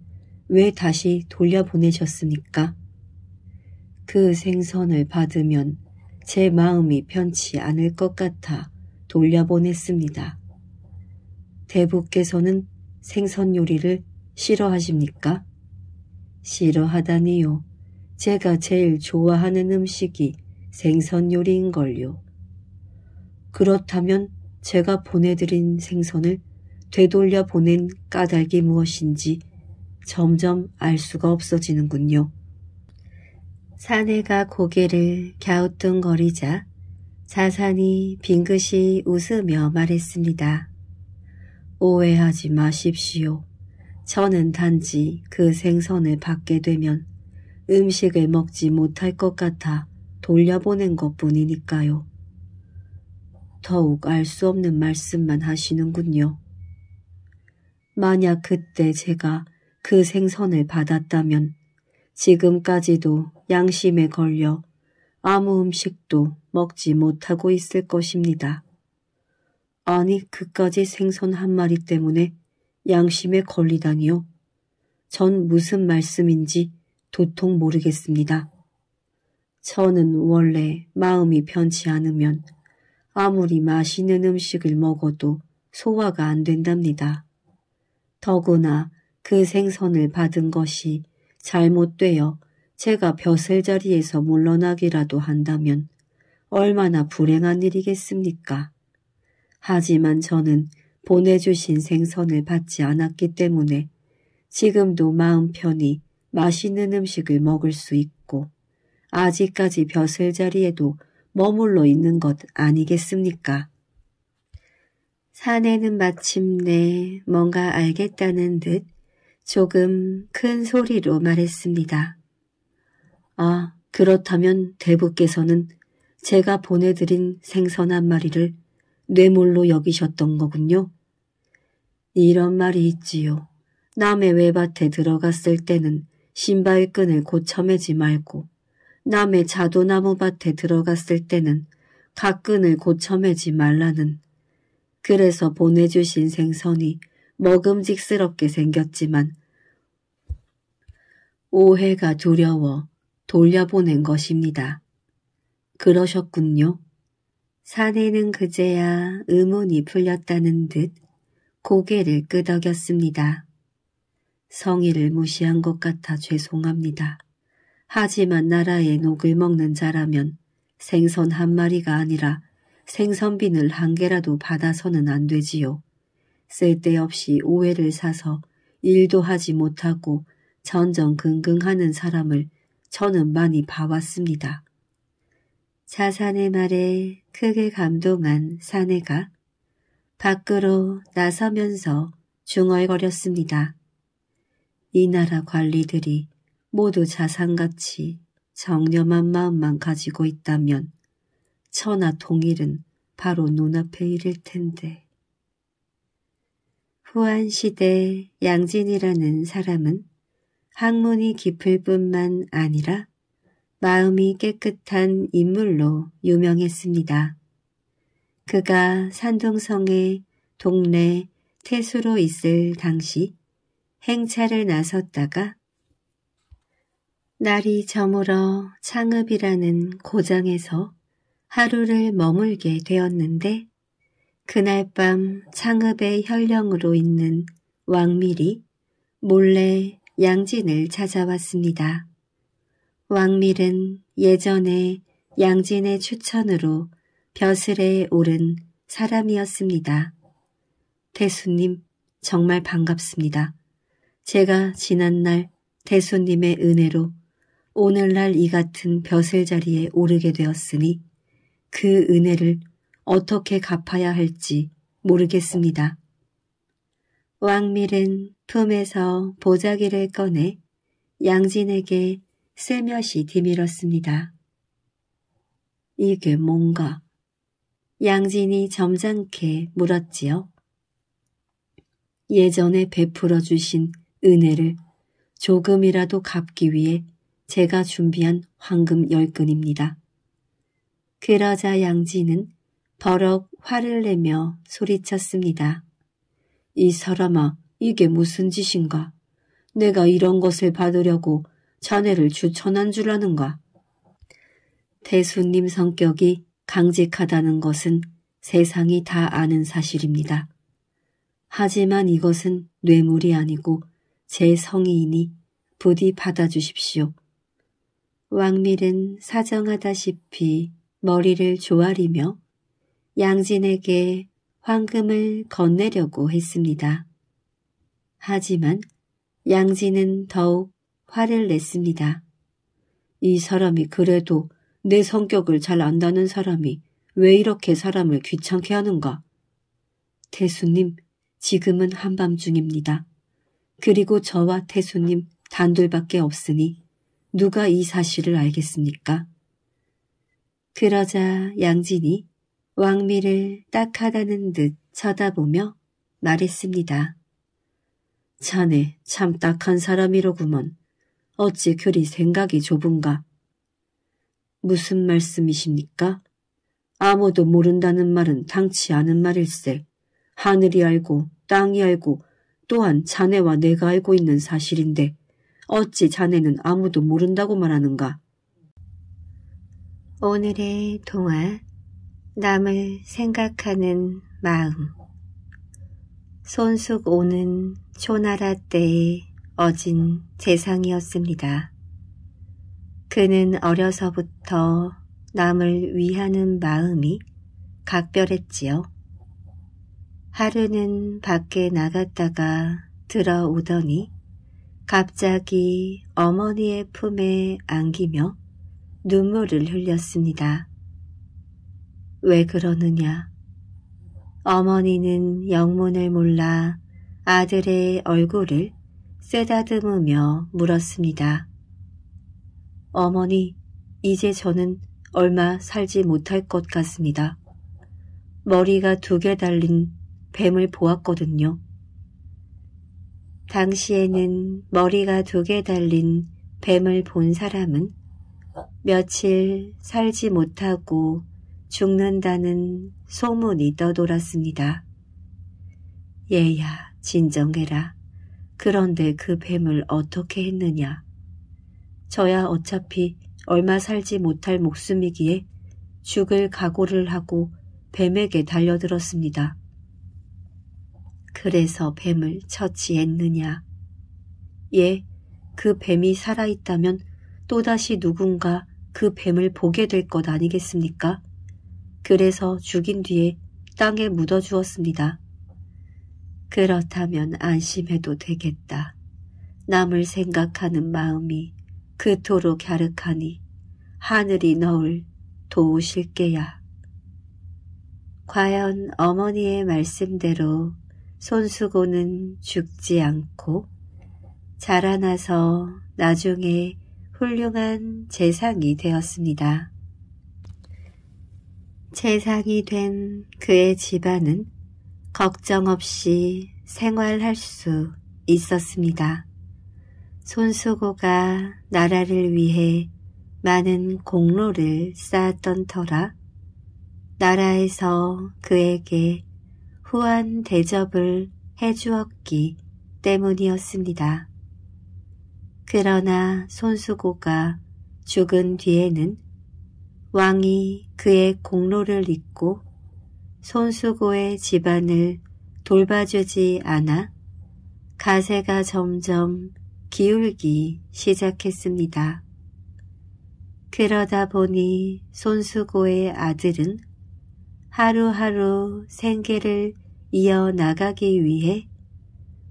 왜 다시 돌려보내셨습니까? 그 생선을 받으면 제 마음이 편치 않을 것 같아 돌려보냈습니다. 대부께서는 생선 요리를 싫어하십니까? 싫어하다니요. 제가 제일 좋아하는 음식이 생선 요리인걸요. 그렇다면 제가 보내드린 생선을 되돌려 보낸 까닭이 무엇인지 점점 알 수가 없어지는군요. 사내가 고개를 갸우뚱거리자 자산이 빙긋이 웃으며 말했습니다. 오해하지 마십시오. 저는 단지 그 생선을 받게 되면 음식을 먹지 못할 것 같아 돌려보낸 것 뿐이니까요. 더욱 알 수 없는 말씀만 하시는군요. 만약 그때 제가 그 생선을 받았다면 지금까지도 양심에 걸려 아무 음식도 먹지 못하고 있을 것입니다. 아니 그까지 생선 한 마리 때문에 양심에 걸리다니요. 전 무슨 말씀인지 도통 모르겠습니다. 저는 원래 마음이 변치 않으면 아무리 맛있는 음식을 먹어도 소화가 안 된답니다. 더구나 그 생선을 받은 것이 잘못되어 제가 벼슬 자리에서 물러나기라도 한다면 얼마나 불행한 일이겠습니까? 하지만 저는 보내주신 생선을 받지 않았기 때문에 지금도 마음 편히 맛있는 음식을 먹을 수 있고 아직까지 벼슬 자리에도 머물러 있는 것 아니겠습니까? 사내는 마침내 뭔가 알겠다는 듯 조금 큰 소리로 말했습니다. 아, 그렇다면 대부께서는 제가 보내드린 생선 한 마리를 뇌물로 여기셨던 거군요. 이런 말이 있지요. 남의 외밭에 들어갔을 때는 신발끈을 고쳐매지 말고 남의 자도나무 밭에 들어갔을 때는 가끈을 고쳐매지 말라는. 그래서 보내주신 생선이 먹음직스럽게 생겼지만 오해가 두려워 돌려보낸 것입니다. 그러셨군요. 사내는 그제야 의문이 풀렸다는 듯 고개를 끄덕였습니다. 성의를 무시한 것 같아 죄송합니다. 하지만 나라의 녹을 먹는 자라면 생선 한 마리가 아니라 생선빈을 한 개라도 받아서는 안 되지요. 쓸데없이 오해를 사서 일도 하지 못하고 전전긍긍하는 사람을 저는 많이 봐왔습니다. 자산의 말에 크게 감동한 사내가 밖으로 나서면서 중얼거렸습니다. 이 나라 관리들이 모두 자산같이 정념한 마음만 가지고 있다면 천하 통일은 바로 눈앞에 이를 텐데. 후한시대 양진이라는 사람은 학문이 깊을 뿐만 아니라 마음이 깨끗한 인물로 유명했습니다. 그가 산동성의 동네 태수로 있을 당시 행차를 나섰다가 날이 저물어 창읍이라는 고장에서 하루를 머물게 되었는데 그날 밤 창읍의 현령으로 있는 왕밀이 몰래 양진을 찾아왔습니다. 왕밀은 예전에 양진의 추천으로 벼슬에 오른 사람이었습니다. 대수님 정말 반갑습니다. 제가 지난날 대수님의 은혜로 오늘날 이 같은 벼슬 자리에 오르게 되었으니 그 은혜를 어떻게 갚아야 할지 모르겠습니다. 왕밀은 품에서 보자기를 꺼내 양진에게 세며시 디밀었습니다. 이게 뭔가? 양진이 점잖게 물었지요. 예전에 베풀어 주신 은혜를 조금이라도 갚기 위해 제가 준비한 황금 열끈입니다 그러자 양지는 버럭 화를 내며 소리쳤습니다. 이 사람아, 이게 무슨 짓인가? 내가 이런 것을 받으려고 자네를 추천한 줄 아는가? 대수님 성격이 강직하다는 것은 세상이 다 아는 사실입니다. 하지만 이것은 뇌물이 아니고 제 성의이니 부디 받아주십시오. 왕밀은 사정하다시피 머리를 조아리며 양진에게 황금을 건네려고 했습니다. 하지만 양진은 더욱 화를 냈습니다. 이 사람이 그래도 내 성격을 잘 안다는 사람이 왜 이렇게 사람을 귀찮게 하는가? 태수님, 지금은 한밤중입니다. 그리고 저와 태수님 단둘밖에 없으니 누가 이 사실을 알겠습니까? 그러자 양진이 왕미를 딱하다는 듯 쳐다보며 말했습니다. 자네 참 딱한 사람이로구먼. 어찌 그리 생각이 좁은가. 무슨 말씀이십니까? 아무도 모른다는 말은 당치 않은 말일세. 하늘이 알고 땅이 알고 또한 자네와 내가 알고 있는 사실인데 어찌 자네는 아무도 모른다고 말하는가? 오늘의 동화 남을 생각하는 마음 손숙 오는 초나라 때의 어진 재상이었습니다. 그는 어려서부터 남을 위하는 마음이 각별했지요. 하루는 밖에 나갔다가 들어오더니 갑자기 어머니의 품에 안기며 눈물을 흘렸습니다. 왜 그러느냐? 어머니는 영문을 몰라 아들의 얼굴을 쓰다듬으며 물었습니다. 어머니, 이제 저는 얼마 살지 못할 것 같습니다. 머리가 두 개 달린 뱀을 보았거든요. 당시에는 머리가 두 개 달린 뱀을 본 사람은 며칠 살지 못하고 죽는다는 소문이 떠돌았습니다. 얘야 진정해라. 그런데 그 뱀을 어떻게 했느냐. 저야 어차피 얼마 살지 못할 목숨이기에 죽을 각오를 하고 뱀에게 달려들었습니다. 그래서 뱀을 처치했느냐. 예, 그 뱀이 살아있다면 또다시 누군가 그 뱀을 보게 될 것 아니겠습니까? 그래서 죽인 뒤에 땅에 묻어 주었습니다. 그렇다면 안심해도 되겠다. 남을 생각하는 마음이 그토록 갸륵하니 하늘이 너울 도우실게야. 과연 어머니의 말씀대로 손수고는 죽지 않고 자라나서 나중에 훌륭한 재상이 되었습니다. 재상이 된 그의 집안은 걱정 없이 생활할 수 있었습니다. 손수고가 나라를 위해 많은 공로를 쌓았던 터라 나라에서 그에게 후한 대접을 해주었기 때문이었습니다. 그러나 손수고가 죽은 뒤에는 왕이 그의 공로를 잊고 손수고의 집안을 돌봐주지 않아 가세가 점점 기울기 시작했습니다. 그러다 보니 손수고의 아들은 하루하루 생계를 이어나가기 위해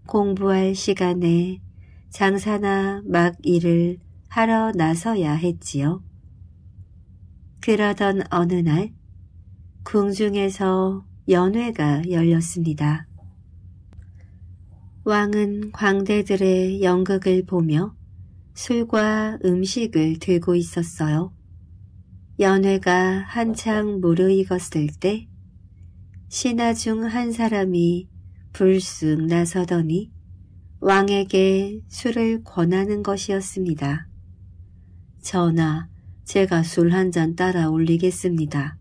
공부할 시간에 장사나 막 일을 하러 나서야 했지요. 그러던 어느 날 궁중에서 연회가 열렸습니다. 왕은 광대들의 연극을 보며 술과 음식을 들고 있었어요. 연회가 한창 무르익었을 때 신하 중 한 사람이 불쑥 나서더니 왕에게 술을 권하는 것이었습니다. 전하, 제가 술 한 잔 따라 올리겠습니다.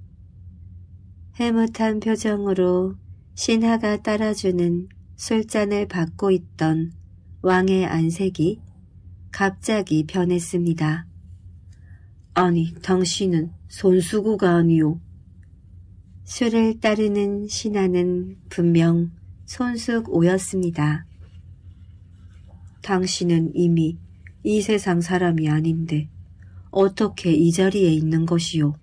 해뭇한 표정으로 신하가 따라주는 술잔을 받고 있던 왕의 안색이 갑자기 변했습니다. 아니 당신은 손수구가 아니오. 수를 따르는 신하는 분명 손수구였습니다 당신은 이미 이 세상 사람이 아닌데 어떻게 이 자리에 있는 것이오?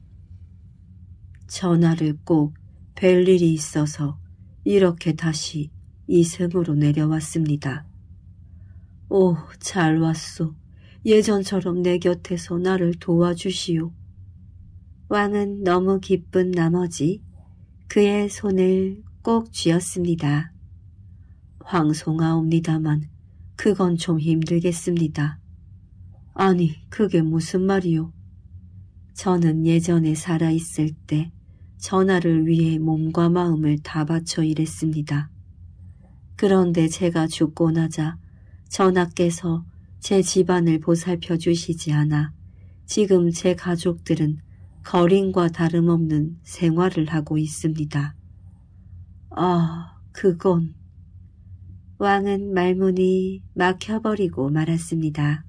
전화를 꼭 뵐 일이 있어서 이렇게 다시 이섬으로 내려왔습니다. 오, 잘 왔소. 예전처럼 내 곁에서 나를 도와주시오. 왕은 너무 기쁜 나머지 그의 손을 꼭 쥐었습니다. 황송하옵니다만 그건 좀 힘들겠습니다. 아니 그게 무슨 말이오. 저는 예전에 살아있을 때 전하를 위해 몸과 마음을 다 바쳐 일했습니다. 그런데 제가 죽고 나자 전하께서 제 집안을 보살펴 주시지 않아 지금 제 가족들은 거린과 다름없는 생활을 하고 있습니다. 아, 그건... 왕은 말문이 막혀버리고 말았습니다.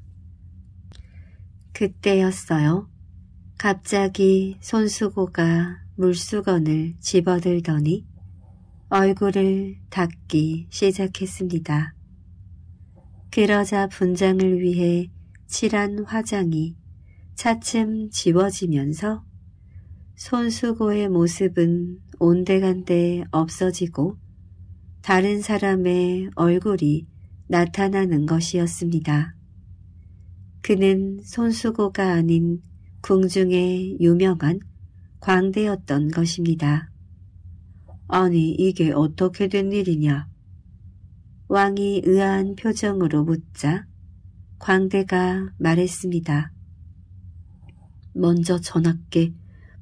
그때였어요. 갑자기 손수고가 물수건을 집어들더니 얼굴을 닦기 시작했습니다. 그러자 분장을 위해 칠한 화장이 차츰 지워지면서 손수고의 모습은 온데간데 없어지고 다른 사람의 얼굴이 나타나는 것이었습니다. 그는 손수고가 아닌 궁중의 유명한 광대였던 것입니다. 아니 이게 어떻게 된 일이냐? 왕이 의아한 표정으로 묻자 광대가 말했습니다. 먼저 전하께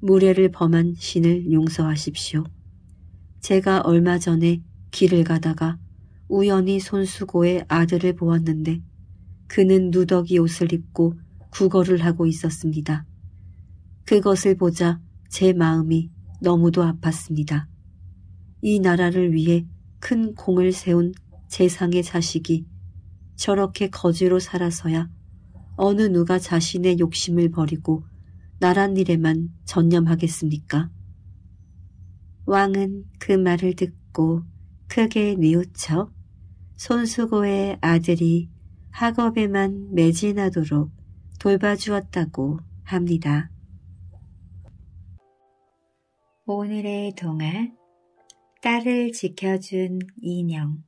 무례를 범한 신을 용서하십시오. 제가 얼마 전에 길을 가다가 우연히 손수고의 아들을 보았는데 그는 누더기 옷을 입고 구걸을 하고 있었습니다. 그것을 보자 제 마음이 너무도 아팠습니다. 이 나라를 위해 큰 공을 세운 세상의 자식이 저렇게 거지로 살아서야 어느 누가 자신의 욕심을 버리고 나란 일에만 전념하겠습니까? 왕은 그 말을 듣고 크게 뉘우쳐 손수고의 아들이 학업에만 매진하도록 돌봐주었다고 합니다. 오늘의 동화 딸을 지켜준 인형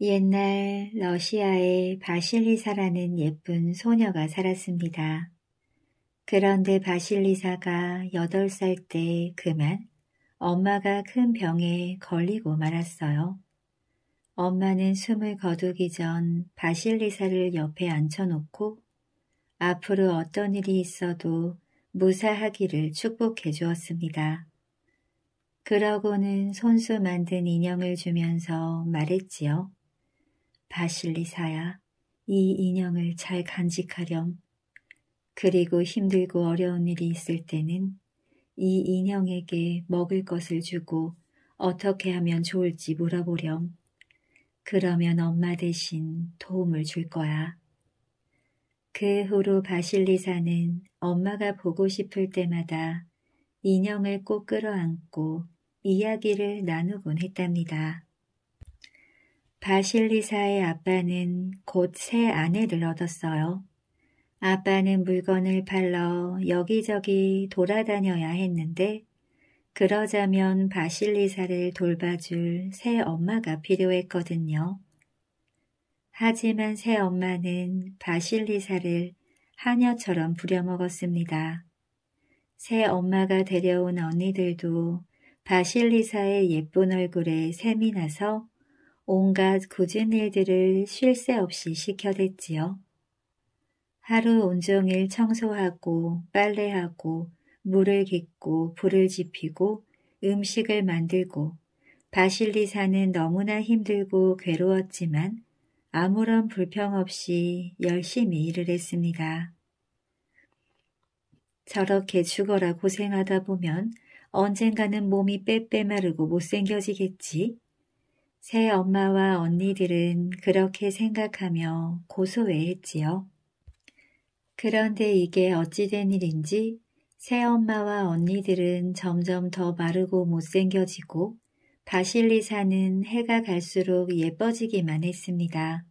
옛날 러시아의 바실리사라는 예쁜 소녀가 살았습니다. 그런데 바실리사가 8살 때 그만 엄마가 큰 병에 걸리고 말았어요. 엄마는 숨을 거두기 전 바실리사를 옆에 앉혀놓고 앞으로 어떤 일이 있어도 무사하기를 축복해 주었습니다. 그러고는 손수 만든 인형을 주면서 말했지요. 바실리사야, 이 인형을 잘 간직하렴. 그리고 힘들고 어려운 일이 있을 때는 이 인형에게 먹을 것을 주고 어떻게 하면 좋을지 물어보렴. 그러면 엄마 대신 도움을 줄 거야. 그 후로 바실리사는 엄마가 보고 싶을 때마다 인형을 꼭 끌어안고 이야기를 나누곤 했답니다. 바실리사의 아빠는 곧 새 아내를 얻었어요. 아빠는 물건을 팔러 여기저기 돌아다녀야 했는데 그러자면 바실리사를 돌봐줄 새 엄마가 필요했거든요. 하지만 새 엄마는 바실리사를 하녀처럼 부려먹었습니다. 새 엄마가 데려온 언니들도 바실리사의 예쁜 얼굴에 샘이 나서 온갖 굳은 일들을 쉴 새 없이 시켜댔지요. 하루 온종일 청소하고 빨래하고 물을 깃고 불을 지피고 음식을 만들고 바실리사는 너무나 힘들고 괴로웠지만 아무런 불평 없이 열심히 일을 했습니다. 저렇게 죽어라 고생하다 보면 언젠가는 몸이 빼빼마르고 못생겨지겠지. 새 엄마와 언니들은 그렇게 생각하며 고소해했지요. 그런데 이게 어찌된 일인지 새엄마와 언니들은 점점 더 마르고 못생겨지고 바실리사는 해가 갈수록 예뻐지기만 했습니다.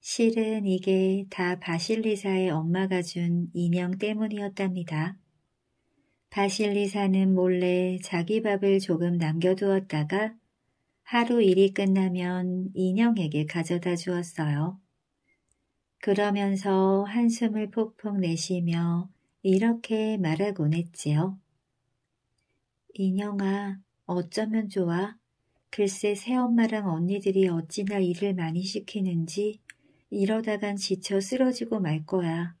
실은 이게 다 바실리사의 엄마가 준 인형 때문이었답니다. 바실리사는 몰래 자기 밥을 조금 남겨두었다가 하루 일이 끝나면 인형에게 가져다 주었어요. 그러면서 한숨을 폭폭 내쉬며 이렇게 말하곤 했지요. 인형아, 어쩌면 좋아? 글쎄 새엄마랑 언니들이 어찌나 일을 많이 시키는지 이러다간 지쳐 쓰러지고 말 거야.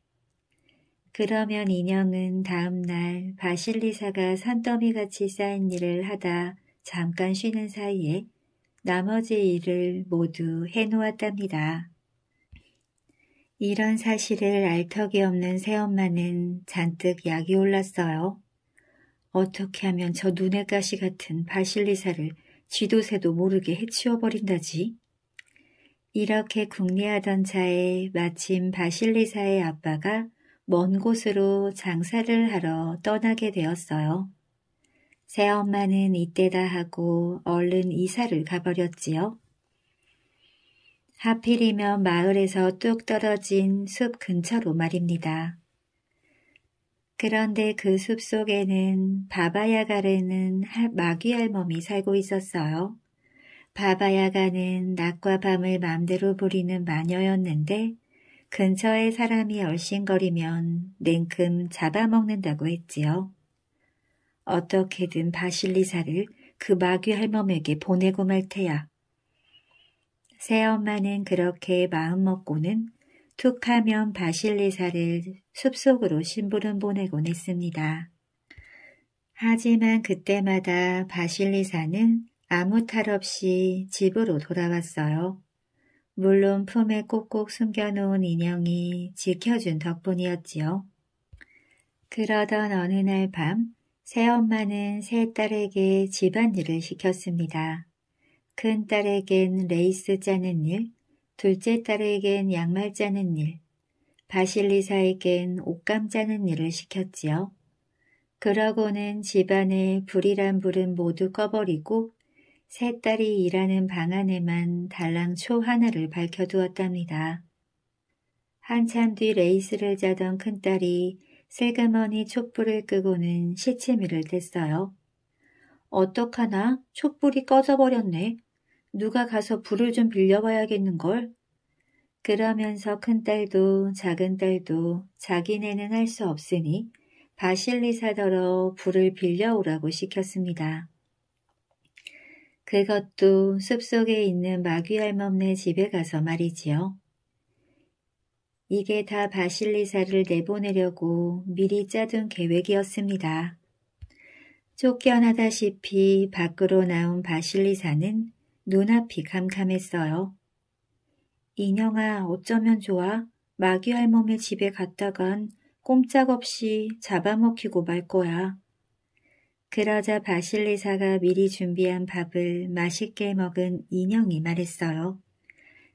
그러면 인형은 다음날 바실리사가 산더미같이 쌓인 일을 하다 잠깐 쉬는 사이에 나머지 일을 모두 해놓았답니다. 이런 사실을 알 턱이 없는 새엄마는 잔뜩 약이 올랐어요. 어떻게 하면 저눈엣 가시 같은 바실리사를 쥐도새도 모르게 해치워버린다지. 이렇게 궁리하던 차에 마침 바실리사의 아빠가 먼 곳으로 장사를 하러 떠나게 되었어요. 새엄마는 이때다 하고 얼른 이사를 가버렸지요. 하필이면 마을에서 뚝 떨어진 숲 근처로 말입니다. 그런데 그 숲 속에는 바바야가라는 마귀 할멈이 살고 있었어요. 바바야가는 낮과 밤을 맘대로 부리는 마녀였는데 근처에 사람이 얼씬거리면 냉큼 잡아먹는다고 했지요. 어떻게든 바실리사를 그 마귀 할멈에게 보내고 말 테야. 새엄마는 그렇게 마음먹고는 툭하면 바실리사를 숲속으로 심부름 보내곤 했습니다. 하지만 그때마다 바실리사는 아무 탈 없이 집으로 돌아왔어요. 물론 품에 꼭꼭 숨겨놓은 인형이 지켜준 덕분이었지요. 그러던 어느 날밤 새엄마는 새딸에게 집안일을 시켰습니다. 큰딸에겐 레이스 짜는 일, 둘째 딸에겐 양말 짜는 일, 바실리사에겐 옷감 짜는 일을 시켰지요. 그러고는 집안의 불이란 불은 모두 꺼버리고 새 딸이 일하는 방 안에만 달랑 초 하나를 밝혀두었답니다. 한참 뒤 레이스를 짜던 큰딸이 슬그머니 촛불을 끄고는 시치미를 뗐어요. 어떡하나 촛불이 꺼져버렸네. 누가 가서 불을 좀 빌려봐야겠는걸. 그러면서 큰딸도 작은딸도 자기네는 할 수 없으니 바실리사더러 불을 빌려오라고 시켰습니다. 그것도 숲속에 있는 마귀할멈네 집에 가서 말이지요. 이게 다 바실리사를 내보내려고 미리 짜둔 계획이었습니다. 쫓겨나다시피 밖으로 나온 바실리사는 눈앞이 캄캄했어요. 인형아 어쩌면 좋아? 마귀 할멈의 집에 갔다간 꼼짝없이 잡아먹히고 말 거야. 그러자 바실리사가 미리 준비한 밥을 맛있게 먹은 인형이 말했어요.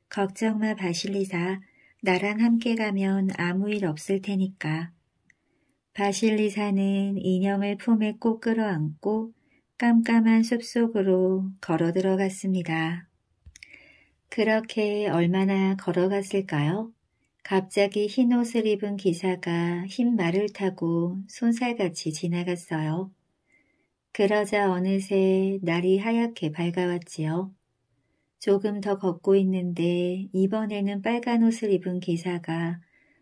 걱정 마 바실리사. 나랑 함께 가면 아무 일 없을 테니까. 바실리사는 인형을 품에 꼭 끌어안고 깜깜한 숲속으로 걸어 들어갔습니다. 그렇게 얼마나 걸어갔을까요? 갑자기 흰옷을 입은 기사가 흰 말을 타고 손살같이 지나갔어요. 그러자 어느새 날이 하얗게 밝아왔지요. 조금 더 걷고 있는데 이번에는 빨간 옷을 입은 기사가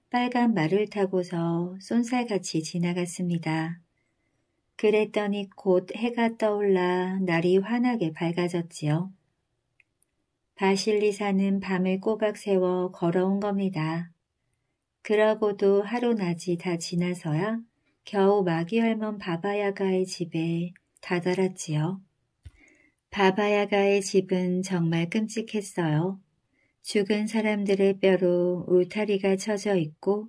빨간 말을 타고서 쏜살같이 지나갔습니다. 그랬더니 곧 해가 떠올라 날이 환하게 밝아졌지요. 바실리사는 밤을 꼬박 세워 걸어온 겁니다. 그러고도 하루 낮이 다 지나서야 겨우 마귀 할멈 바바야가의 집에 다다랐지요. 바바야가의 집은 정말 끔찍했어요. 죽은 사람들의 뼈로 울타리가 쳐져 있고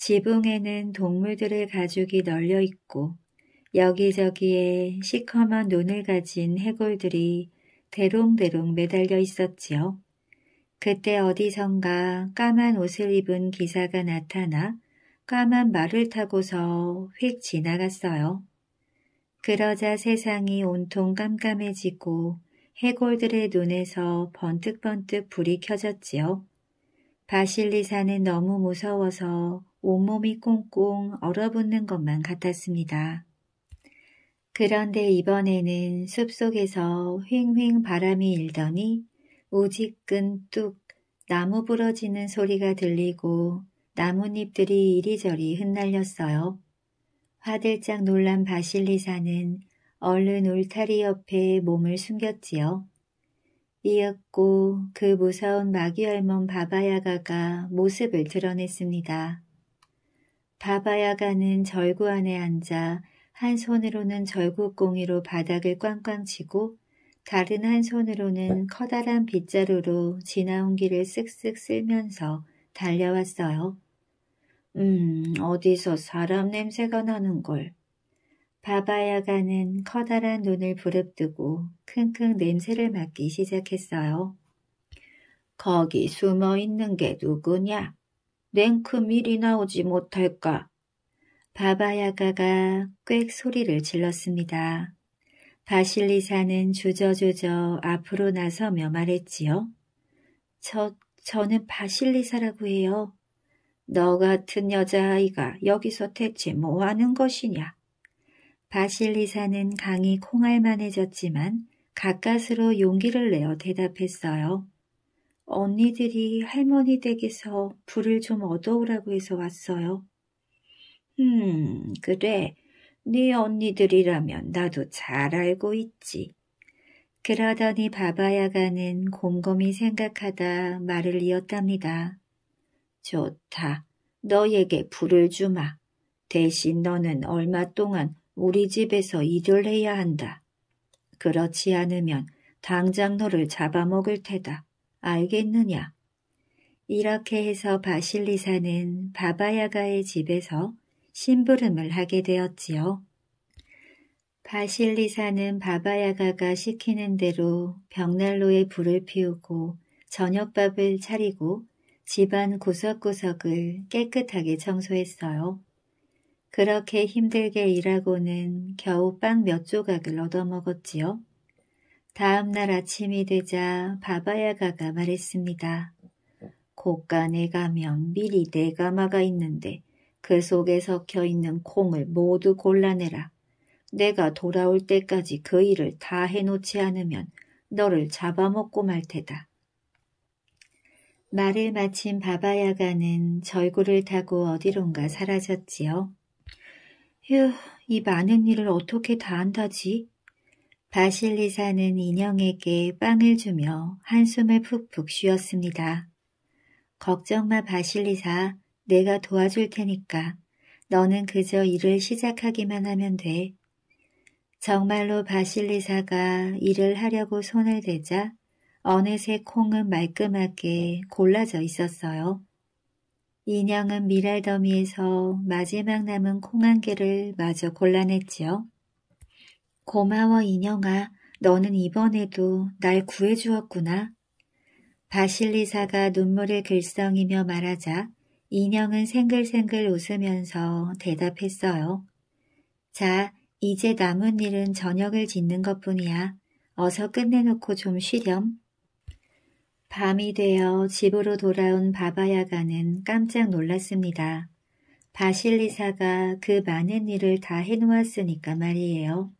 지붕에는 동물들의 가죽이 널려 있고 여기저기에 시커먼 눈을 가진 해골들이 대롱대롱 매달려 있었지요. 그때 어디선가 까만 옷을 입은 기사가 나타나 까만 말을 타고서 휙 지나갔어요. 그러자 세상이 온통 깜깜해지고 해골들의 눈에서 번뜩번뜩 불이 켜졌지요. 바실리사는 너무 무서워서 온몸이 꽁꽁 얼어붙는 것만 같았습니다. 그런데 이번에는 숲속에서 휑휑 바람이 일더니 우직끈 뚝 나무 부러지는 소리가 들리고 나뭇잎들이 이리저리 흩날렸어요. 화들짝 놀란 바실리사는 얼른 울타리 옆에 몸을 숨겼지요. 이윽고 그 무서운 마귀할멈 바바야가가 모습을 드러냈습니다. 바바야가는 절구 안에 앉아 한 손으로는 절구공이로 바닥을 꽝꽝 치고 다른 한 손으로는 커다란 빗자루로 지나온 길을 쓱쓱 쓸면서 달려왔어요. 음, 어디서 사람 냄새가 나는 걸. 바바야가는 커다란 눈을 부릅뜨고 킁킁 냄새를 맡기 시작했어요. 거기 숨어 있는 게 누구냐? 냉큼 미리 나오지 못할까? 바바야가가 꽥 소리를 질렀습니다. 바실리사는 주저주저 앞으로 나서며 말했지요. 저, 저는 바실리사라고 해요. 너 같은 여자아이가 여기서 대체 뭐하는 것이냐. 바실리사는 강이 콩알만해졌지만 가까스로 용기를 내어 대답했어요. 언니들이 할머니 댁에서 불을 좀 얻어오라고 해서 왔어요. 음, 그래. 네 언니들이라면 나도 잘 알고 있지. 그러더니 바바야가는 곰곰이 생각하다 말을 이었답니다. 좋다. 너에게 불을 주마. 대신 너는 얼마 동안 우리 집에서 일을 해야 한다. 그렇지 않으면 당장 너를 잡아먹을 테다. 알겠느냐? 이렇게 해서 바실리사는 바바야가의 집에서 심부름을 하게 되었지요. 바실리사는 바바야가가 시키는 대로 벽난로에 불을 피우고 저녁밥을 차리고 집안 구석구석을 깨끗하게 청소했어요. 그렇게 힘들게 일하고는 겨우 빵 몇 조각을 얻어먹었지요. 다음날 아침이 되자 바바야가가 말했습니다. 곳간에 가면 미리 내가마가 있는데 그 속에 섞여있는 콩을 모두 골라내라. 내가 돌아올 때까지 그 일을 다 해놓지 않으면 너를 잡아먹고 말 테다. 말을 마친 바바야가는 절구를 타고 어디론가 사라졌지요. 휴, 이 많은 일을 어떻게 다 한다지? 바실리사는 인형에게 빵을 주며 한숨을 푹푹 쉬었습니다. 걱정마 바실리사, 내가 도와줄 테니까. 너는 그저 일을 시작하기만 하면 돼. 정말로 바실리사가 일을 하려고 손을 대자 어느새 콩은 말끔하게 골라져 있었어요. 인형은 미랄더미에서 마지막 남은 콩 한 개를 마저 골라냈지요. 고마워 인형아, 너는 이번에도 날 구해주었구나. 바실리사가 눈물을 글썽이며 말하자 인형은 생글생글 웃으면서 대답했어요. 자, 이제 남은 일은 저녁을 짓는 것뿐이야. 어서 끝내놓고 좀 쉬렴. 밤이 되어 집으로 돌아온 바바야가는 깜짝 놀랐습니다. 바실리사가 그 많은 일을 다 해놓았으니까 말이에요.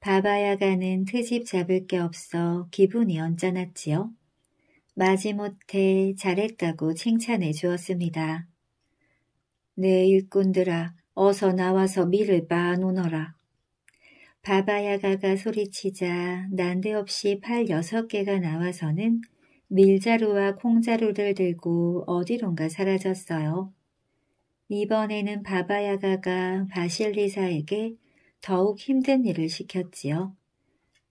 바바야가는 트집 잡을 게 없어 기분이 언짢았지요. 마지못해 잘했다고 칭찬해 주었습니다. 내 네, 일꾼들아 어서 나와서 밀을 빻아놓너라. 바바야가가 소리치자 난데없이 팔 여섯 개가 나와서는 밀자루와 콩자루를 들고 어디론가 사라졌어요. 이번에는 바바야가가 바실리사에게 더욱 힘든 일을 시켰지요.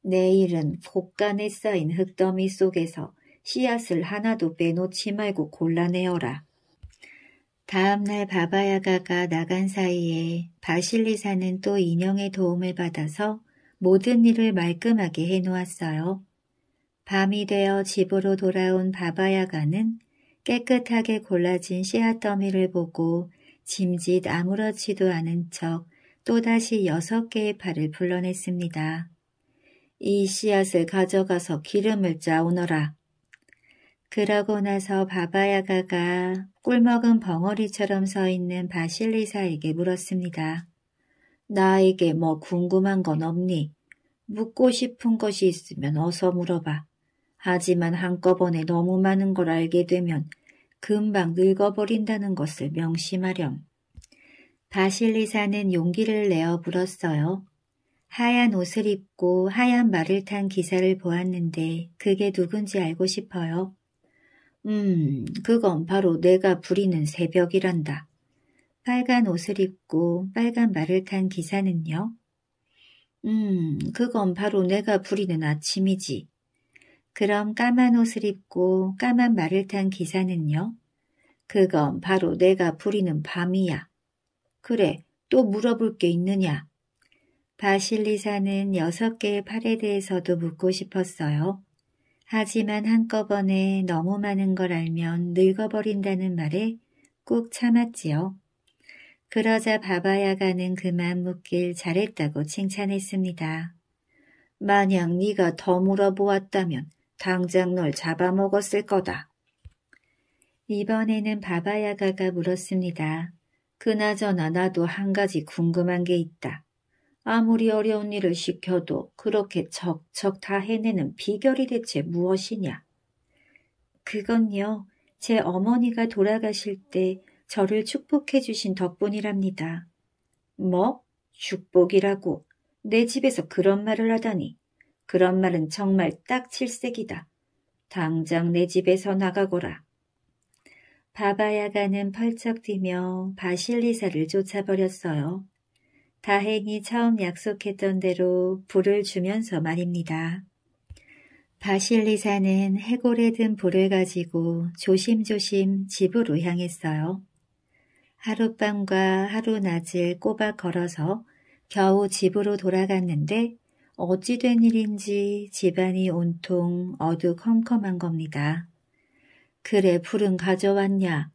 내일은 곡간에 쌓인 흙더미 속에서 씨앗을 하나도 빼놓지 말고 골라내어라. 다음날 바바야가가 나간 사이에 바실리사는 또 인형의 도움을 받아서 모든 일을 말끔하게 해놓았어요. 밤이 되어 집으로 돌아온 바바야가는 깨끗하게 골라진 씨앗 더미를 보고 짐짓 아무렇지도 않은 척 또다시 여섯 개의 팔을 불러냈습니다. 이 씨앗을 가져가서 기름을 짜오너라. 그러고 나서 바바야가가 꿀먹은 벙어리처럼 서 있는 바실리사에게 물었습니다. 나에게 뭐 궁금한 건 없니? 묻고 싶은 것이 있으면 어서 물어봐. 하지만 한꺼번에 너무 많은 걸 알게 되면 금방 늙어버린다는 것을 명심하렴. 바실리사는 용기를 내어 불었어요 하얀 옷을 입고 하얀 말을 탄 기사를 보았는데 그게 누군지 알고 싶어요. 음, 그건 바로 내가 부리는 새벽이란다. 빨간 옷을 입고 빨간 말을 탄 기사는요? 음, 그건 바로 내가 부리는 아침이지. 그럼 까만 옷을 입고 까만 말을 탄 기사는요? 그건 바로 내가 부리는 밤이야. 그래, 또 물어볼 게 있느냐? 바실리사는 여섯 개의 팔에 대해서도 묻고 싶었어요. 하지만 한꺼번에 너무 많은 걸 알면 늙어버린다는 말에 꾹 참았지요. 그러자 바바야가는 그만 묻길 잘했다고 칭찬했습니다. 만약 네가 더 물어보았다면 당장 널 잡아먹었을 거다. 이번에는 바바야가가 물었습니다. 그나저나 나도 한 가지 궁금한 게 있다. 아무리 어려운 일을 시켜도 그렇게 척척 다 해내는 비결이 대체 무엇이냐? 그건요, 제 어머니가 돌아가실 때 저를 축복해 주신 덕분이랍니다. 뭐? 축복이라고? 내 집에서 그런 말을 하다니. 그런 말은 정말 딱 칠색이다. 당장 내 집에서 나가거라. 바바야가는 펄쩍 뛰며 바실리사를 쫓아버렸어요. 다행히 처음 약속했던 대로 불을 주면서 말입니다. 바실리사는 해골에 든 불을 가지고 조심조심 집으로 향했어요. 하룻밤과 하루낮을 꼬박 걸어서 겨우 집으로 돌아갔는데 어찌된 일인지 집안이 온통 어두컴컴한 겁니다. 그래 불은 가져왔냐?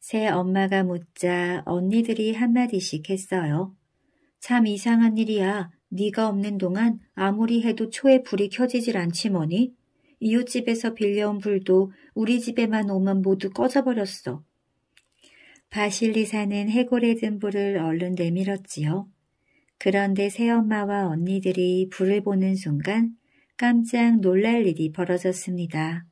새 엄마가 묻자 언니들이 한마디씩 했어요. 참 이상한 일이야. 네가 없는 동안 아무리 해도 초에 불이 켜지질 않지 뭐니? 이웃집에서 빌려온 불도 우리 집에만 오면 모두 꺼져버렸어. 바실리사는 해골에 든 불을 얼른 내밀었지요. 그런데 새엄마와 언니들이 불을 보는 순간 깜짝 놀랄 일이 벌어졌습니다.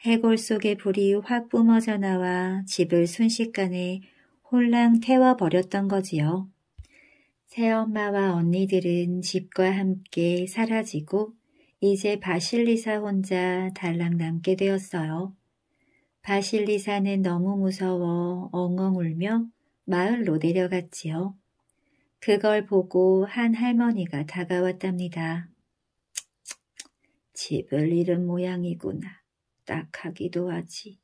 해골 속에 불이 확 뿜어져 나와 집을 순식간에 홀랑 태워버렸던 거지요. 새엄마와 언니들은 집과 함께 사라지고 이제 바실리사 혼자 달랑 남게 되었어요. 바실리사는 너무 무서워 엉엉 울며 마을로 내려갔지요. 그걸 보고 한 할머니가 다가왔답니다. 집을 잃은 모양이구나. 딱하기도 하지.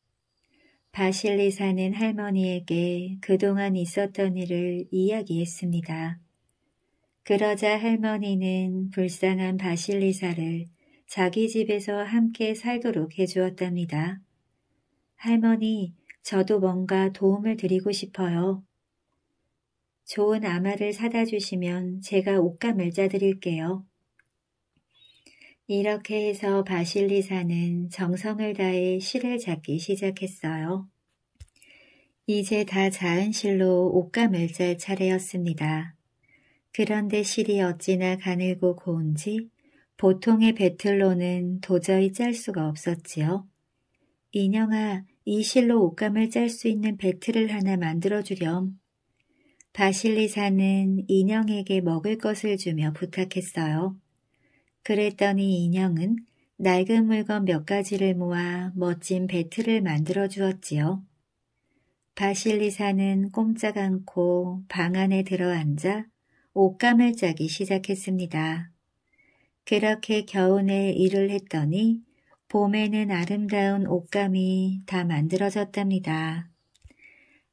바실리사는 할머니에게 그동안 있었던 일을 이야기했습니다. 그러자 할머니는 불쌍한 바실리사를 자기 집에서 함께 살도록 해주었답니다. 할머니, 저도 뭔가 도움을 드리고 싶어요. 좋은 아마를 사다 주시면 제가 옷감을 짜드릴게요. 이렇게 해서 바실리사는 정성을 다해 실을 잡기 시작했어요. 이제 다 자은 실로 옷감을 짤 차례였습니다. 그런데 실이 어찌나 가늘고 고운지 보통의 배틀로는 도저히 짤 수가 없었지요. 인형아, 이 실로 옷감을 짤 수 있는 배틀을 하나 만들어주렴. 바실리사는 인형에게 먹을 것을 주며 부탁했어요. 그랬더니 인형은 낡은 물건 몇 가지를 모아 멋진 배트를 만들어 주었지요. 바실리사는 꼼짝 않고 방 안에 들어앉아 옷감을 짜기 시작했습니다. 그렇게 겨우내 일을 했더니 봄에는 아름다운 옷감이 다 만들어졌답니다.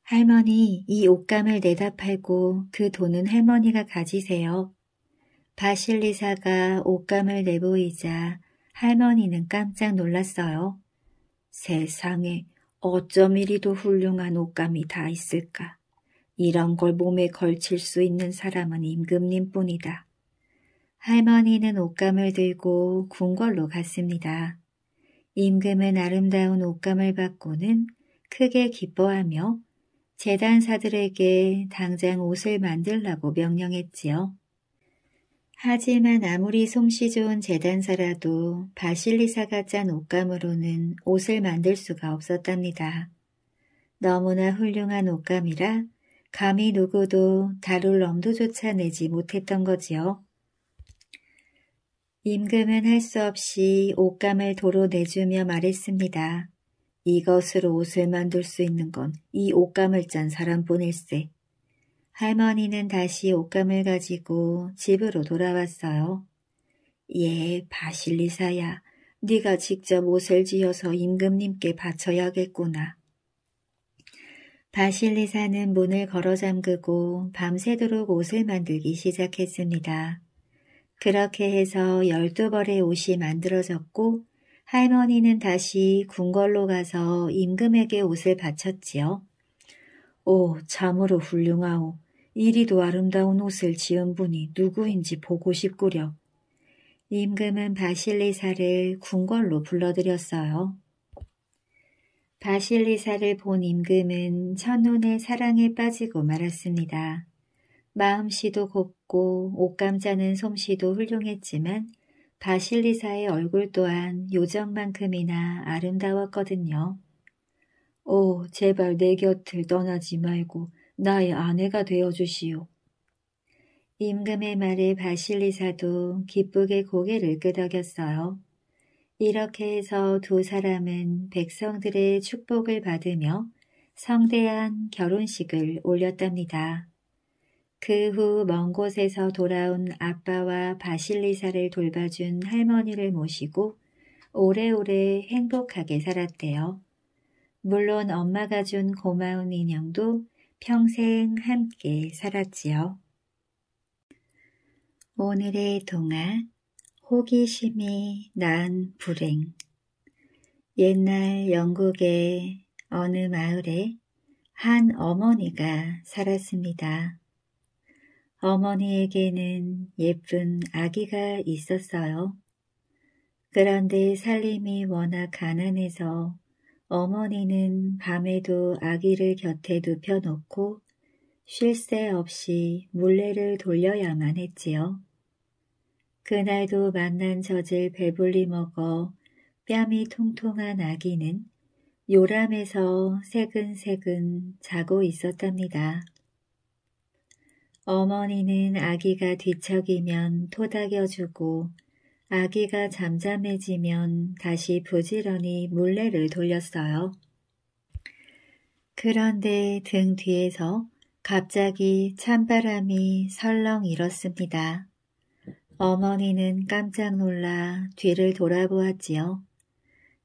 할머니, 이 옷감을 내다 팔고 그 돈은 할머니가 가지세요. 바실리사가 옷감을 내보이자 할머니는 깜짝 놀랐어요. 세상에 어쩜 이리도 훌륭한 옷감이 다 있을까. 이런 걸 몸에 걸칠 수 있는 사람은 임금님뿐이다. 할머니는 옷감을 들고 궁궐로 갔습니다. 임금은 아름다운 옷감을 받고는 크게 기뻐하며 재단사들에게 당장 옷을 만들라고 명령했지요. 하지만 아무리 솜씨 좋은 재단사라도 바실리사가 짠 옷감으로는 옷을 만들 수가 없었답니다. 너무나 훌륭한 옷감이라 감히 누구도 다룰 엄두조차 내지 못했던 거지요. 임금은 할 수 없이 옷감을 도로 내주며 말했습니다. 이것으로 옷을 만들 수 있는 건 이 옷감을 짠 사람뿐일세. 할머니는 다시 옷감을 가지고 집으로 돌아왔어요. 예, 바실리사야. 네가 직접 옷을 지어서 임금님께 바쳐야겠구나. 바실리사는 문을 걸어 잠그고 밤새도록 옷을 만들기 시작했습니다. 그렇게 해서 열두 벌의 옷이 만들어졌고 할머니는 다시 궁궐로 가서 임금에게 옷을 바쳤지요. 오, 참으로 훌륭하오. 이리도 아름다운 옷을 지은 분이 누구인지 보고 싶구려. 임금은 바실리사를 궁궐로 불러들였어요. 바실리사를 본 임금은 첫눈에 사랑에 빠지고 말았습니다. 마음씨도 곱고 옷감자는 솜씨도 훌륭했지만 바실리사의 얼굴 또한 요정만큼이나 아름다웠거든요. 오, 제발 내 곁을 떠나지 말고 나의 아내가 되어 주시오. 임금의 말에 바실리사도 기쁘게 고개를 끄덕였어요. 이렇게 해서 두 사람은 백성들의 축복을 받으며 성대한 결혼식을 올렸답니다. 그후먼 곳에서 돌아온 아빠와 바실리사를 돌봐준 할머니를 모시고 오래오래 행복하게 살았대요. 물론 엄마가 준 고마운 인형도 평생 함께 살았지요. 오늘의 동화 호기심이 난 불행 옛날 영국의 어느 마을에 한 어머니가 살았습니다. 어머니에게는 예쁜 아기가 있었어요. 그런데 살림이 워낙 가난해서 어머니는 밤에도 아기를 곁에 눕혀놓고 쉴 새 없이 물레를 돌려야만 했지요. 그날도 만난 젖을 배불리 먹어 뺨이 통통한 아기는 요람에서 새근새근 자고 있었답니다. 어머니는 아기가 뒤척이면 토닥여주고 아기가 잠잠해지면 다시 부지런히 물레를 돌렸어요. 그런데 등 뒤에서 갑자기 찬바람이 설렁 일었습니다. 어머니는 깜짝 놀라 뒤를 돌아보았지요.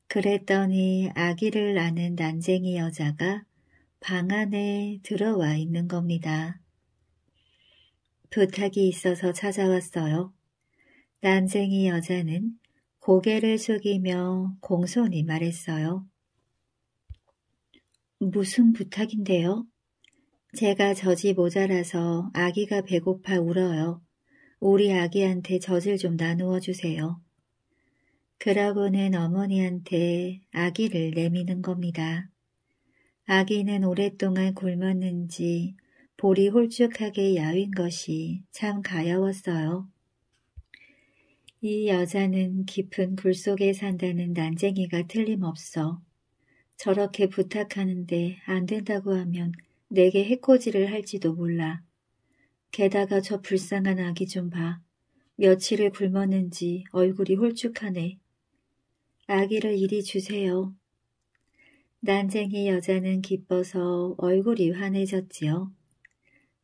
그랬더니 아기를 낳는 난쟁이 여자가 방 안에 들어와 있는 겁니다. 부탁이 있어서 찾아왔어요. 난쟁이 여자는 고개를 숙이며 공손히 말했어요. 무슨 부탁인데요? 제가 젖이 모자라서 아기가 배고파 울어요. 우리 아기한테 젖을 좀 나누어 주세요. 그러고는 어머니한테 아기를 내미는 겁니다. 아기는 오랫동안 굶었는지 볼이 홀쭉하게 야윈 것이 참 가여웠어요. 이 여자는 깊은 굴 속에 산다는 난쟁이가 틀림없어. 저렇게 부탁하는데 안 된다고 하면 내게 해코지를 할지도 몰라. 게다가 저 불쌍한 아기 좀 봐. 며칠을 굶었는지 얼굴이 홀쭉하네. 아기를 이리 주세요. 난쟁이 여자는 기뻐서 얼굴이 환해졌지요.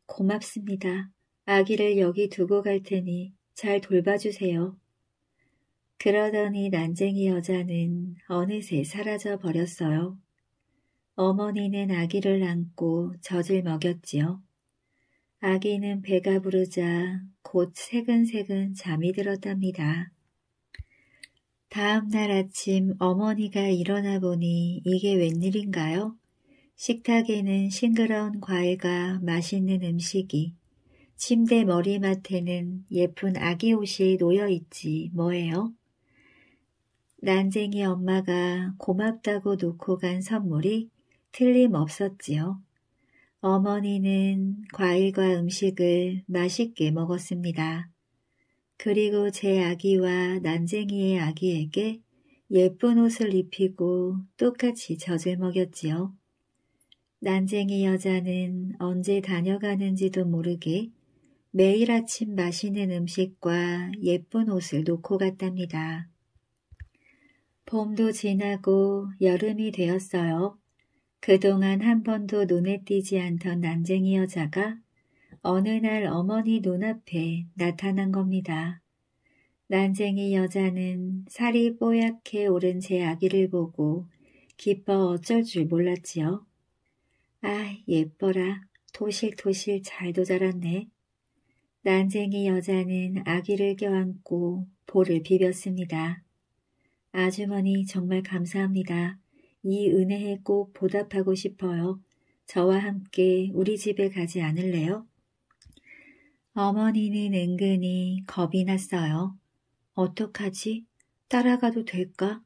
고맙습니다. 아기를 여기 두고 갈 테니 잘 돌봐주세요. 그러더니 난쟁이 여자는 어느새 사라져 버렸어요. 어머니는 아기를 안고 젖을 먹였지요. 아기는 배가 부르자 곧 새근새근 잠이 들었답니다. 다음 날 아침 어머니가 일어나 보니 이게 웬일인가요? 식탁에는 싱그러운 과일과 맛있는 음식이 침대 머리맡에는 예쁜 아기 옷이 놓여 있지 뭐예요? 난쟁이 엄마가 고맙다고 놓고 간 선물이 틀림없었지요. 어머니는 과일과 음식을 맛있게 먹었습니다. 그리고 제 아기와 난쟁이의 아기에게 예쁜 옷을 입히고 똑같이 젖을 먹였지요. 난쟁이 여자는 언제 다녀가는지도 모르게 매일 아침 마시는 음식과 예쁜 옷을 놓고 갔답니다. 봄도 지나고 여름이 되었어요. 그동안 한 번도 눈에 띄지 않던 난쟁이 여자가 어느 날 어머니 눈앞에 나타난 겁니다. 난쟁이 여자는 살이 뽀얗게 오른 제 아기를 보고 기뻐 어쩔 줄 몰랐지요. 아, 예뻐라. 토실토실 잘도 자랐네. 난쟁이 여자는 아기를 껴안고 볼을 비볐습니다. 아주머니 정말 감사합니다. 이 은혜에 꼭 보답하고 싶어요. 저와 함께 우리 집에 가지 않을래요? 어머니는 은근히 겁이 났어요. 어떡하지? 따라가도 될까?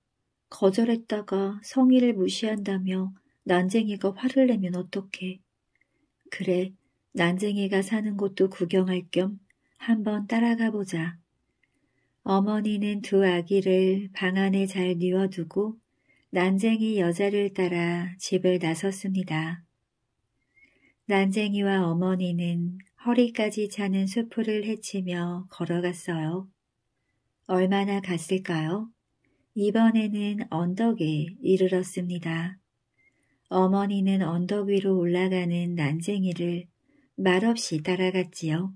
거절했다가 성의를 무시한다며 난쟁이가 화를 내면 어떡해. 그래, 난쟁이가 사는 곳도 구경할 겸 한번 따라가 보자. 어머니는 두 아기를 방 안에 잘 뉘어두고 난쟁이 여자를 따라 집을 나섰습니다. 난쟁이와 어머니는 허리까지 차는 수풀을 헤치며 걸어갔어요. 얼마나 갔을까요? 이번에는 언덕에 이르렀습니다. 어머니는 언덕 위로 올라가는 난쟁이를 말없이 따라갔지요.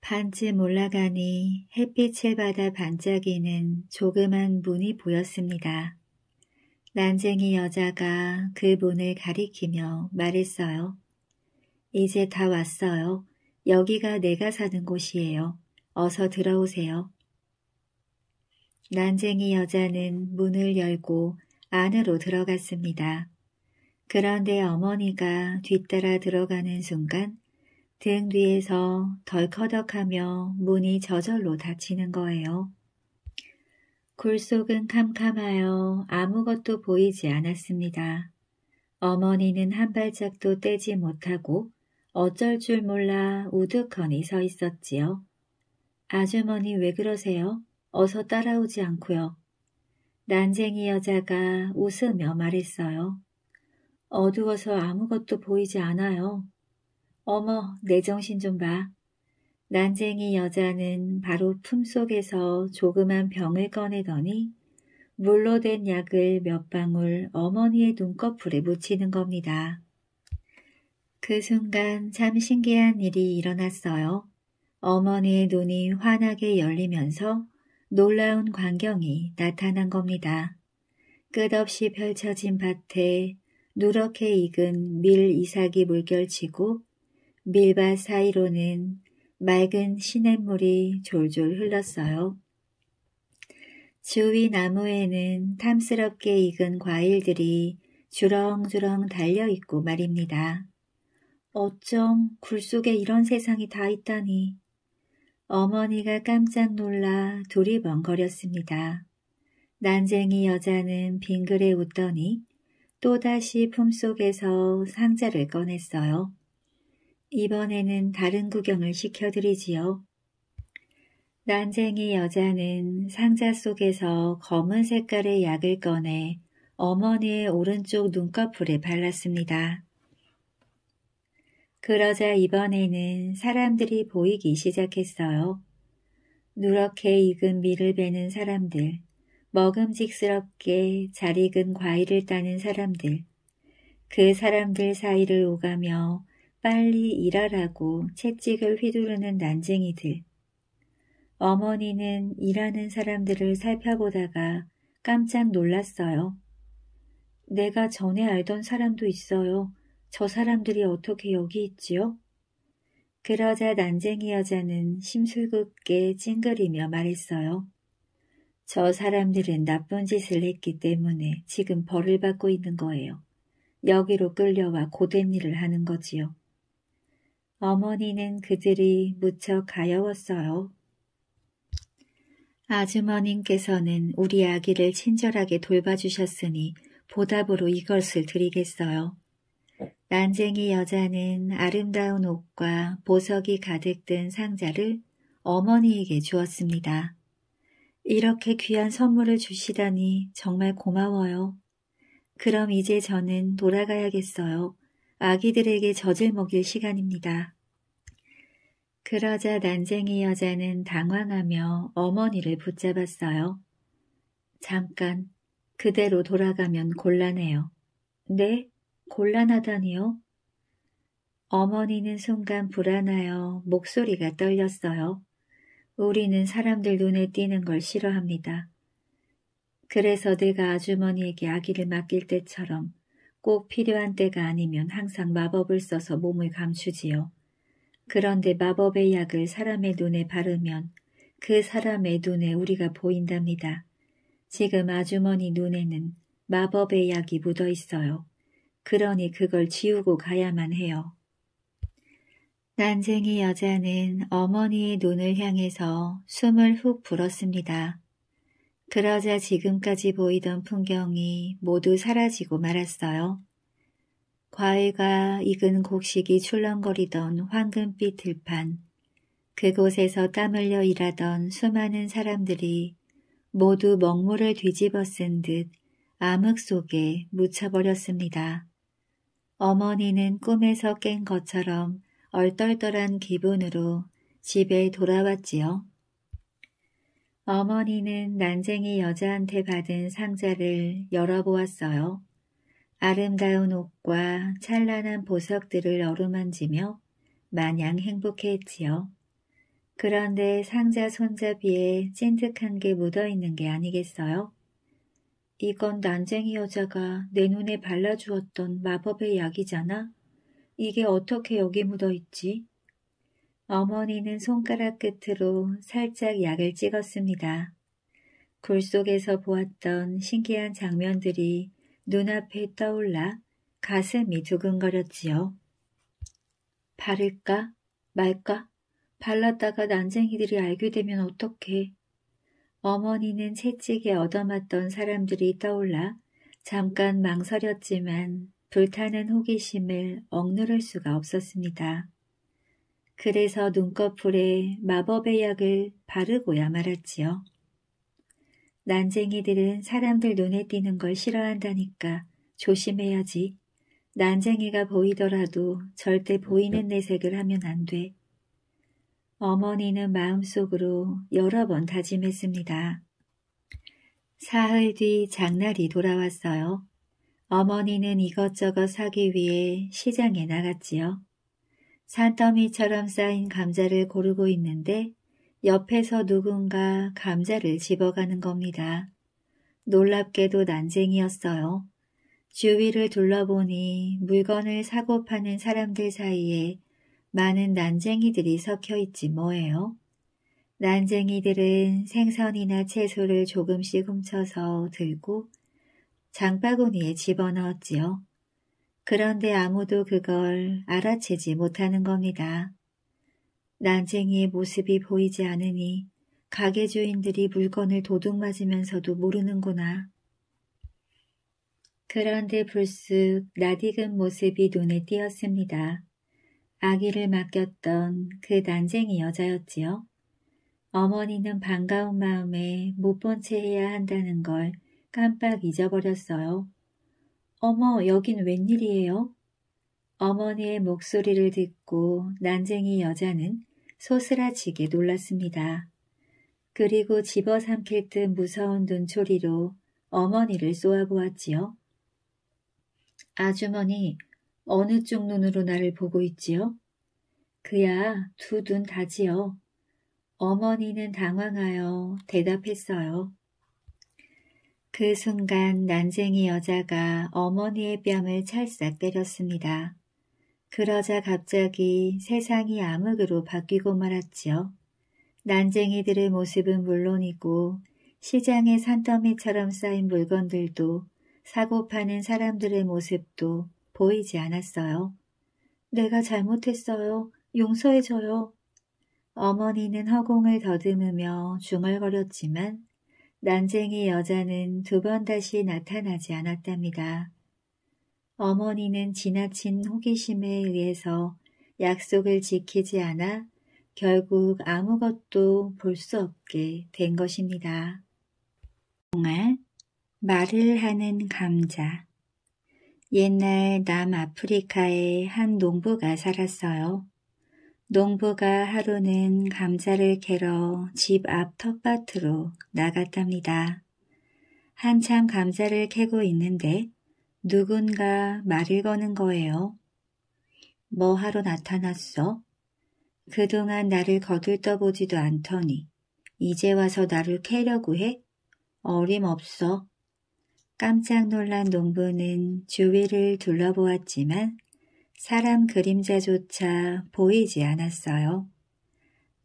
반쯤 올라가니 햇빛을 받아 반짝이는 조그만 문이 보였습니다. 난쟁이 여자가 그 문을 가리키며 말했어요. 이제 다 왔어요. 여기가 내가 사는 곳이에요. 어서 들어오세요. 난쟁이 여자는 문을 열고 안으로 들어갔습니다. 그런데 어머니가 뒤따라 들어가는 순간 등 뒤에서 덜커덕하며 문이 저절로 닫히는 거예요. 굴속은 캄캄하여 아무것도 보이지 않았습니다. 어머니는 한 발짝도 떼지 못하고 어쩔 줄 몰라 우두커니 서 있었지요. 아주머니 왜 그러세요? 어서 따라오지 않고요. 난쟁이 여자가 웃으며 말했어요. 어두워서 아무것도 보이지 않아요. 어머, 내 정신 좀 봐. 난쟁이 여자는 바로 품속에서 조그만 병을 꺼내더니 물로 된 약을 몇 방울 어머니의 눈꺼풀에 묻히는 겁니다. 그 순간 참 신기한 일이 일어났어요. 어머니의 눈이 환하게 열리면서 놀라운 광경이 나타난 겁니다. 끝없이 펼쳐진 밭에 누렇게 익은 밀 이삭이 물결치고 밀밭 사이로는 맑은 시냇물이 졸졸 흘렀어요. 주위 나무에는 탐스럽게 익은 과일들이 주렁주렁 달려있고 말입니다. 어쩜 굴 속에 이런 세상이 다 있다니 어머니가 깜짝 놀라 둘이 멍거렸습니다 난쟁이 여자는 빙그레 웃더니 또다시 품속에서 상자를 꺼냈어요. 이번에는 다른 구경을 시켜드리지요. 난쟁이 여자는 상자 속에서 검은 색깔의 약을 꺼내 어머니의 오른쪽 눈꺼풀에 발랐습니다. 그러자 이번에는 사람들이 보이기 시작했어요. 누렇게 익은 밀을 베는 사람들, 먹음직스럽게 잘 익은 과일을 따는 사람들, 그 사람들 사이를 오가며 빨리 일하라고 채찍을 휘두르는 난쟁이들. 어머니는 일하는 사람들을 살펴보다가 깜짝 놀랐어요. 내가 전에 알던 사람도 있어요. 저 사람들이 어떻게 여기 있지요? 그러자 난쟁이 여자는 심술궂게 찡그리며 말했어요. 저 사람들은 나쁜 짓을 했기 때문에 지금 벌을 받고 있는 거예요. 여기로 끌려와 고된 일을 하는 거지요. 어머니는 그들이 무척 가여웠어요. 아주머님께서는 우리 아기를 친절하게 돌봐주셨으니 보답으로 이것을 드리겠어요. 난쟁이 여자는 아름다운 옷과 보석이 가득 든 상자를 어머니에게 주었습니다. 이렇게 귀한 선물을 주시다니 정말 고마워요. 그럼 이제 저는 돌아가야겠어요. 아기들에게 젖을 먹일 시간입니다. 그러자 난쟁이 여자는 당황하며 어머니를 붙잡았어요. 잠깐, 그대로 돌아가면 곤란해요. 네? 곤란하다니요? 어머니는 순간 불안하여 목소리가 떨렸어요. 우리는 사람들 눈에 띄는 걸 싫어합니다. 그래서 내가 아주머니에게 아기를 맡길 때처럼 꼭 필요한 때가 아니면 항상 마법을 써서 몸을 감추지요. 그런데 마법의 약을 사람의 눈에 바르면 그 사람의 눈에 우리가 보인답니다. 지금 아주머니 눈에는 마법의 약이 묻어 있어요. 그러니 그걸 지우고 가야만 해요. 난쟁이 여자는 어머니의 눈을 향해서 숨을 훅 불었습니다. 그러자 지금까지 보이던 풍경이 모두 사라지고 말았어요. 과일과 익은 곡식이 출렁거리던 황금빛 들판, 그곳에서 땀 흘려 일하던 수많은 사람들이 모두 먹물을 뒤집어 쓴 듯 암흑 속에 묻혀버렸습니다. 어머니는 꿈에서 깬 것처럼 얼떨떨한 기분으로 집에 돌아왔지요. 어머니는 난쟁이 여자한테 받은 상자를 열어보았어요. 아름다운 옷과 찬란한 보석들을 어루만지며 마냥 행복했지요 그런데 상자 손잡이에 찐득한 게 묻어있는 게 아니겠어요? 이건 난쟁이 여자가 내 눈에 발라주었던 마법의 약이잖아. 이게 어떻게 여기 묻어있지? 어머니는 손가락 끝으로 살짝 약을 찍었습니다. 굴 속에서 보았던 신기한 장면들이 눈앞에 떠올라 가슴이 두근거렸지요. 바를까? 말까? 발랐다가 난쟁이들이 알게 되면 어떡해. 어머니는 채찍에 얻어맞던 사람들이 떠올라 잠깐 망설였지만 불타는 호기심을 억누를 수가 없었습니다. 그래서 눈꺼풀에 마법의 약을 바르고야 말았지요. 난쟁이들은 사람들 눈에 띄는 걸 싫어한다니까 조심해야지. 난쟁이가 보이더라도 절대 보이는 내색을 하면 안 돼. 어머니는 마음속으로 여러 번 다짐했습니다. 사흘 뒤 장날이 돌아왔어요. 어머니는 이것저것 사기 위해 시장에 나갔지요. 산더미처럼 쌓인 감자를 고르고 있는데 옆에서 누군가 감자를 집어가는 겁니다. 놀랍게도 난쟁이였어요. 주위를 둘러보니 물건을 사고 파는 사람들 사이에 많은 난쟁이들이 섞여 있지 뭐예요. 난쟁이들은 생선이나 채소를 조금씩 훔쳐서 들고 장바구니에 집어넣었지요. 그런데 아무도 그걸 알아채지 못하는 겁니다. 난쟁이의 모습이 보이지 않으니 가게 주인들이 물건을 도둑맞으면서도 모르는구나. 그런데 불쑥 나익은 모습이 눈에 띄었습니다. 아기를 맡겼던 그 난쟁이 여자였지요. 어머니는 반가운 마음에 못 본 채 해야 한다는 걸 깜빡 잊어버렸어요. 어머, 여긴 웬일이에요? 어머니의 목소리를 듣고 난쟁이 여자는 소스라치게 놀랐습니다. 그리고 집어삼킬 듯 무서운 눈초리로 어머니를 쏘아보았지요. 아주머니, 어느 쪽 눈으로 나를 보고 있지요? 그야 두 눈 다지요. 어머니는 당황하여 대답했어요. 그 순간 난쟁이 여자가 어머니의 뺨을 찰싹 때렸습니다. 그러자 갑자기 세상이 암흑으로 바뀌고 말았지요. 난쟁이들의 모습은 물론이고 시장의 산더미처럼 쌓인 물건들도 사고 파는 사람들의 모습도 보이지 않았어요. 내가 잘못했어요. 용서해줘요. 어머니는 허공을 더듬으며 중얼거렸지만 난쟁이 여자는 두 번 다시 나타나지 않았답니다. 어머니는 지나친 호기심에 의해서 약속을 지키지 않아 결국 아무것도 볼 수 없게 된 것입니다. 정말 말을 하는 감자 옛날 남아프리카에 한 농부가 살았어요. 농부가 하루는 감자를 캐러 집 앞 텃밭으로 나갔답니다. 한참 감자를 캐고 있는데 누군가 말을 거는 거예요. 뭐 하러 나타났어? 그동안 나를 거들떠보지도 않더니 이제 와서 나를 캐려고 해? 어림없어. 깜짝 놀란 농부는 주위를 둘러보았지만 사람 그림자조차 보이지 않았어요.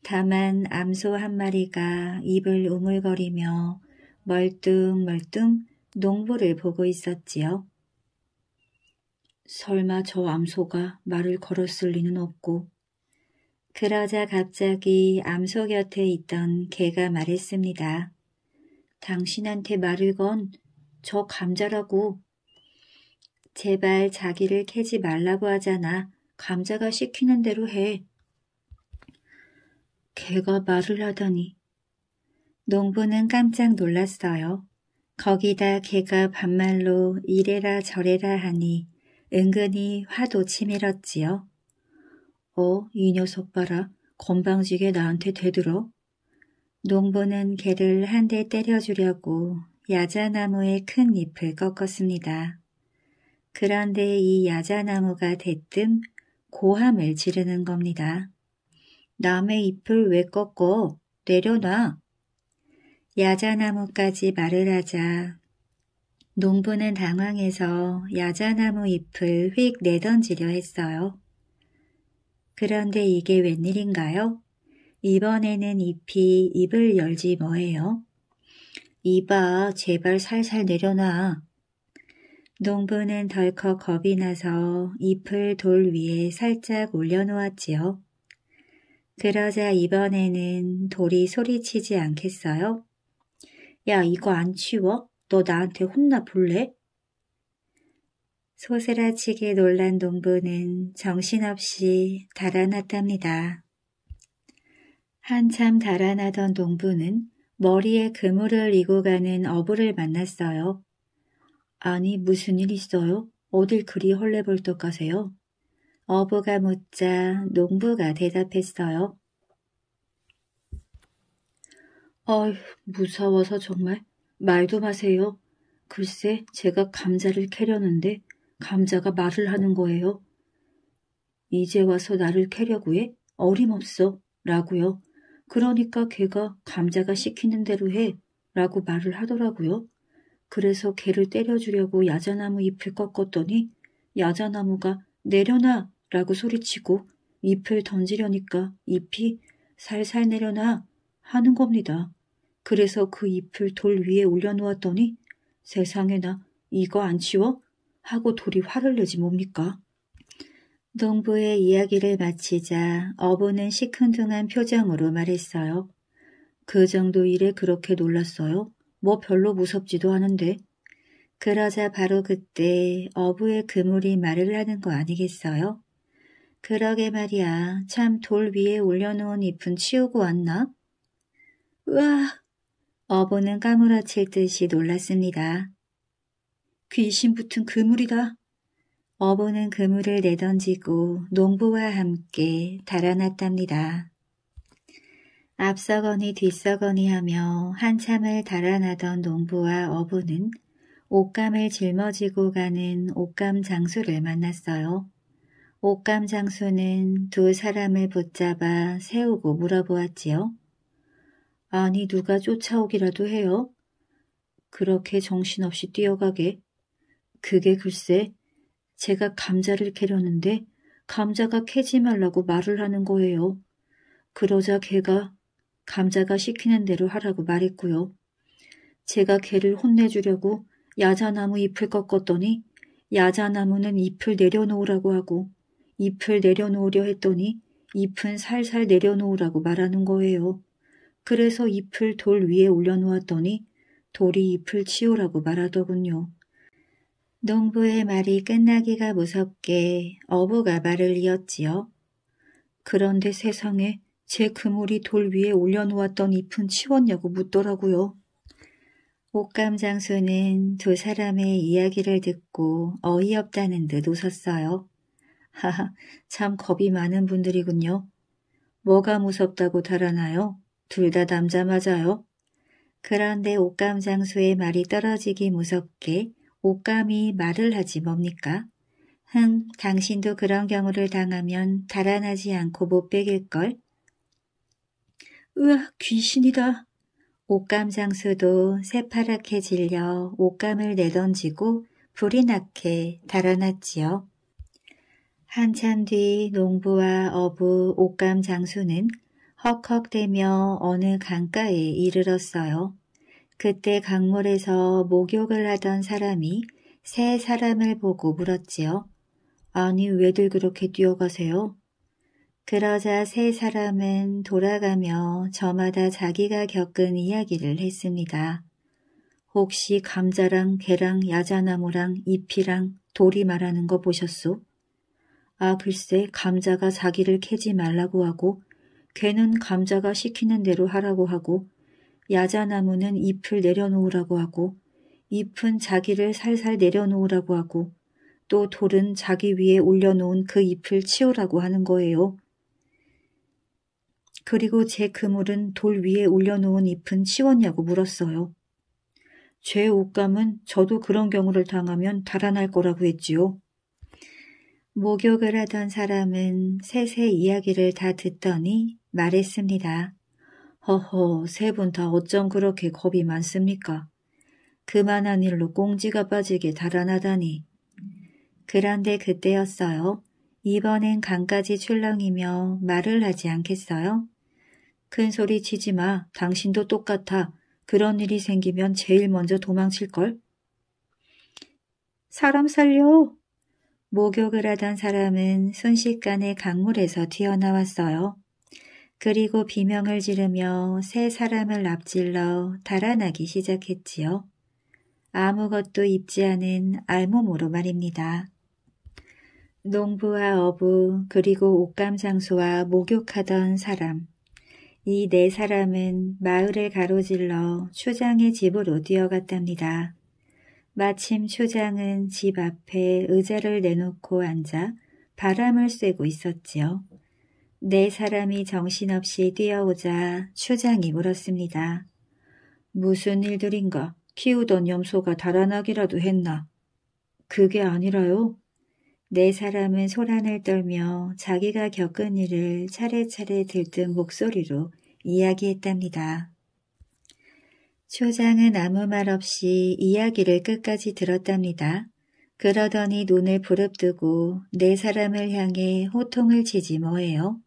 다만 암소 한 마리가 입을 우물거리며 멀뚱멀뚱 농부를 보고 있었지요. 설마 저 암소가 말을 걸었을 리는 없고 그러자 갑자기 암소 곁에 있던 개가 말했습니다. 당신한테 말을 건저 감자라고. 제발 자기를 캐지 말라고 하잖아. 감자가 시키는 대로 해. 개가 말을 하다니. 농부는 깜짝 놀랐어요. 거기다 개가 반말로 이래라 저래라 하니 은근히 화도 치밀었지요. 어, 이 녀석 봐라. 건방지게 나한테 대들어. 농부는 개를 한 대 때려주려고 야자나무의 큰 잎을 꺾었습니다. 그런데 이 야자나무가 대뜸 고함을 지르는 겁니다. 남의 잎을 왜 꺾어? 내려놔. 야자나무까지 말을 하자 농부는 당황해서 야자나무 잎을 휙 내던지려 했어요. 그런데 이게 웬일인가요? 이번에는 잎이 입을 열지 뭐예요? 이봐, 제발 살살 내려놔. 농부는 덜컥 겁이 나서 잎을 돌 위에 살짝 올려놓았지요. 그러자 이번에는 돌이 소리치지 않겠어요? 야, 이거 안 치워? 너 나한테 혼나 볼래? 소스라치게 놀란 농부는 정신없이 달아났답니다. 한참 달아나던 농부는 머리에 그물을 이고 가는 어부를 만났어요. 아니 무슨 일 있어요? 어딜 그리 헐레벌떡 가세요? 어부가 묻자 농부가 대답했어요. 어휴 무서워서 정말 말도 마세요. 글쎄 제가 감자를 캐려는데 감자가 말을 하는 거예요. 이제 와서 나를 캐려고 해? 어림없어 라고요. 그러니까 개가 감자가 시키는 대로 해 라고 말을 하더라고요. 그래서 개를 때려주려고 야자나무 잎을 꺾었더니 야자나무가 내려놔 라고 소리치고 잎을 던지려니까 잎이 살살 내려놔 하는 겁니다. 그래서 그 잎을 돌 위에 올려놓았더니 세상에나 이거 안 치워? 하고 돌이 화를 내지 뭡니까? 농부의 이야기를 마치자 어부는 시큰둥한 표정으로 말했어요. 그 정도 일에 그렇게 놀랐어요? 뭐 별로 무섭지도 않은데. 그러자 바로 그때 어부의 그물이 말을 하는 거 아니겠어요? 그러게 말이야. 참 돌 위에 올려놓은 잎은 치우고 왔나? 으아! 어부는 까무러칠 듯이 놀랐습니다. 귀신 붙은 그물이다. 어부는 그물을 내던지고 농부와 함께 달아났답니다. 앞서거니 뒤서거니 하며 한참을 달아나던 농부와 어부는 옷감을 짊어지고 가는 옷감 장수를 만났어요. 옷감 장수는 두 사람을 붙잡아 세우고 물어보았지요. 아니 누가 쫓아오기라도 해요? 그렇게 정신없이 뛰어가게? 그게 글쎄 제가 감자를 캐려는데 감자가 캐지 말라고 말을 하는 거예요. 그러자 개가 감자가 시키는 대로 하라고 말했고요. 제가 개를 혼내주려고 야자나무 잎을 꺾었더니 야자나무는 잎을 내려놓으라고 하고 잎을 내려놓으려 했더니 잎은 살살 내려놓으라고 말하는 거예요. 그래서 잎을 돌 위에 올려놓았더니 돌이 잎을 치우라고 말하더군요. 농부의 말이 끝나기가 무섭게 어부가발을 이었지요. 그런데 세상에 제 그물이 돌 위에 올려놓았던 잎은 치웠냐고 묻더라고요. 옷감 장수는 두 사람의 이야기를 듣고 어이없다는 듯 웃었어요. 하하, 참 겁이 많은 분들이군요. 뭐가 무섭다고 달아나요? 둘 다 남자 맞아요? 그런데 옷감 장수의 말이 떨어지기 무섭게 옷감이 말을 하지 뭡니까? 흥, 당신도 그런 경우를 당하면 달아나지 않고 못빼길걸 으아, 귀신이다. 옷감 장수도 새파랗게 질려 옷감을 내던지고 불이 나게 달아났지요. 한참 뒤 농부와 어부 옷감 장수는 헉헉대며 어느 강가에 이르렀어요. 그때 강물에서 목욕을 하던 사람이 세 사람을 보고 물었지요. 아니 왜들 그렇게 뛰어가세요? 그러자 세 사람은 돌아가며 저마다 자기가 겪은 이야기를 했습니다. 혹시 감자랑 개랑 야자나무랑 잎이랑 돌이 말하는 거 보셨소? 아 글쎄 감자가 자기를 캐지 말라고 하고 개는 감자가 시키는 대로 하라고 하고 야자나무는 잎을 내려놓으라고 하고 잎은 자기를 살살 내려놓으라고 하고 또 돌은 자기 위에 올려놓은 그 잎을 치우라고 하는 거예요. 그리고 제 그물은 돌 위에 올려놓은 잎은 치웠냐고 물었어요. 죄 옷감은 저도 그런 경우를 당하면 달아날 거라고 했지요. 목욕을 하던 사람은 세세 이야기를 다 듣더니 말했습니다. 허허, 세 분 다 어쩜 그렇게 겁이 많습니까? 그만한 일로 꽁지가 빠지게 달아나다니. 그런데 그때였어요. 이번엔 강까지 출렁이며 말을 하지 않겠어요? 큰소리 치지 마. 당신도 똑같아. 그런 일이 생기면 제일 먼저 도망칠걸? 사람 살려! 목욕을 하던 사람은 순식간에 강물에서 튀어나왔어요. 그리고 비명을 지르며 세 사람을 앞질러 달아나기 시작했지요. 아무것도 입지 않은 알몸으로 말입니다. 농부와 어부 그리고 옷감 장소와 목욕하던 사람 이 네 사람은 마을을 가로질러 초장의 집으로 뛰어갔답니다. 마침 초장은 집 앞에 의자를 내놓고 앉아 바람을 쐬고 있었지요. 네 사람이 정신없이 뛰어오자 추장이 물었습니다. 무슨 일들인가? 키우던 염소가 달아나기라도 했나? 그게 아니라요. 네 사람은 소란을 떨며 자기가 겪은 일을 차례차례 들뜬 목소리로 이야기했답니다. 초장은 아무 말 없이 이야기를 끝까지 들었답니다. 그러더니 눈을 부릅뜨고 네 사람을 향해 호통을 치지 뭐예요.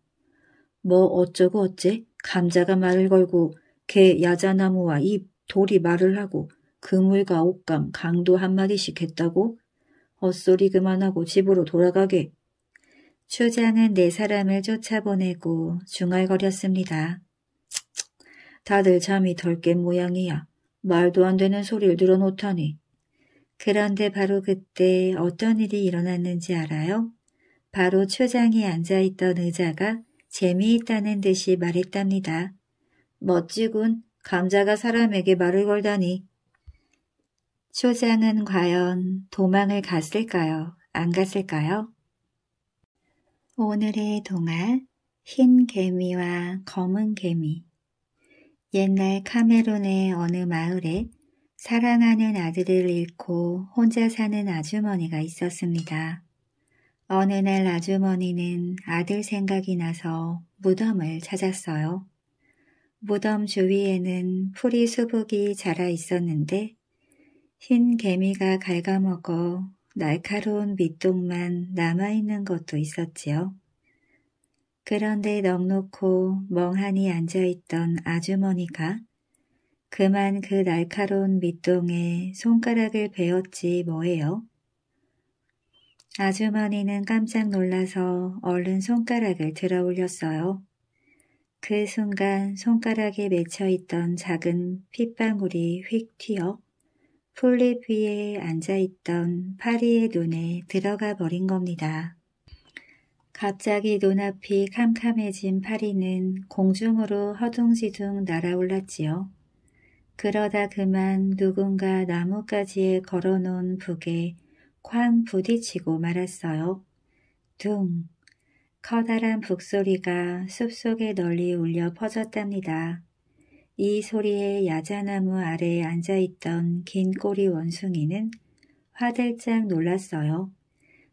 뭐 어쩌고 어째 감자가 말을 걸고 개 야자나무와 입 돌이 말을 하고 그물과 옷감 강도 한 마리씩 했다고 헛소리 그만하고 집으로 돌아가게. 추장은 네 사람을 쫓아보내고 중얼거렸습니다. 다들 잠이 덜 깬 모양이야. 말도 안 되는 소리를 들어놓다니 그런데 바로 그때 어떤 일이 일어났는지 알아요? 바로 추장이 앉아있던 의자가 재미있다는 듯이 말했답니다. 멋지군 감자가 사람에게 말을 걸다니. 초장은 과연 도망을 갔을까요? 안 갔을까요? 오늘의 동화 흰 개미와 검은 개미 옛날 카메론의 어느 마을에 사랑하는 아들을 잃고 혼자 사는 아주머니가 있었습니다. 어느 날 아주머니는 아들 생각이 나서 무덤을 찾았어요. 무덤 주위에는 풀이 수북이 자라 있었는데 흰 개미가 갉아먹어 날카로운 밑동만 남아있는 것도 있었지요. 그런데 넉놓고 멍하니 앉아있던 아주머니가 그만 그 날카로운 밑동에 손가락을 베었지 뭐예요. 아주머니는 깜짝 놀라서 얼른 손가락을 들어 올렸어요. 그 순간 손가락에 맺혀있던 작은 핏방울이 휙 튀어 풀잎 위에 앉아있던 파리의 눈에 들어가 버린 겁니다. 갑자기 눈앞이 캄캄해진 파리는 공중으로 허둥지둥 날아올랐지요. 그러다 그만 누군가 나뭇가지에 걸어놓은 북에 쾅 부딪히고 말았어요. 둥 커다란 북소리가 숲속에 널리 울려 퍼졌답니다. 이 소리에 야자나무 아래에 앉아있던 긴 꼬리 원숭이는 화들짝 놀랐어요.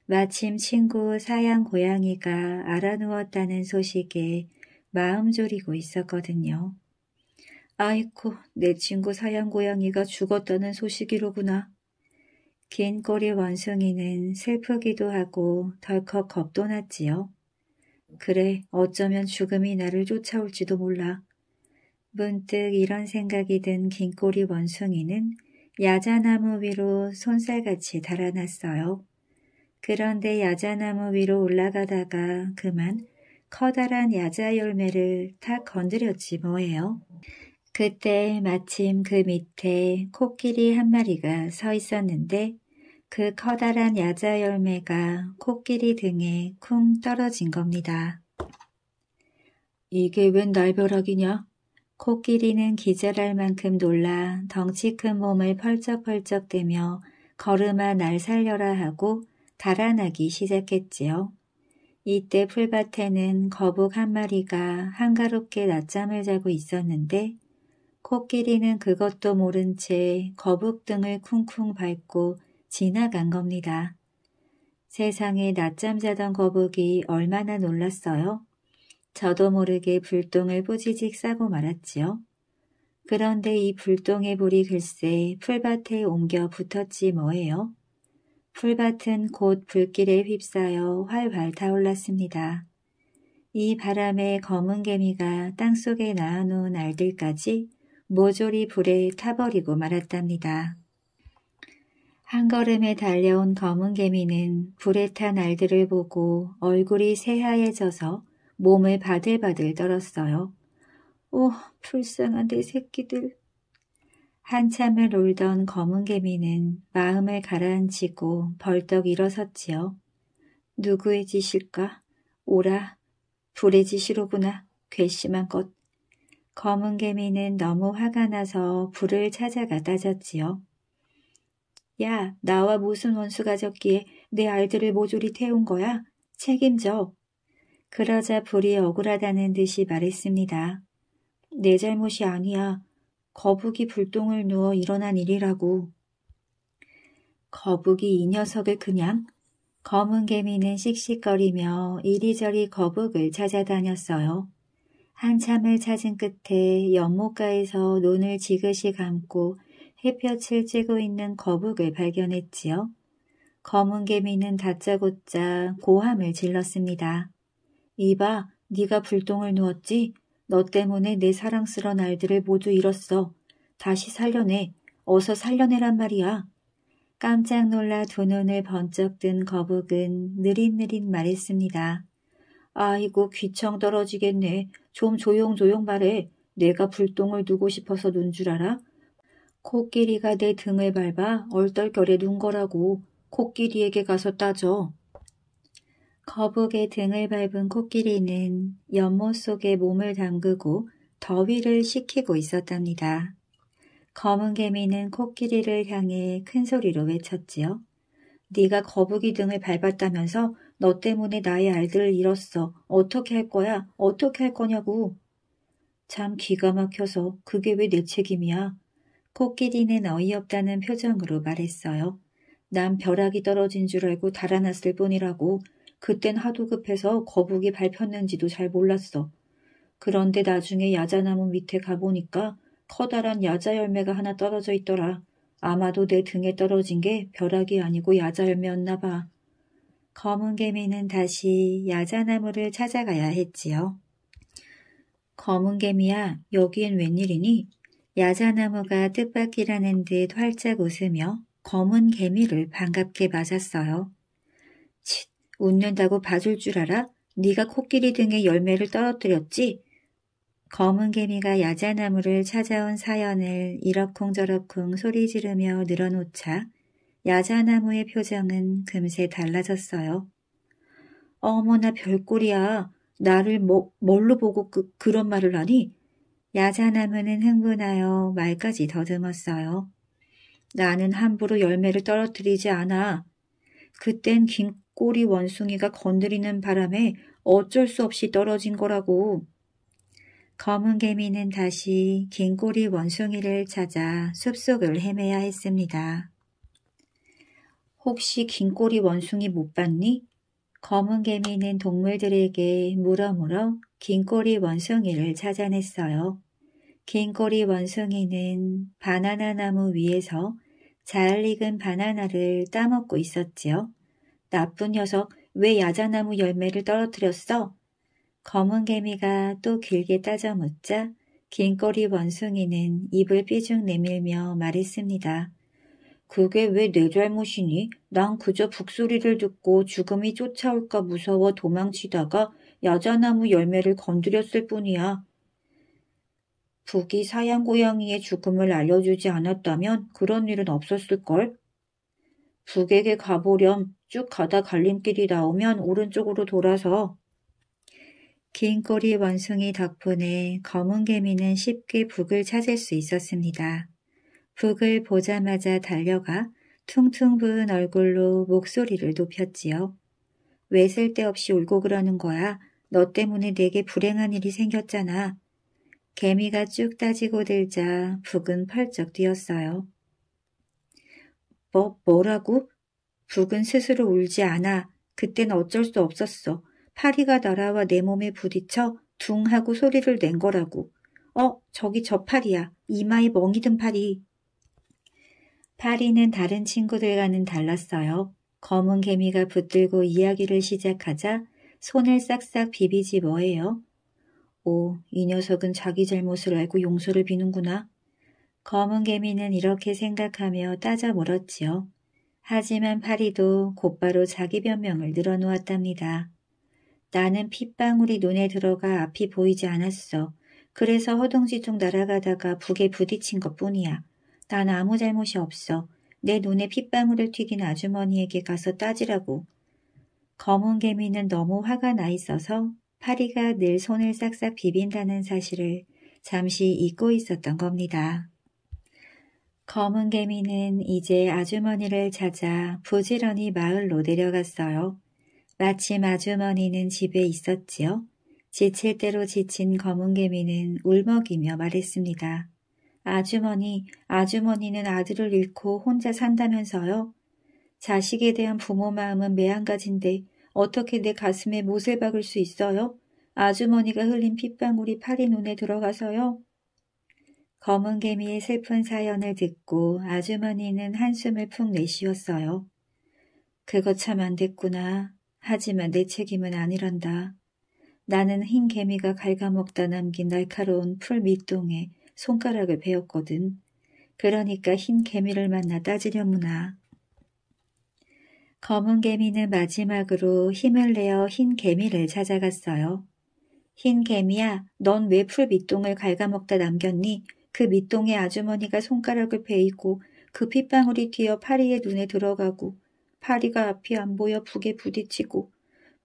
마침 친구 사양 고양이가 알아누웠다는 소식에 마음 졸이고 있었거든요. 아이코내 친구 사양 고양이가 죽었다는 소식이로구나. 긴 꼬리 원숭이는 슬프기도 하고 덜컥 겁도 났지요. 그래 어쩌면 죽음이 나를 쫓아올지도 몰라. 문득 이런 생각이 든 긴 꼬리 원숭이는 야자나무 위로 손살같이 달아났어요. 그런데 야자나무 위로 올라가다가 그만 커다란 야자 열매를 탁 건드렸지 뭐예요. 그때 마침 그 밑에 코끼리 한 마리가 서 있었는데 그 커다란 야자 열매가 코끼리 등에 쿵 떨어진 겁니다. 이게 웬 날벼락이냐? 코끼리는 기절할 만큼 놀라 덩치 큰 몸을 펄쩍펄쩍 대며 걸음아 날 살려라 하고 달아나기 시작했지요. 이때 풀밭에는 거북 한 마리가 한가롭게 낮잠을 자고 있었는데 코끼리는 그것도 모른 채 거북 등을 쿵쿵 밟고 지나간 겁니다. 세상에 낮잠 자던 거북이 얼마나 놀랐어요. 저도 모르게 불똥을 뿌지직 싸고 말았지요. 그런데 이 불똥의 불이 글쎄 풀밭에 옮겨 붙었지 뭐예요. 풀밭은 곧 불길에 휩싸여 활활 타올랐습니다. 이 바람에 검은 개미가 땅속에 낳아놓은 알들까지 모조리 불에 타버리고 말았답니다. 한 걸음에 달려온 검은 개미는 불에 탄 알들을 보고 얼굴이 새하얘져서 몸을 바들바들 떨었어요. 오, 불쌍한 내 새끼들. 한참을 울던 검은 개미는 마음을 가라앉히고 벌떡 일어섰지요. 누구의 짓일까? 오라, 불의 짓이로구나, 괘씸한 것. 검은 개미는 너무 화가 나서 불을 찾아가 따졌지요. 야, 나와 무슨 원수 가졌기에 내 아이들을 모조리 태운 거야? 책임져. 그러자 불이 억울하다는 듯이 말했습니다. 내 잘못이 아니야. 거북이 불똥을 누워 일어난 일이라고. 거북이 이 녀석을 그냥? 검은 개미는 씩씩거리며 이리저리 거북을 찾아다녔어요. 한참을 찾은 끝에 연못가에서 눈을 지그시 감고 햇볕을 쬐고 있는 거북을 발견했지요. 검은 개미는 다짜고짜 고함을 질렀습니다. 이봐, 네가 불똥을 누웠지? 너 때문에 내사랑스러운 알들을 모두 잃었어. 다시 살려내. 어서 살려내란 말이야. 깜짝 놀라 두 눈을 번쩍 든 거북은 느릿느릿 말했습니다. 아이고 귀청 떨어지겠네. 좀 조용조용 말해. 내가 불똥을 누고 싶어서 눈 줄 알아? 코끼리가 내 등을 밟아 얼떨결에 눈 거라고 코끼리에게 가서 따져. 거북의 등을 밟은 코끼리는 연못 속에 몸을 담그고 더위를 식히고 있었답니다. 검은 개미는 코끼리를 향해 큰 소리로 외쳤지요. 네가 거북이 등을 밟았다면서 너 때문에 나의 알들을 잃었어. 어떻게 할 거야? 어떻게 할 거냐고. 참 기가 막혀서 그게 왜 내 책임이야? 코끼리는 어이없다는 표정으로 말했어요. 난 벼락이 떨어진 줄 알고 달아났을 뿐이라고 그땐 하도 급해서 거북이 밟혔는지도 잘 몰랐어. 그런데 나중에 야자나무 밑에 가보니까 커다란 야자 열매가 하나 떨어져 있더라. 아마도 내 등에 떨어진 게 벼락이 아니고 야자 열매였나 봐. 검은 개미는 다시 야자나무를 찾아가야 했지요. 검은 개미야, 여기엔 웬일이니? 야자나무가 뜻밖이라는 듯 활짝 웃으며 검은 개미를 반갑게 맞았어요. 칫, 웃는다고 봐줄 줄 알아? 네가 코끼리 등에 열매를 떨어뜨렸지? 검은 개미가 야자나무를 찾아온 사연을 이러쿵저러쿵 소리 지르며 늘어놓자 야자나무의 표정은 금세 달라졌어요. 어머나 별꼴이야. 나를 뭐, 뭘로 보고 그, 그런 말을 하니? 야자나무는 흥분하여 말까지 더듬었어요. 나는 함부로 열매를 떨어뜨리지 않아. 그땐 긴 꼬리 원숭이가 건드리는 바람에 어쩔 수 없이 떨어진 거라고. 검은 개미는 다시 긴 꼬리 원숭이를 찾아 숲속을 헤매야 했습니다. 혹시 긴 꼬리 원숭이 못 봤니? 검은 개미는 동물들에게 물어물어 긴꼬리 원숭이를 찾아냈어요. 긴꼬리 원숭이는 바나나 나무 위에서 잘 익은 바나나를 따먹고 있었지요. 나쁜 녀석, 왜 야자나무 열매를 떨어뜨렸어? 검은 개미가 또 길게 따져 묻자 긴꼬리 원숭이는 입을 삐죽 내밀며 말했습니다. 그게 왜 내 잘못이니? 난 그저 북소리를 듣고 죽음이 쫓아올까 무서워 도망치다가 야자나무 열매를 건드렸을 뿐이야. 북이 사양 고양이의 죽음을 알려주지 않았다면 그런 일은 없었을걸? 북에게 가보렴 쭉 가다 갈림길이 나오면 오른쪽으로 돌아서 긴 꼬리 원숭이 덕분에 검은 개미는 쉽게 북을 찾을 수 있었습니다. 북을 보자마자 달려가 퉁퉁 부은 얼굴로 목소리를 높였지요. 왜 쓸데없이 울고 그러는 거야? 너 때문에 내게 불행한 일이 생겼잖아. 개미가 쭉 따지고 들자 북은 펄쩍 뛰었어요. 뭐, 뭐라고? 북은 스스로 울지 않아. 그땐 어쩔 수 없었어. 파리가 날아와 내 몸에 부딪혀 둥 하고 소리를 낸 거라고. 어, 저기 저 파리야. 이마에 멍이 든 파리. 파리는 다른 친구들과는 달랐어요. 검은 개미가 붙들고 이야기를 시작하자 손을 싹싹 비비지 뭐예요. 오, 이 녀석은 자기 잘못을 알고 용서를 비는구나. 검은 개미는 이렇게 생각하며 따져 물었지요. 하지만 파리도 곧바로 자기 변명을 늘어놓았답니다. 나는 핏방울이 눈에 들어가 앞이 보이지 않았어. 그래서 허둥지둥 날아가다가 북에 부딪힌 것뿐이야. 난 아무 잘못이 없어. 내 눈에 핏방울을 튀긴 아주머니에게 가서 따지라고. 검은 개미는 너무 화가 나 있어서 파리가 늘 손을 싹싹 비빈다는 사실을 잠시 잊고 있었던 겁니다. 검은 개미는 이제 아주머니를 찾아 부지런히 마을로 내려갔어요. 마침 아주머니는 집에 있었지요. 지칠 대로 지친 검은 개미는 울먹이며 말했습니다. 아주머니, 아주머니는 아들을 잃고 혼자 산다면서요. 자식에 대한 부모 마음은 매한가지인데 어떻게 내 가슴에 못을 박을 수 있어요? 아주머니가 흘린 핏방울이 파리 눈에 들어가서요. 검은 개미의 슬픈 사연을 듣고 아주머니는 한숨을 푹 내쉬었어요. 그거 참 안 됐구나. 하지만 내 책임은 아니란다. 나는 흰 개미가 갉아먹다 남긴 날카로운 풀 밑동에 손가락을 베었거든. 그러니까 흰 개미를 만나 따지려무나. 검은 개미는 마지막으로 힘을 내어 흰 개미를 찾아갔어요. 흰 개미야, 넌 왜 풀 밑동을 갉아먹다 남겼니? 그 밑동에 아주머니가 손가락을 베이고 그 핏방울이 뒤어 파리의 눈에 들어가고 파리가 앞이 안 보여 북에 부딪히고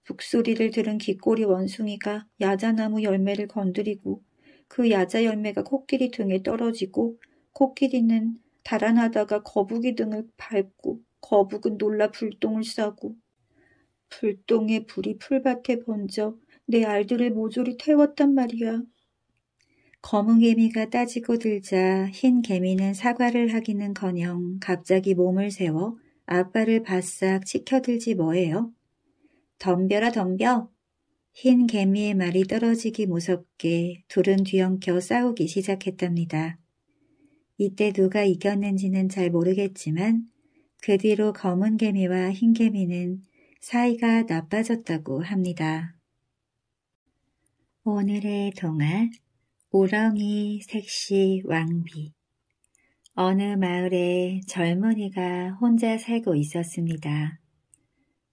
북소리를 들은 귓꼬리 원숭이가 야자나무 열매를 건드리고 그 야자 열매가 코끼리 등에 떨어지고 코끼리는 달아나다가 거북이 등을 밟고 거북은 놀라 불똥을 싸고 불똥에 불이 풀밭에 번져 내알들을 모조리 태웠단 말이야. 검은 개미가 따지고 들자 흰 개미는 사과를 하기는커녕 갑자기 몸을 세워 아빠를 바싹 치켜들지 뭐예요. 덤벼라 덤벼. 흰 개미의 말이 떨어지기 무섭게 둘은 뒤엉켜 싸우기 시작했답니다. 이때 누가 이겼는지는 잘 모르겠지만 그 뒤로 검은 개미와 흰 개미는 사이가 나빠졌다고 합니다. 오늘의 동화 우렁이 색시 왕비 어느 마을에 젊은이가 혼자 살고 있었습니다.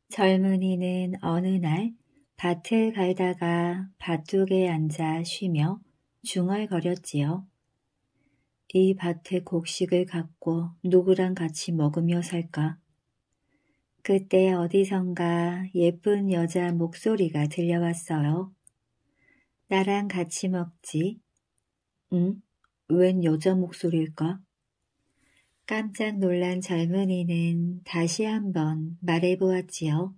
젊은이는 어느 날 밭을 갈다가 밭둑에 앉아 쉬며 중얼거렸지요. 이 밭의 곡식을 갖고 누구랑 같이 먹으며 살까? 그때 어디선가 예쁜 여자 목소리가 들려왔어요. 나랑 같이 먹지? 응? 웬 여자 목소리일까? 깜짝 놀란 젊은이는 다시 한번 말해보았지요.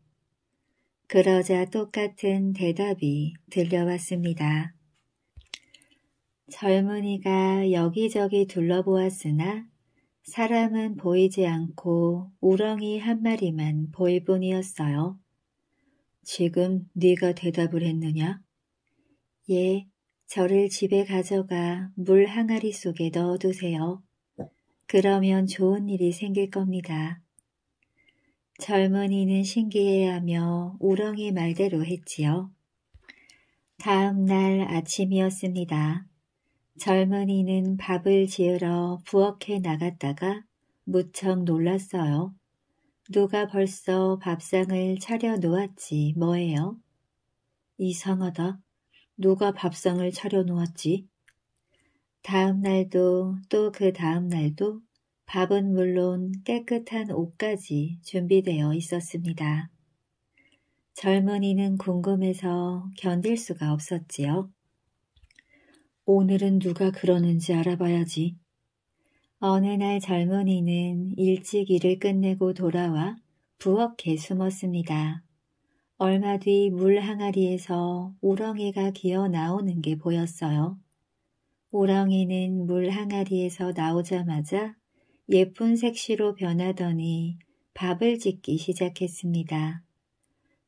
그러자 똑같은 대답이 들려왔습니다. 젊은이가 여기저기 둘러보았으나 사람은 보이지 않고 우렁이 한 마리만 보일 뿐이었어요. 지금 네가 대답을 했느냐? 예, 저를 집에 가져가 물 항아리 속에 넣어두세요. 그러면 좋은 일이 생길 겁니다. 젊은이는 신기해하며 우렁이 말대로 했지요. 다음 날 아침이었습니다. 젊은이는 밥을 지으러 부엌에 나갔다가 무척 놀랐어요. 누가 벌써 밥상을 차려놓았지 뭐예요? 이상하다. 누가 밥상을 차려놓았지? 다음 날도 또 그 다음 날도 밥은 물론 깨끗한 옷까지 준비되어 있었습니다. 젊은이는 궁금해서 견딜 수가 없었지요. 오늘은 누가 그러는지 알아봐야지. 어느 날 젊은이는 일찍 일을 끝내고 돌아와 부엌에 숨었습니다. 얼마 뒤 물 항아리에서 우렁이가 기어 나오는 게 보였어요. 우렁이는 물 항아리에서 나오자마자 예쁜 색시로 변하더니 밥을 짓기 시작했습니다.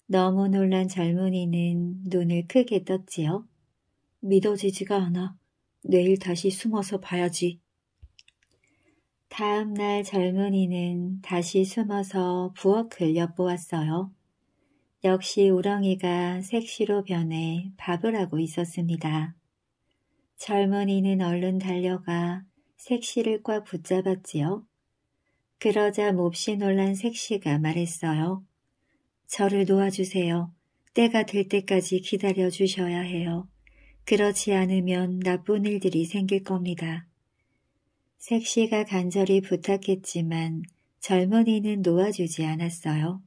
너무 놀란 젊은이는 눈을 크게 떴지요. 믿어지지가 않아. 내일 다시 숨어서 봐야지. 다음 날 젊은이는 다시 숨어서 부엌을 엿보았어요. 역시 우렁이가 색시로 변해 밥을 하고 있었습니다. 젊은이는 얼른 달려가 색시를 꽉 붙잡았지요. 그러자 몹시 놀란 색시가 말했어요. 저를 놓아주세요. 때가 될 때까지 기다려 주셔야 해요. 그렇지 않으면 나쁜 일들이 생길 겁니다. 색시가 간절히 부탁했지만 젊은이는 놓아주지 않았어요.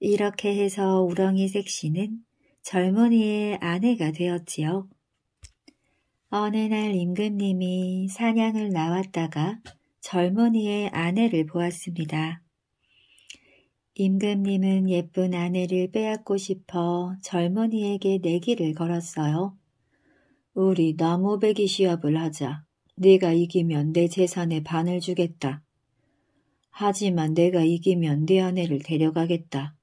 이렇게 해서 우렁이 색시는 젊은이의 아내가 되었지요. 어느 날 임금님이 사냥을 나왔다가 젊은이의 아내를 보았습니다. 임금님은 예쁜 아내를 빼앗고 싶어 젊은이에게 내기를 걸었어요. 우리 나무배기 시합을 하자. 네가 이기면 내 재산의 반을 주겠다. 하지만 내가 이기면 네 아내를 데려가겠다.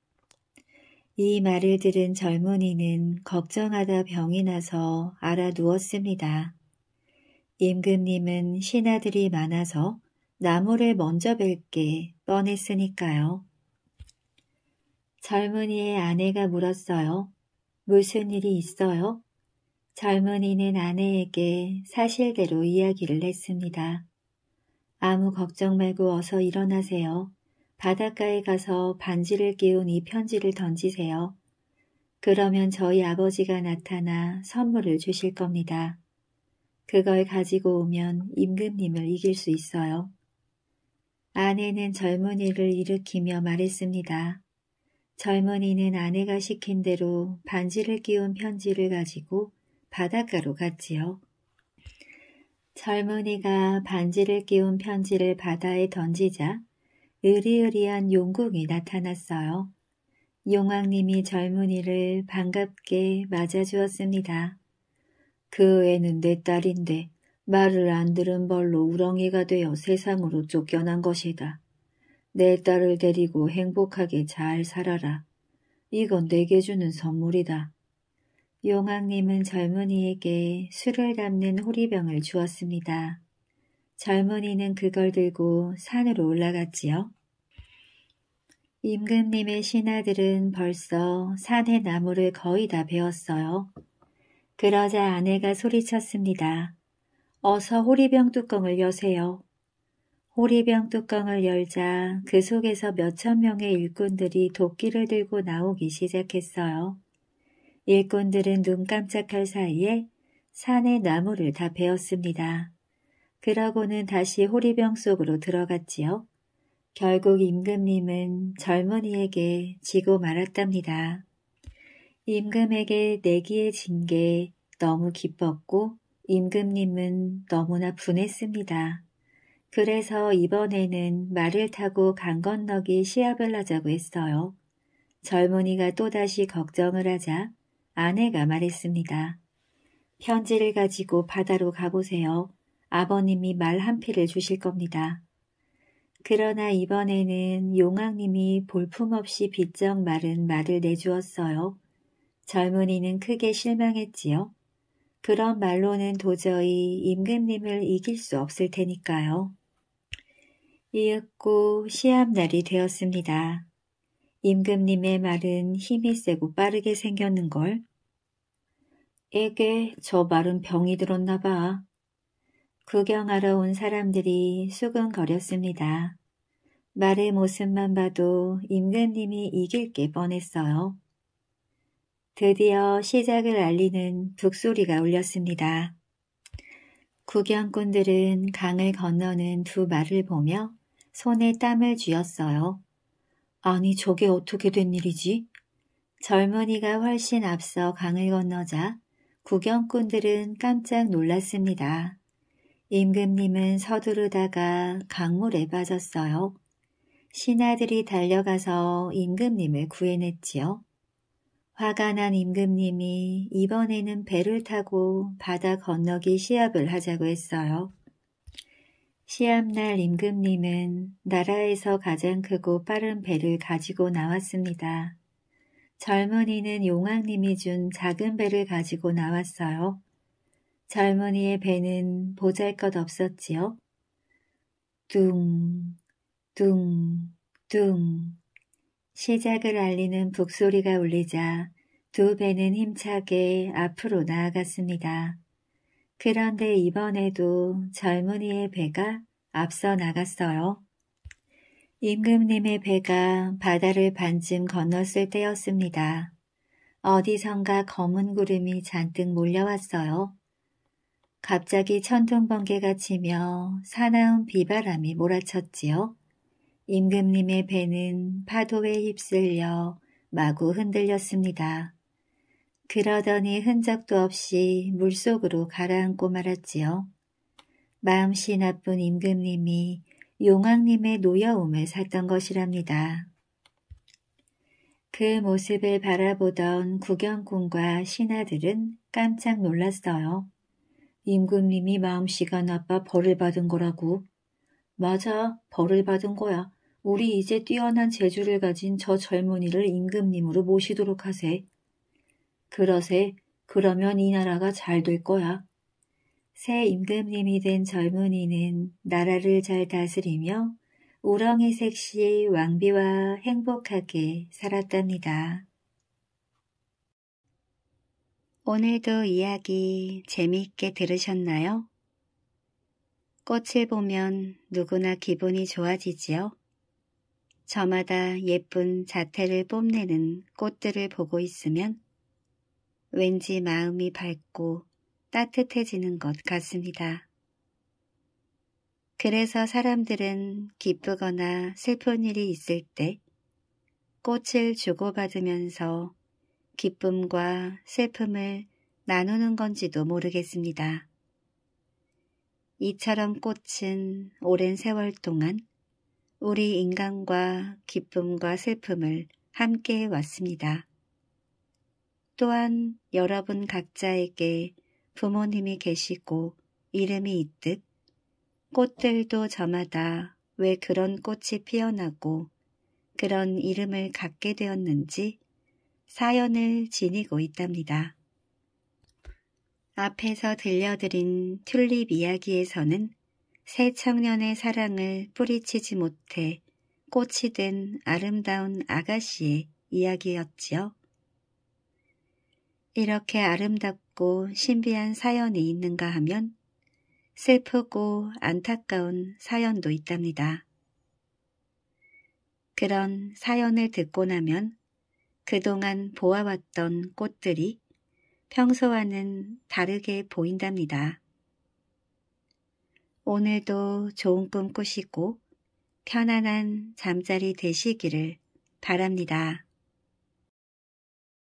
이 말을 들은 젊은이는 걱정하다 병이 나서 알아 누웠습니다. 임금님은 신하들이 많아서 나무를 먼저 뵐게 뻔했으니까요. 젊은이의 아내가 물었어요. 무슨 일이 있어요? 젊은이는 아내에게 사실대로 이야기를 했습니다. 아무 걱정 말고 어서 일어나세요. 바닷가에 가서 반지를 끼운 이 편지를 던지세요. 그러면 저희 아버지가 나타나 선물을 주실 겁니다. 그걸 가지고 오면 임금님을 이길 수 있어요. 아내는 젊은이를 일으키며 말했습니다. 젊은이는 아내가 시킨 대로 반지를 끼운 편지를 가지고 바닷가로 갔지요. 젊은이가 반지를 끼운 편지를 바다에 던지자 으리으리한 용궁이 나타났어요. 용왕님이 젊은이를 반갑게 맞아주었습니다. 그 애는 내 딸인데 말을 안 들은 벌로 우렁이가 되어 세상으로 쫓겨난 것이다. 내 딸을 데리고 행복하게 잘 살아라. 이건 내게 주는 선물이다. 용왕님은 젊은이에게 술을 담는 호리병을 주었습니다. 젊은이는 그걸 들고 산으로 올라갔지요. 임금님의 신하들은 벌써 산의 나무를 거의 다 베었어요. 그러자 아내가 소리쳤습니다. 어서 호리병 뚜껑을 여세요. 호리병 뚜껑을 열자 그 속에서 몇천 명의 일꾼들이 도끼를 들고 나오기 시작했어요. 일꾼들은 눈 깜짝할 사이에 산의 나무를 다 베었습니다. 그러고는 다시 호리병 속으로 들어갔지요. 결국 임금님은 젊은이에게 지고 말았답니다. 임금에게 내기에 진 게 너무 기뻤고 임금님은 너무나 분했습니다. 그래서 이번에는 말을 타고 강 건너기 시합을 하자고 했어요. 젊은이가 또다시 걱정을 하자 아내가 말했습니다. 편지를 가지고 바다로 가보세요. 아버님이 말 한필을 주실 겁니다. 그러나 이번에는 용왕님이 볼품없이 빚쩍 마른 말을 내주었어요. 젊은이는 크게 실망했지요. 그런 말로는 도저히 임금님을 이길 수 없을 테니까요. 이윽고 시합날이 되었습니다. 임금님의 말은 힘이 세고 빠르게 생겼는걸. 에게 저 말은 병이 들었나 봐. 구경하러 온 사람들이 수근거렸습니다. 말의 모습만 봐도 임금님이 이길 게 뻔했어요. 드디어 시작을 알리는 북소리가 울렸습니다. 구경꾼들은 강을 건너는 두 말을 보며 손에 땀을 쥐었어요. 아니 저게 어떻게 된 일이지? 젊은이가 훨씬 앞서 강을 건너자 구경꾼들은 깜짝 놀랐습니다. 임금님은 서두르다가 강물에 빠졌어요. 신하들이 달려가서 임금님을 구해냈지요. 화가 난 임금님이 이번에는 배를 타고 바다 건너기 시합을 하자고 했어요. 시합날 임금님은 나라에서 가장 크고 빠른 배를 가지고 나왔습니다. 젊은이는 용왕님이 준 작은 배를 가지고 나왔어요. 젊은이의 배는 보잘것 없었지요. 둥, 둥, 둥. 시작을 알리는 북소리가 울리자 두 배는 힘차게 앞으로 나아갔습니다. 그런데 이번에도 젊은이의 배가 앞서 나갔어요. 임금님의 배가 바다를 반쯤 건넜을 때였습니다. 어디선가 검은 구름이 잔뜩 몰려왔어요. 갑자기 천둥번개가 치며 사나운 비바람이 몰아쳤지요. 임금님의 배는 파도에 휩쓸려 마구 흔들렸습니다. 그러더니 흔적도 없이 물속으로 가라앉고 말았지요. 마음씨 나쁜 임금님이 용왕님의 노여움을 샀던 것이랍니다. 그 모습을 바라보던 구경꾼과 신하들은 깜짝 놀랐어요. 임금님이 마음씨가 나빠 벌을 받은 거라고. 맞아, 벌을 받은 거야. 우리 이제 뛰어난 재주를 가진 저 젊은이를 임금님으로 모시도록 하세. 그러세, 그러면 이 나라가 잘 될 거야. 새 임금님이 된 젊은이는 나라를 잘 다스리며 우렁이색 시의 왕비와 행복하게 살았답니다. 오늘도 이야기 재미있게 들으셨나요? 꽃을 보면 누구나 기분이 좋아지지요? 저마다 예쁜 자태를 뽐내는 꽃들을 보고 있으면 왠지 마음이 밝고 따뜻해지는 것 같습니다. 그래서 사람들은 기쁘거나 슬픈 일이 있을 때 꽃을 주고받으면서 기쁨과 슬픔을 나누는 건지도 모르겠습니다. 이처럼 꽃은 오랜 세월 동안 우리 인간과 기쁨과 슬픔을 함께 해 왔습니다. 또한 여러분 각자에게 부모님이 계시고 이름이 있듯 꽃들도 저마다 왜 그런 꽃이 피어나고 그런 이름을 갖게 되었는지 사연을 지니고 있답니다. 앞에서 들려드린 튤립 이야기에서는 새 청년의 사랑을 뿌리치지 못해 꽃이 된 아름다운 아가씨의 이야기였지요. 이렇게 아름답고 신비한 사연이 있는가 하면 슬프고 안타까운 사연도 있답니다. 그런 사연을 듣고 나면 그동안 보아왔던 꽃들이 평소와는 다르게 보인답니다. 오늘도 좋은 꿈 꾸시고 편안한 잠자리 되시기를 바랍니다.